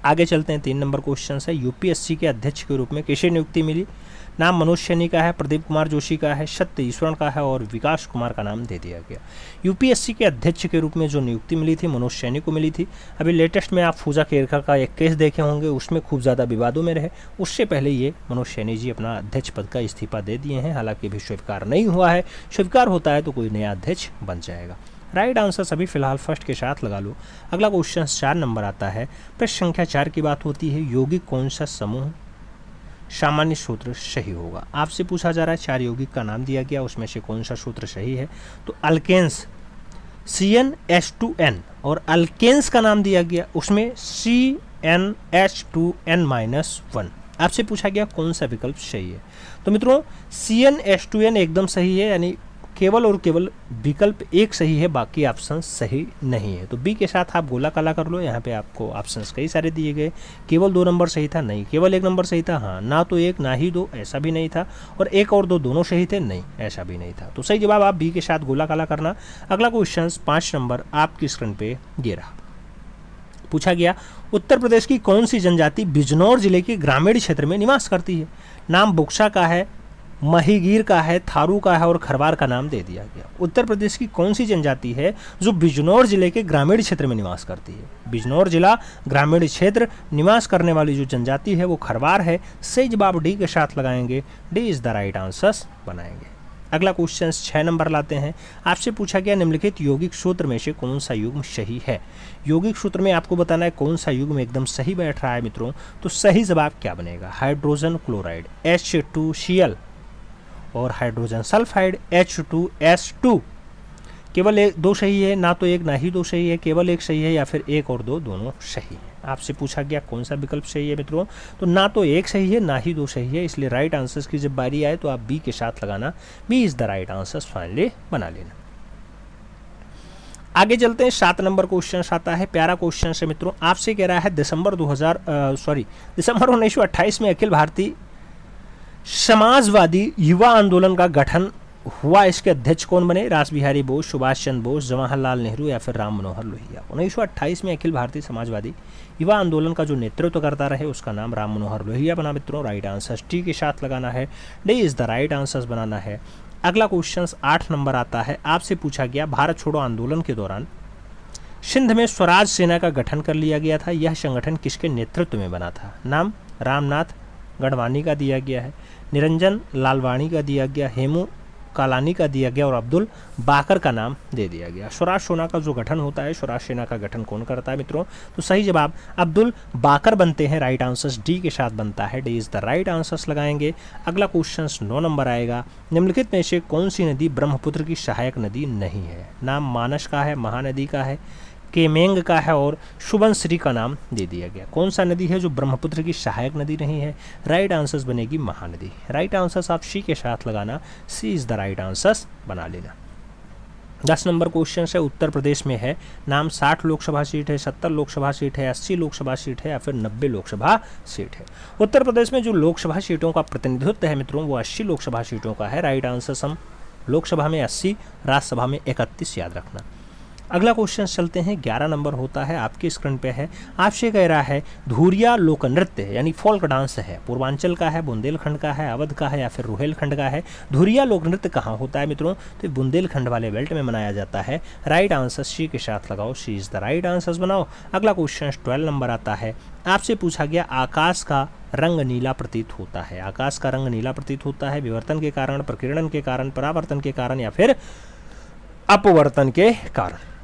आगे चलते हैं तीन नंबर क्वेश्चन है यूपीएससी के अध्यक्ष के रूप में किसे नियुक्ति मिली नाम मनोज सैनी का है प्रदीप कुमार जोशी का है सत्य ईश्वरण का है और विकास कुमार का नाम दे दिया गया यूपीएससी के अध्यक्ष के रूप में जो नियुक्ति मिली थी मनोज सैनी को मिली थी अभी लेटेस्ट में आप फूजा केरकर का एक केस देखे होंगे उसमें खूब ज़्यादा विवादों में रहे उससे पहले ये मनोज सैनी जी अपना अध्यक्ष पद का इस्तीफा दे दिए हैं हालांकि अभी स्वीकार नहीं हुआ है स्वीकार होता है तो कोई नया अध्यक्ष बन जाएगा राइट आंसर सभी फिलहाल फर्स्ट के साथ लगा लो अगला क्वेश्चन चार नंबर आता है प्रश्न संख्या चार की बात होती है योगी कौन सा समूह सामान्य सूत्र सही होगा आपसे पूछा जा रहा है चार यौगिक का नाम दिया गया उसमें से कौन सा सूत्र सही है तो alkenes C n H two n और अल्केन्स का नाम दिया गया उसमें C n H two n minus one आपसे पूछा गया कौन सा विकल्प सही है तो मित्रों C n H two n एकदम सही है यानी केवल और केवल विकल्प एक सही है बाकी ऑप्शन सही नहीं है तो बी के साथ आप गोला काला कर लो यहाँ पे आपको ऑप्शन कई सारे दिए गए केवल दो नंबर सही था नहीं केवल एक नंबर सही था हाँ ना तो एक ना ही दो ऐसा भी नहीं था और एक और दो दोनों सही थे नहीं ऐसा भी नहीं था तो सही जवाब आप बी के साथ गोला काला करना अगला क्वेश्चन पाँच नंबर आपकी स्क्रीन पर दे रहा पूछा गया उत्तर प्रदेश की कौन सी जनजाति बिजनौर जिले के ग्रामीण क्षेत्र में निवास करती है नाम बुक्सा का है महीगीर का है थारू का है और खरवार का नाम दे दिया गया उत्तर प्रदेश की कौन सी जनजाति है जो बिजनौर जिले के ग्रामीण क्षेत्र में निवास करती है बिजनौर जिला ग्रामीण क्षेत्र निवास करने वाली जो जनजाति है वो खरवार है सही जवाब डी के साथ लगाएंगे D is the right answers बनाएंगे अगला क्वेश्चन छः नंबर लाते हैं आपसे पूछा गया निम्नलिखित यौगिक सूत्र में से कौन सा युग्म सही है यौगिक सूत्र में आपको बताना है कौन सा युग्म एकदम सही बैठ रहा है मित्रों तो सही जवाब क्या बनेगा hydrogen chloride H two C L और hydrogen sulphide H two S two केवल एक दो सही है ना तो एक ना ही दो सही है केवल एक सही है या फिर एक और दो दोनों सही है आपसे पूछा गया कौन सा विकल्प सही है मित्रों तो ना तो एक सही है ना ही दो सही है इसलिए राइट आंसर्स की जब बारी आए तो आप बी के साथ लगाना B is the right answer finally बना लेना आगे चलते हैं सात नंबर क्वेश्चन आता है प्यारा क्वेश्चन है मित्रों आपसे कह रहा है दिसंबर 2000 सॉरी दिसंबर उन्नीस में अखिल भारतीय समाजवादी युवा आंदोलन का गठन हुआ इसके अध्यक्ष कौन बने राजबिहारी बिहारी बोस सुभाष चंद्र बोस जवाहरलाल नेहरू या फिर राम मनोहर लोहिया उन्नीस सौ अट्ठाईस में अखिल भारतीय समाजवादी युवा आंदोलन का जो नेतृत्व तो करता रहे उसका नाम राम मनोहर लोहिया बना मित्रों राइट आंसर्स टी के साथ लगाना है D is the right answers बनाना है अगला क्वेश्चन आठ नंबर आता है आपसे पूछा गया भारत छोड़ो आंदोलन के दौरान सिंध में स्वराज सेना का गठन कर लिया गया था यह संगठन किसके नेतृत्व में बना था नाम रामनाथ गढ़वानी का दिया गया है निरंजन लालवाणी का दिया गया हेमू कालानी का दिया गया और अब्दुल बाकर का नाम दे दिया गया स्वराज सेना का जो गठन होता है स्वराज सेना का गठन कौन करता है मित्रों तो सही जवाब अब्दुल बाकर बनते हैं राइट आंसर्स डी के साथ बनता है D is the right answers लगाएंगे अगला क्वेश्चन नौ नंबर आएगा निम्नलिखित में से कौन सी नदी ब्रह्मपुत्र की सहायक नदी नहीं है नाम मानस का है महानदी का है केमेंग का है और शुभन श्री का नाम दे दिया गया कौन सा नदी है जो ब्रह्मपुत्र की सहायक नदी नहीं है राइट आंसर्स बनेगी महानदी राइट आंसर्स आप सी के साथ लगाना C is the right answers बना लेना दस नंबर क्वेश्चन है उत्तर प्रदेश में है नाम साठ लोकसभा सीट है सत्तर लोकसभा सीट है अस्सी लोकसभा सीट है या फिर नब्बे लोकसभा सीट है उत्तर प्रदेश में जो लोकसभा सीटों का प्रतिनिधित्व है मित्रों वो अस्सी लोकसभा सीटों का है राइट आंसर हम लोकसभा में अस्सी राज्यसभा में इकतीस याद रखना अगला क्वेश्चन चलते हैं ग्यारह नंबर होता है आपकी स्क्रीन पे है आपसे कह रहा है धूरिया लोक नृत्य यानी फोल्क डांस है पूर्वांचल का है बुंदेलखंड का है अवध का है या फिर रोहेलखंड का है धूरिया लोक नृत्य कहाँ होता है मित्रों तो बुंदेलखंड वाले बेल्ट में मनाया जाता है राइट आंसर सी के साथ लगाओ C is the right answers बनाओ अगला क्वेश्चन ट्वेल्व नंबर आता है आपसे पूछा गया आकाश का रंग नीला प्रतीत होता है आकाश का रंग नीला प्रतीत होता है विवर्तन के कारण प्रकीर्णन के कारण परावर्तन के कारण या फिर अपवर्तन के कारण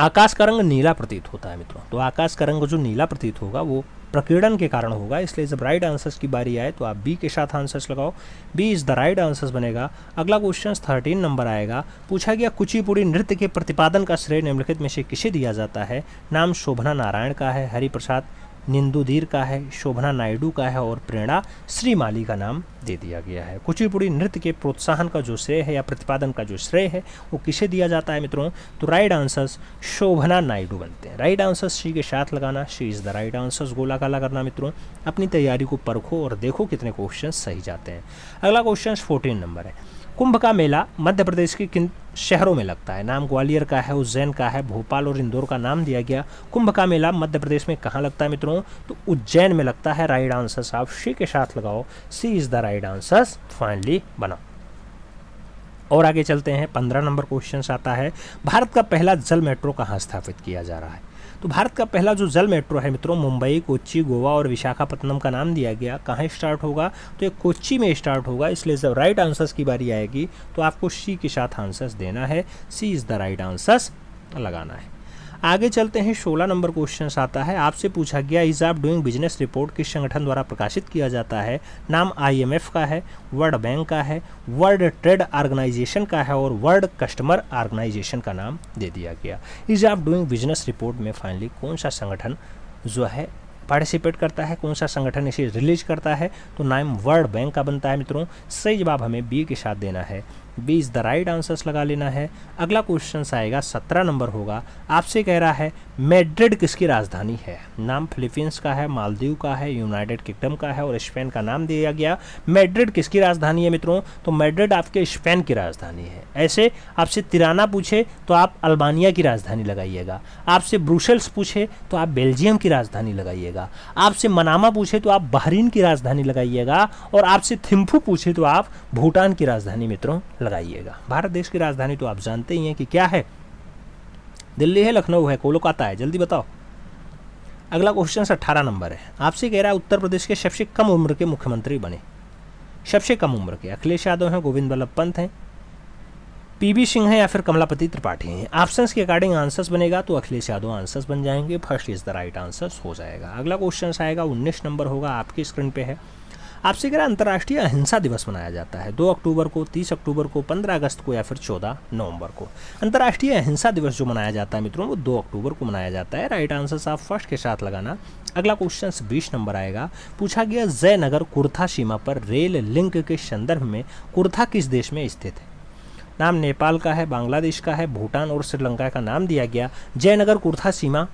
आकाश का रंग नीला प्रतीत होता है मित्रों तो आकाश का रंग जो नीला प्रतीत होगा वो प्रकीर्णन के कारण होगा इसलिए जब राइट आंसर्स की बारी आए तो आप बी के साथ आंसर्स लगाओ B is the right answers बनेगा अगला क्वेश्चन थर्टीन नंबर आएगा पूछा गया कुचिपुड़ी नृत्य के प्रतिपादन का श्रेय निम्नलिखित में से किसे दिया जाता है नाम शोभना नारायण का है हरिप्रसाद निंदुधीर का है शोभना नायडू का है और प्रेरणा श्रीमाली का नाम दे दिया गया है कुचिपुड़ी नृत्य के प्रोत्साहन का जो श्रेय है या प्रतिपादन का जो श्रेय है वो किसे दिया जाता है मित्रों तो राइट आंसर्स शोभना नायडू बनते हैं राइट आंसर्स शी के साथ लगाना C is the right answers गोला काला करना मित्रों अपनी तैयारी को परखो और देखो कितने क्वेश्चन सही जाते हैं अगला क्वेश्चन फोर्टीन नंबर है कुंभ का मेला मध्य प्रदेश के किन शहरों में लगता है नाम ग्वालियर का है उज्जैन का है भोपाल और इंदौर का नाम दिया गया कुंभ का मेला मध्य प्रदेश में कहाँ लगता है मित्रों तो उज्जैन में लगता है राइट आंसर्स आप शी के साथ लगाओ C is the right answers finally बनाओ और आगे चलते हैं पंद्रह नंबर क्वेश्चन आता है भारत का पहला जल मेट्रो कहाँ स्थापित किया जा रहा है तो भारत का पहला जो जल मेट्रो है मित्रों मुंबई कोच्चि गोवा और विशाखापत्तनम का नाम दिया गया कहाँ स्टार्ट होगा तो ये कोच्चि में स्टार्ट होगा इसलिए जब राइट आंसर्स की बारी आएगी तो आपको सी के साथ आंसर्स देना है C is the right answers लगाना है आगे चलते हैं सोलह नंबर क्वेश्चन आता है आपसे पूछा गया ease of doing business report किस संगठन द्वारा प्रकाशित किया जाता है नाम आईएमएफ का है वर्ल्ड बैंक का है वर्ल्ड ट्रेड ऑर्गेनाइजेशन का है और वर्ल्ड कस्टमर ऑर्गेनाइजेशन का नाम दे दिया गया ease of doing business report में फाइनली कौन सा संगठन जो है पार्टिसिपेट करता है कौन सा संगठन इसे रिलीज करता है तो नाम वर्ल्ड बैंक का बनता है मित्रों सही जवाब हमें बी के साथ देना है B is the right answers लगा लेना है अगला क्वेश्चन आएगा सत्रह नंबर होगा आपसे कह रहा है मेड्रिड किसकी राजधानी है नाम फिलीपींस का है मालदीव का है यूनाइटेड किंगडम का है और स्पेन का नाम दिया गया मेड्रिड किसकी राजधानी है मित्रों तो मेड्रिड आपके स्पेन की राजधानी है ऐसे आपसे तिराना पूछे तो आप अल्बानिया की राजधानी लगाइएगा आपसे ब्रूसेल्स पूछे तो आप बेल्जियम की राजधानी लगाइएगा आपसे मनामा पूछे तो आप बहरीन की राजधानी लगाइएगा और आपसे थिम्फू पूछे तो आप भूटान की राजधानी मित्रों लगाइएगा भारत देश की राजधानी तो आप जानते ही हैं कि क्या है दिल्ली है लखनऊ है कोलकाता है जल्दी बताओ अगला क्वेश्चन अट्ठारह नंबर है आपसे कह रहा है उत्तर प्रदेश के सबसे कम उम्र के मुख्यमंत्री बने सबसे कम उम्र के अखिलेश यादव हैं गोविंद वल्लभ पंत हैं पीबी सिंह हैं या फिर कमलापति त्रिपाठी हैं ऑप्शंस के अकॉर्डिंग आंसर्स बनेगा तो अखिलेश यादव आंसर्स बन जाएंगे first is the right answers हो जाएगा अगला क्वेश्चन आएगा उन्नीस नंबर होगा आपकी स्क्रीन पे है आपसे कह अंतर्राष्ट्रीय अहिंसा दिवस मनाया जाता है दो अक्टूबर को तीस अक्टूबर को पंद्रह अगस्त को या फिर चौदह नवंबर को अंतर्राष्ट्रीय अहिंसा दिवस जो मनाया जाता है मित्रों वो दो अक्टूबर को मनाया जाता है राइट आंसर आप फर्स्ट के साथ लगाना अगला क्वेश्चन बीस नंबर आएगा पूछा गया जयनगर कुर्था सीमा पर रेल लिंक के संदर्भ में कुर्था किस देश में स्थित है नाम नेपाल का है बांग्लादेश का है भूटान और श्रीलंका का नाम दिया गया जयनगर कुर्था सीमा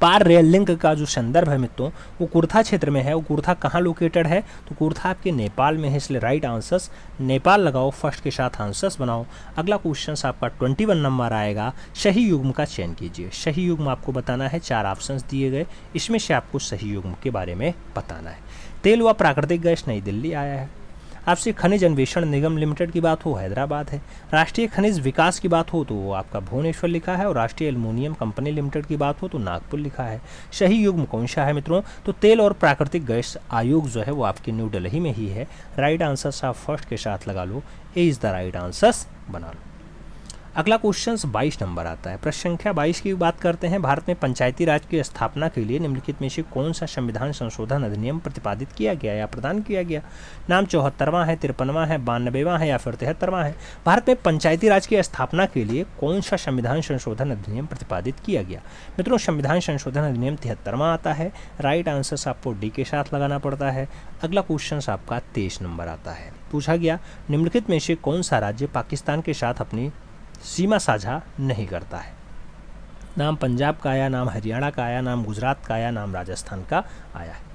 पार रेल लिंक का जो संदर्भ है मित्रों वो कुर्था क्षेत्र में है वो कुर्था कहाँ लोकेटेड है तो कुर्था आपके नेपाल में है इसलिए राइट आंसर्स नेपाल लगाओ फर्स्ट के साथ आंसर्स बनाओ अगला क्वेश्चन आपका ट्वेंटी वन नंबर आएगा सही युग्म का चयन कीजिए सही युग्म आपको बताना है चार ऑप्शन दिए गए इसमें से आपको सही युग्म के बारे में बताना है तेल व प्राकृतिक गैस नई दिल्ली आया है आपसे खनिज अन्वेषण निगम लिमिटेड की बात हो हैदराबाद है राष्ट्रीय खनिज विकास की बात हो तो वो आपका भुवनेश्वर लिखा है और राष्ट्रीय एल्यूमिनियम कंपनी लिमिटेड की बात हो तो नागपुर लिखा है शही युग्म कौन सा है मित्रों तो तेल और प्राकृतिक गैस आयोग जो है वो आपकी न्यू डेल्ही में ही है राइट आंसर्स आप फर्स्ट के साथ लगा लो A is the right answers बना लो अगला क्वेश्चन 22 नंबर आता है प्रश्न संख्या 22 की बात करते हैं भारत में पंचायती राज की स्थापना के लिए निम्नलिखित में से कौन सा संविधान संशोधन अधिनियम प्रतिपादित किया गया या प्रदान किया गया नाम चौहत्तरवां है तिरपनवा है बानबेवा है या फिर तिहत्तरवां है भारत में पंचायती राज की स्थापना के लिए कौन सा संविधान संशोधन अधिनियम प्रतिपादित किया गया मित्रों संविधान संशोधन अधिनियम तिहत्तरवां आता है राइट आंसर आपको डी के साथ लगाना पड़ता है अगला क्वेश्चन आपका तेईस नंबर आता है पूछा गया निम्नलिखित में से कौन सा राज्य पाकिस्तान के साथ अपनी सीमा साझा नहीं करता है नाम पंजाब का आया नाम हरियाणा का आया नाम गुजरात का आया नाम राजस्थान का आया है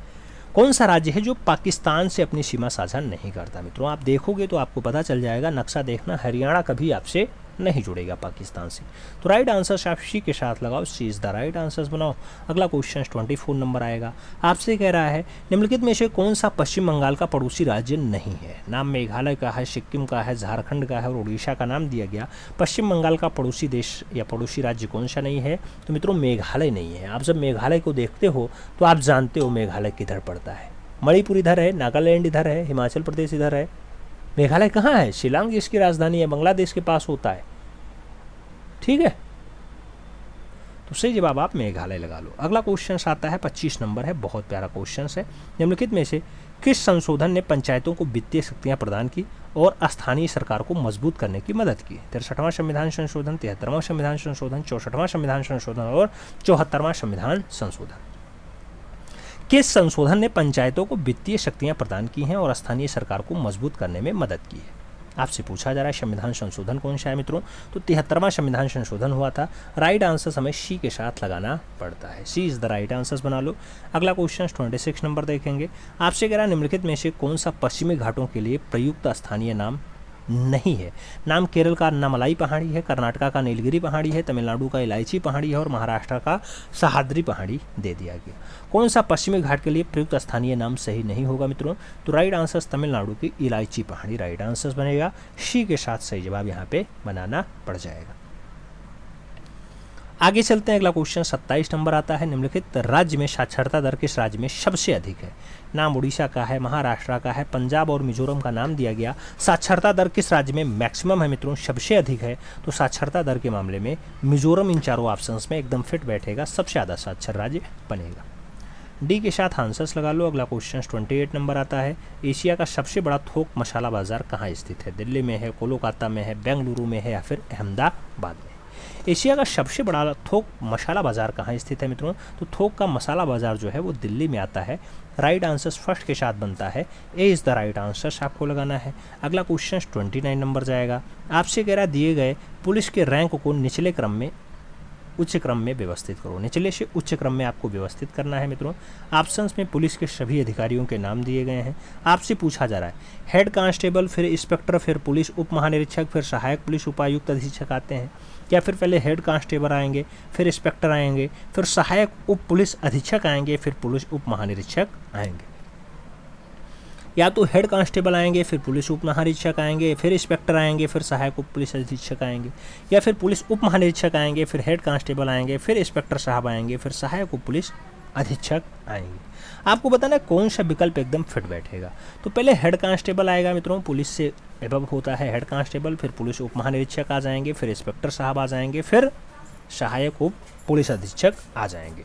कौन सा राज्य है जो पाकिस्तान से अपनी सीमा साझा नहीं करता मित्रों आप देखोगे तो आपको पता चल जाएगा नक्शा देखना हरियाणा कभी आपसे नहीं जुड़ेगा पाकिस्तान से तो राइट आंसर्स आप शी के साथ लगाओ C is the right answers बनाओ अगला क्वेश्चन ट्वेंटी फोर नंबर आएगा आपसे कह रहा है निम्नलिखित में से कौन सा पश्चिम बंगाल का पड़ोसी राज्य नहीं है नाम मेघालय का है सिक्किम का है झारखंड का है और उड़ीसा का नाम दिया गया पश्चिम बंगाल का पड़ोसी देश या पड़ोसी राज्य कौन सा नहीं है तो मित्रों मेघालय नहीं है आप जब मेघालय को देखते हो तो आप जानते हो मेघालय किधर पड़ता है मणिपुर इधर है नागालैंड इधर है हिमाचल प्रदेश इधर है मेघालय कहाँ है शिलांग जिसकी राजधानी है बांग्लादेश के पास होता है ठीक है तो सही जवाब आप मेघालय लगा लो अगला क्वेश्चन आता है पच्चीस नंबर है बहुत प्यारा क्वेश्चन है निम्नलिखित में से किस संशोधन ने पंचायतों को वित्तीय शक्तियां प्रदान की और स्थानीय सरकार को मजबूत करने की मदद की तिरसठवां संविधान संशोधन तिहत्तरवां संविधान संशोधन चौसठवां संविधान संशोधन और चौहत्तरवां संविधान संशोधन के संशोधन ने पंचायतों को वित्तीय शक्तियां प्रदान की हैं और स्थानीय सरकार को मजबूत करने में मदद की है आपसे पूछा जा रहा है संविधान संशोधन कौन सा है मित्रों तो तिहत्तरवां संविधान संशोधन हुआ था राइट आंसर हमें सी के साथ लगाना पड़ता है C is the right answers बना लो अगला क्वेश्चन ट्वेंटी सिक्स नंबर देखेंगे आपसे कह रहा निम्नलिखित में से कौन सा पश्चिमी घाटों के लिए प्रयुक्त स्थानीय नाम नहीं है नाम केरल का नमलाई पहाड़ी है कर्नाटका का नीलगिरी पहाड़ी है तमिलनाडु का इलायची पहाड़ी है और महाराष्ट्र का सहाद्री पहाड़ी दे दिया गया कौन सा पश्चिमी घाट के लिए प्रयुक्त स्थानीय नाम सही नहीं होगा मित्रों तो राइट आंसर तमिलनाडु की इलायची पहाड़ी राइट आंसर बनेगा शी के साथ सही जवाब यहाँ पे बनाना पड़ जाएगा आगे चलते हैं अगला क्वेश्चन 27 नंबर आता है निम्नलिखित राज्य में साक्षरता दर किस राज्य में सबसे अधिक है नाम उड़ीसा का है महाराष्ट्र का है पंजाब और मिजोरम का नाम दिया गया साक्षरता दर किस राज्य में मैक्सिमम है मित्रों सबसे अधिक है तो साक्षरता दर के मामले में मिजोरम इन चारों ऑप्शंस में एकदम फिट बैठेगा सबसे ज़्यादा साक्षर राज्य बनेगा डी के साथ आंसर्स लगा लो अगला क्वेश्चन 28 नंबर आता है एशिया का सबसे बड़ा थोक मसाला बाजार कहाँ स्थित है दिल्ली में है कोलकाता में है बेंगलुरु में है या फिर अहमदाबाद में एशिया का सबसे बड़ा थोक मसाला बाज़ार कहाँ स्थित है मित्रों तो थोक का मसाला बाज़ार जो है वो दिल्ली में आता है राइट आंसर फर्स्ट के साथ बनता है A is the right answer आपको लगाना है अगला क्वेश्चन ट्वेंटी नाइन नंबर जाएगा आपसे कह रहा दिए गए पुलिस के रैंक को निचले क्रम में उच्च क्रम में व्यवस्थित करो निचले से उच्च क्रम में आपको व्यवस्थित करना है मित्रों ऑप्शंस में पुलिस के सभी अधिकारियों के नाम दिए गए हैं आपसे पूछा जा रहा है हेड कांस्टेबल फिर इंस्पेक्टर फिर पुलिस उप महानिरीक्षक फिर सहायक पुलिस उपायुक्त अधीक्षक आते हैं या फिर पहले हेड कांस्टेबल आएंगे फिर इंस्पेक्टर आएंगे फिर सहायक उप पुलिस अधीक्षक आएंगे फिर पुलिस उप महानिरीक्षक आएंगे या तो हेड कांस्टेबल आएंगे फिर पुलिस उप महानिरीक्षक आएंगे फिर इंस्पेक्टर आएंगे फिर सहायक उप पुलिस अधीक्षक आएंगे या फिर पुलिस उप महानिरीक्षक आएंगे फिर हेड कांस्टेबल आएंगे फिर इंस्पेक्टर साहब आएंगे फिर सहायक उप पुलिस अधीक्षक आएंगे आपको बताना है कौन सा विकल्प एकदम फिट बैठेगा तो पहले हेड कांस्टेबल आएगा मित्रों पुलिस से एबव होता है हेड कांस्टेबल फिर पुलिस उप महानिरीक्षक आ जाएंगे फिर इंस्पेक्टर साहब आ जाएंगे फिर सहायक उप पुलिस अधीक्षक आ जाएंगे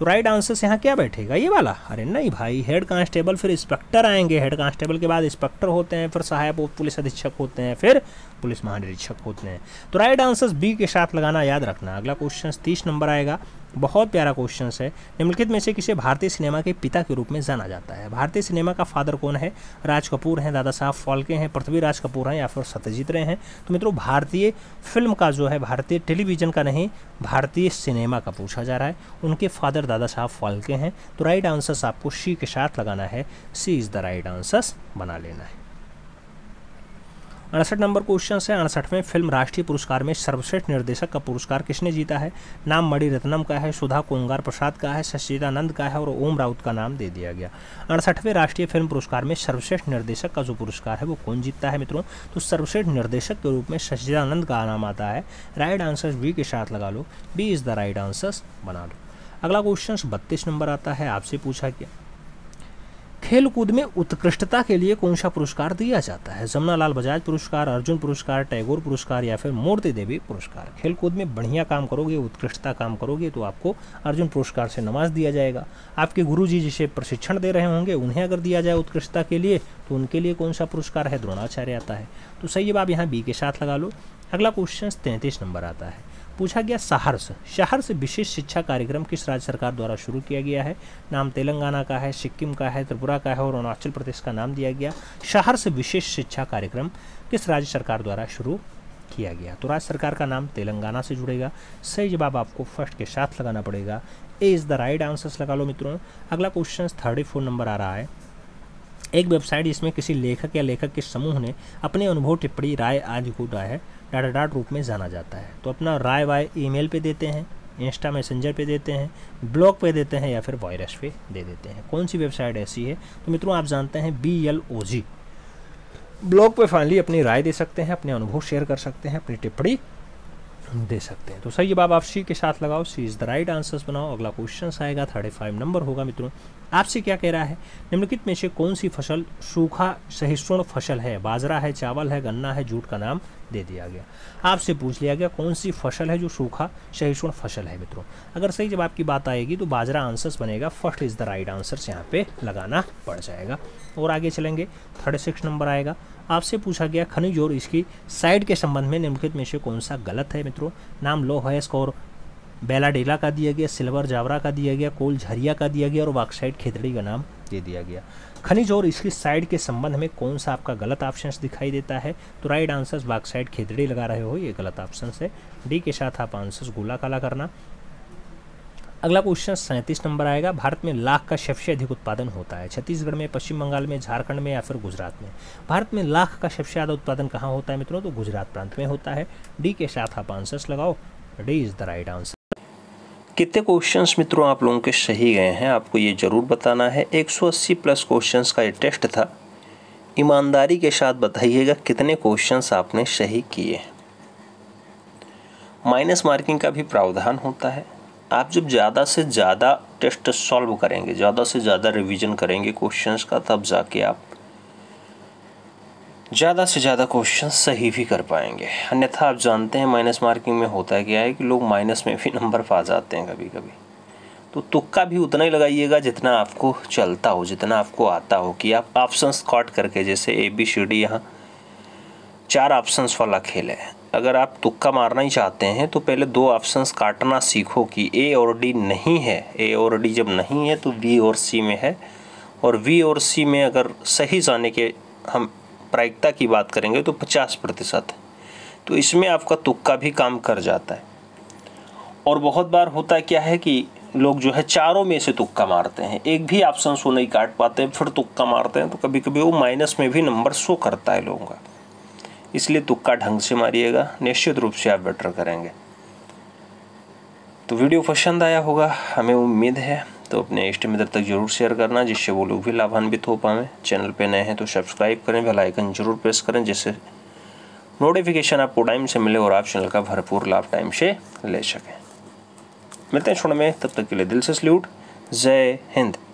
तो राइट आंसर से यहाँ क्या बैठेगा ये वाला अरे नहीं भाई हेड कांस्टेबल फिर इंस्पेक्टर आएंगे हेड कांस्टेबल के बाद इंस्पेक्टर होते हैं फिर सहायक पुलिस अधीक्षक होते हैं फिर पुलिस महानिरीक्षक होते हैं तो राइट आंसर्स बी के साथ लगाना याद रखना अगला क्वेश्चन तीस नंबर आएगा बहुत प्यारा क्वेश्चन है निम्नलिखित में से किसे भारतीय सिनेमा के पिता के रूप में जाना जाता है भारतीय सिनेमा का फादर कौन है राज कपूर हैं दादा साहब फॉल्के हैं पृथ्वी राज कपूर हैं या फिर सत्यजीत रहे हैं तो मित्रों भारतीय फिल्म का जो है भारतीय टेलीविजन का नहीं भारतीय सिनेमा का पूछा जा रहा है उनके फादर दादा साहब फॉल्के हैं तो राइट आंसर्स आपको सी के साथ लगाना है C is the right answers बना लेना है अड़सठ नंबर क्वेश्चन है अड़सठवें फिल्म राष्ट्रीय पुरस्कार में सर्वश्रेष्ठ निर्देशक का पुरस्कार किसने जीता है नाम मणि रत्नम का है सुधा कोंगार प्रसाद का है सच्चिदानंद का है और ओम राउत का नाम दे दिया गया अड़सठवें राष्ट्रीय फिल्म पुरस्कार में सर्वश्रेष्ठ निर्देशक का जो पुरस्कार है वो कौन जीतता है मित्रों तो सर्वश्रेष्ठ निर्देशक के रूप में सच्चिदानंद का नाम आता है राइट आंसर बी के साथ लगा लो B is the right answers बना लो अगला क्वेश्चन बत्तीस नंबर आता है आपसे पूछा गया खेलकूद में उत्कृष्टता के लिए कौन सा पुरस्कार दिया जाता है लाल बजाज पुरस्कार अर्जुन पुरस्कार टैगोर पुरस्कार या फिर मूर्ति देवी पुरस्कार खेलकूद में बढ़िया काम करोगे उत्कृष्टता काम करोगे तो आपको अर्जुन पुरस्कार से नमाज दिया जाएगा आपके गुरु जी जिसे प्रशिक्षण दे रहे होंगे उन्हें अगर दिया जाए उत्कृष्टता के लिए तो उनके लिए कौन सा पुरस्कार है द्रोणाचार्य आता है तो सही आप यहाँ बी के साथ लगा लो अगला क्वेश्चन तैंतीस नंबर आता है पूछा गया शहर से विशेष शिक्षा कार्यक्रम किस राज्य सरकार द्वारा शुरू किया गया है नाम तेलंगाना का है सिक्किम का है त्रिपुरा का है और अरुणाचल प्रदेश का नाम दिया गया शहर से विशेष शिक्षा कार्यक्रम किस राज्य सरकार द्वारा शुरू किया गया तो राज्य सरकार का नाम तेलंगाना से जुड़ेगा सही जवाब आपको फर्स्ट के साथ लगाना पड़ेगा A is the right answers लगा लो मित्रों अगला क्वेश्चन थर्टी फोर नंबर आ रहा है एक वेबसाइट जिसमें किसी लेखक या लेखक के समूह ने अपने अनुभव टिप्पणी राय आदि को डाय डाटा डाट रूप में जाना जाता है तो अपना राय वाय ईमेल पे देते हैं इंस्टा मैसेंजर पे देते हैं ब्लॉग पे देते हैं या फिर वायरस पे दे देते हैं कौन सी वेबसाइट ऐसी है तो मित्रों आप जानते हैं B L O G blog पर फाइनली अपनी राय दे सकते हैं अपने अनुभव शेयर कर सकते हैं अपनी टिप्पणी दे सकते हैं तो सही जवाब आप सी के साथ लगाओ C is the right answers बनाओ अगला क्वेश्चन आएगा थर्टी फाइव नंबर होगा मित्रों आपसे क्या कह रहा है निम्नलिखित में से कौन सी फसल सूखा सहिष्णु फसल है बाजरा है चावल है गन्ना है जूट का नाम दे दिया गया आपसे पूछ लिया गया कौन सी फसल है जो सूखा सहिष्णु फसल है मित्रों अगर सही जवाब की बात आएगी तो बाजरा आंसर्स बनेगा first is the right answers यहाँ पे लगाना पड़ जाएगा और आगे चलेंगे थर्टी सिक्स नंबर आएगा आपसे पूछा गया खनिज और इसकी साइड के संबंध में निम्नलिखित में से कौन सा गलत है मित्रों नाम लो हैस्क और बेलाडेला का दिया गया सिल्वर जावरा का दिया गया कोल झरिया का दिया गया और वाकसाइड खेतड़ी का नाम दे दिया गया खनिज और इसकी साइड के संबंध में कौन सा आपका गलत ऑप्शन दिखाई देता है तो राइट आंसर वाकसाइड खेतड़ी लगा रहे हो ये गलत ऑप्शन है डी के साथ आप आंसर्स गोला काला करना अगला क्वेश्चन सैंतीस नंबर आएगा भारत में लाख का सबसे अधिक उत्पादन होता है छत्तीसगढ़ में पश्चिम बंगाल में झारखंड में या फिर गुजरात में भारत में लाख का सबसे ज़्यादा उत्पादन कहाँ होता है मित्रों तो गुजरात प्रांत में होता है डी के साथ आप आंसर्स लगाओ D is the right answer कितने क्वेश्चंस मित्रों आप लोगों के सही गए हैं आपको ये ज़रूर बताना है 180 प्लस क्वेश्चंस का ये टेस्ट था ईमानदारी के साथ बताइएगा कितने क्वेश्चंस आपने सही किए माइनस मार्किंग का भी प्रावधान होता है आप जब ज़्यादा से ज़्यादा टेस्ट सॉल्व करेंगे ज़्यादा से ज़्यादा रिवीजन करेंगे क्वेश्चंस का तब जाके आप ज़्यादा से ज़्यादा क्वेश्चन सही भी कर पाएंगे अन्यथा आप जानते हैं माइनस मार्किंग में होता क्या है कि लोग माइनस में भी नंबर पा जाते हैं कभी कभी तो तुक्का भी उतना ही लगाइएगा जितना आपको चलता हो जितना आपको आता हो कि आप ऑप्शन कॉट करके जैसे ए बी सी डी यहाँ चार ऑप्शंस वाला खेल है अगर आप तुक्का मारना ही चाहते हैं तो पहले दो ऑप्शंस काटना सीखो कि ए और डी नहीं है ए और डी जब नहीं है तो बी और सी में है और वी और सी में अगर सही जाने के हम प्रायिकता की बात करेंगे तो पचास प्रतिशत है तो इसमें आपका तुक्का भी काम कर जाता है और बहुत बार होता क्या है कि लोग जो है चारों में से तुक्का मारते हैं एक भी ऑप्शन शो नहीं काट पाते हैं फिर तुक्का मारते हैं तो कभी कभी वो माइनस में भी नंबर शो करता है लोगों का इसलिए तुक्का ढंग से मारिएगा निश्चित रूप से आप बेटर करेंगे तो वीडियो पसंद आया होगा हमें उम्मीद है तो अपने इष्ट मित्र तक जरूर शेयर करना जिससे वो लोग भी लाभान्वित हो पाएँ चैनल पे नए हैं तो सब्सक्राइब करें बेल आइकन जरूर प्रेस करें जिससे नोटिफिकेशन आपको टाइम से मिले और आप चैनल का भरपूर लाभ टाइम से ले सकें मिलते हैं छोड़ में तब तक के लिए दिल से सल्यूट जय हिंद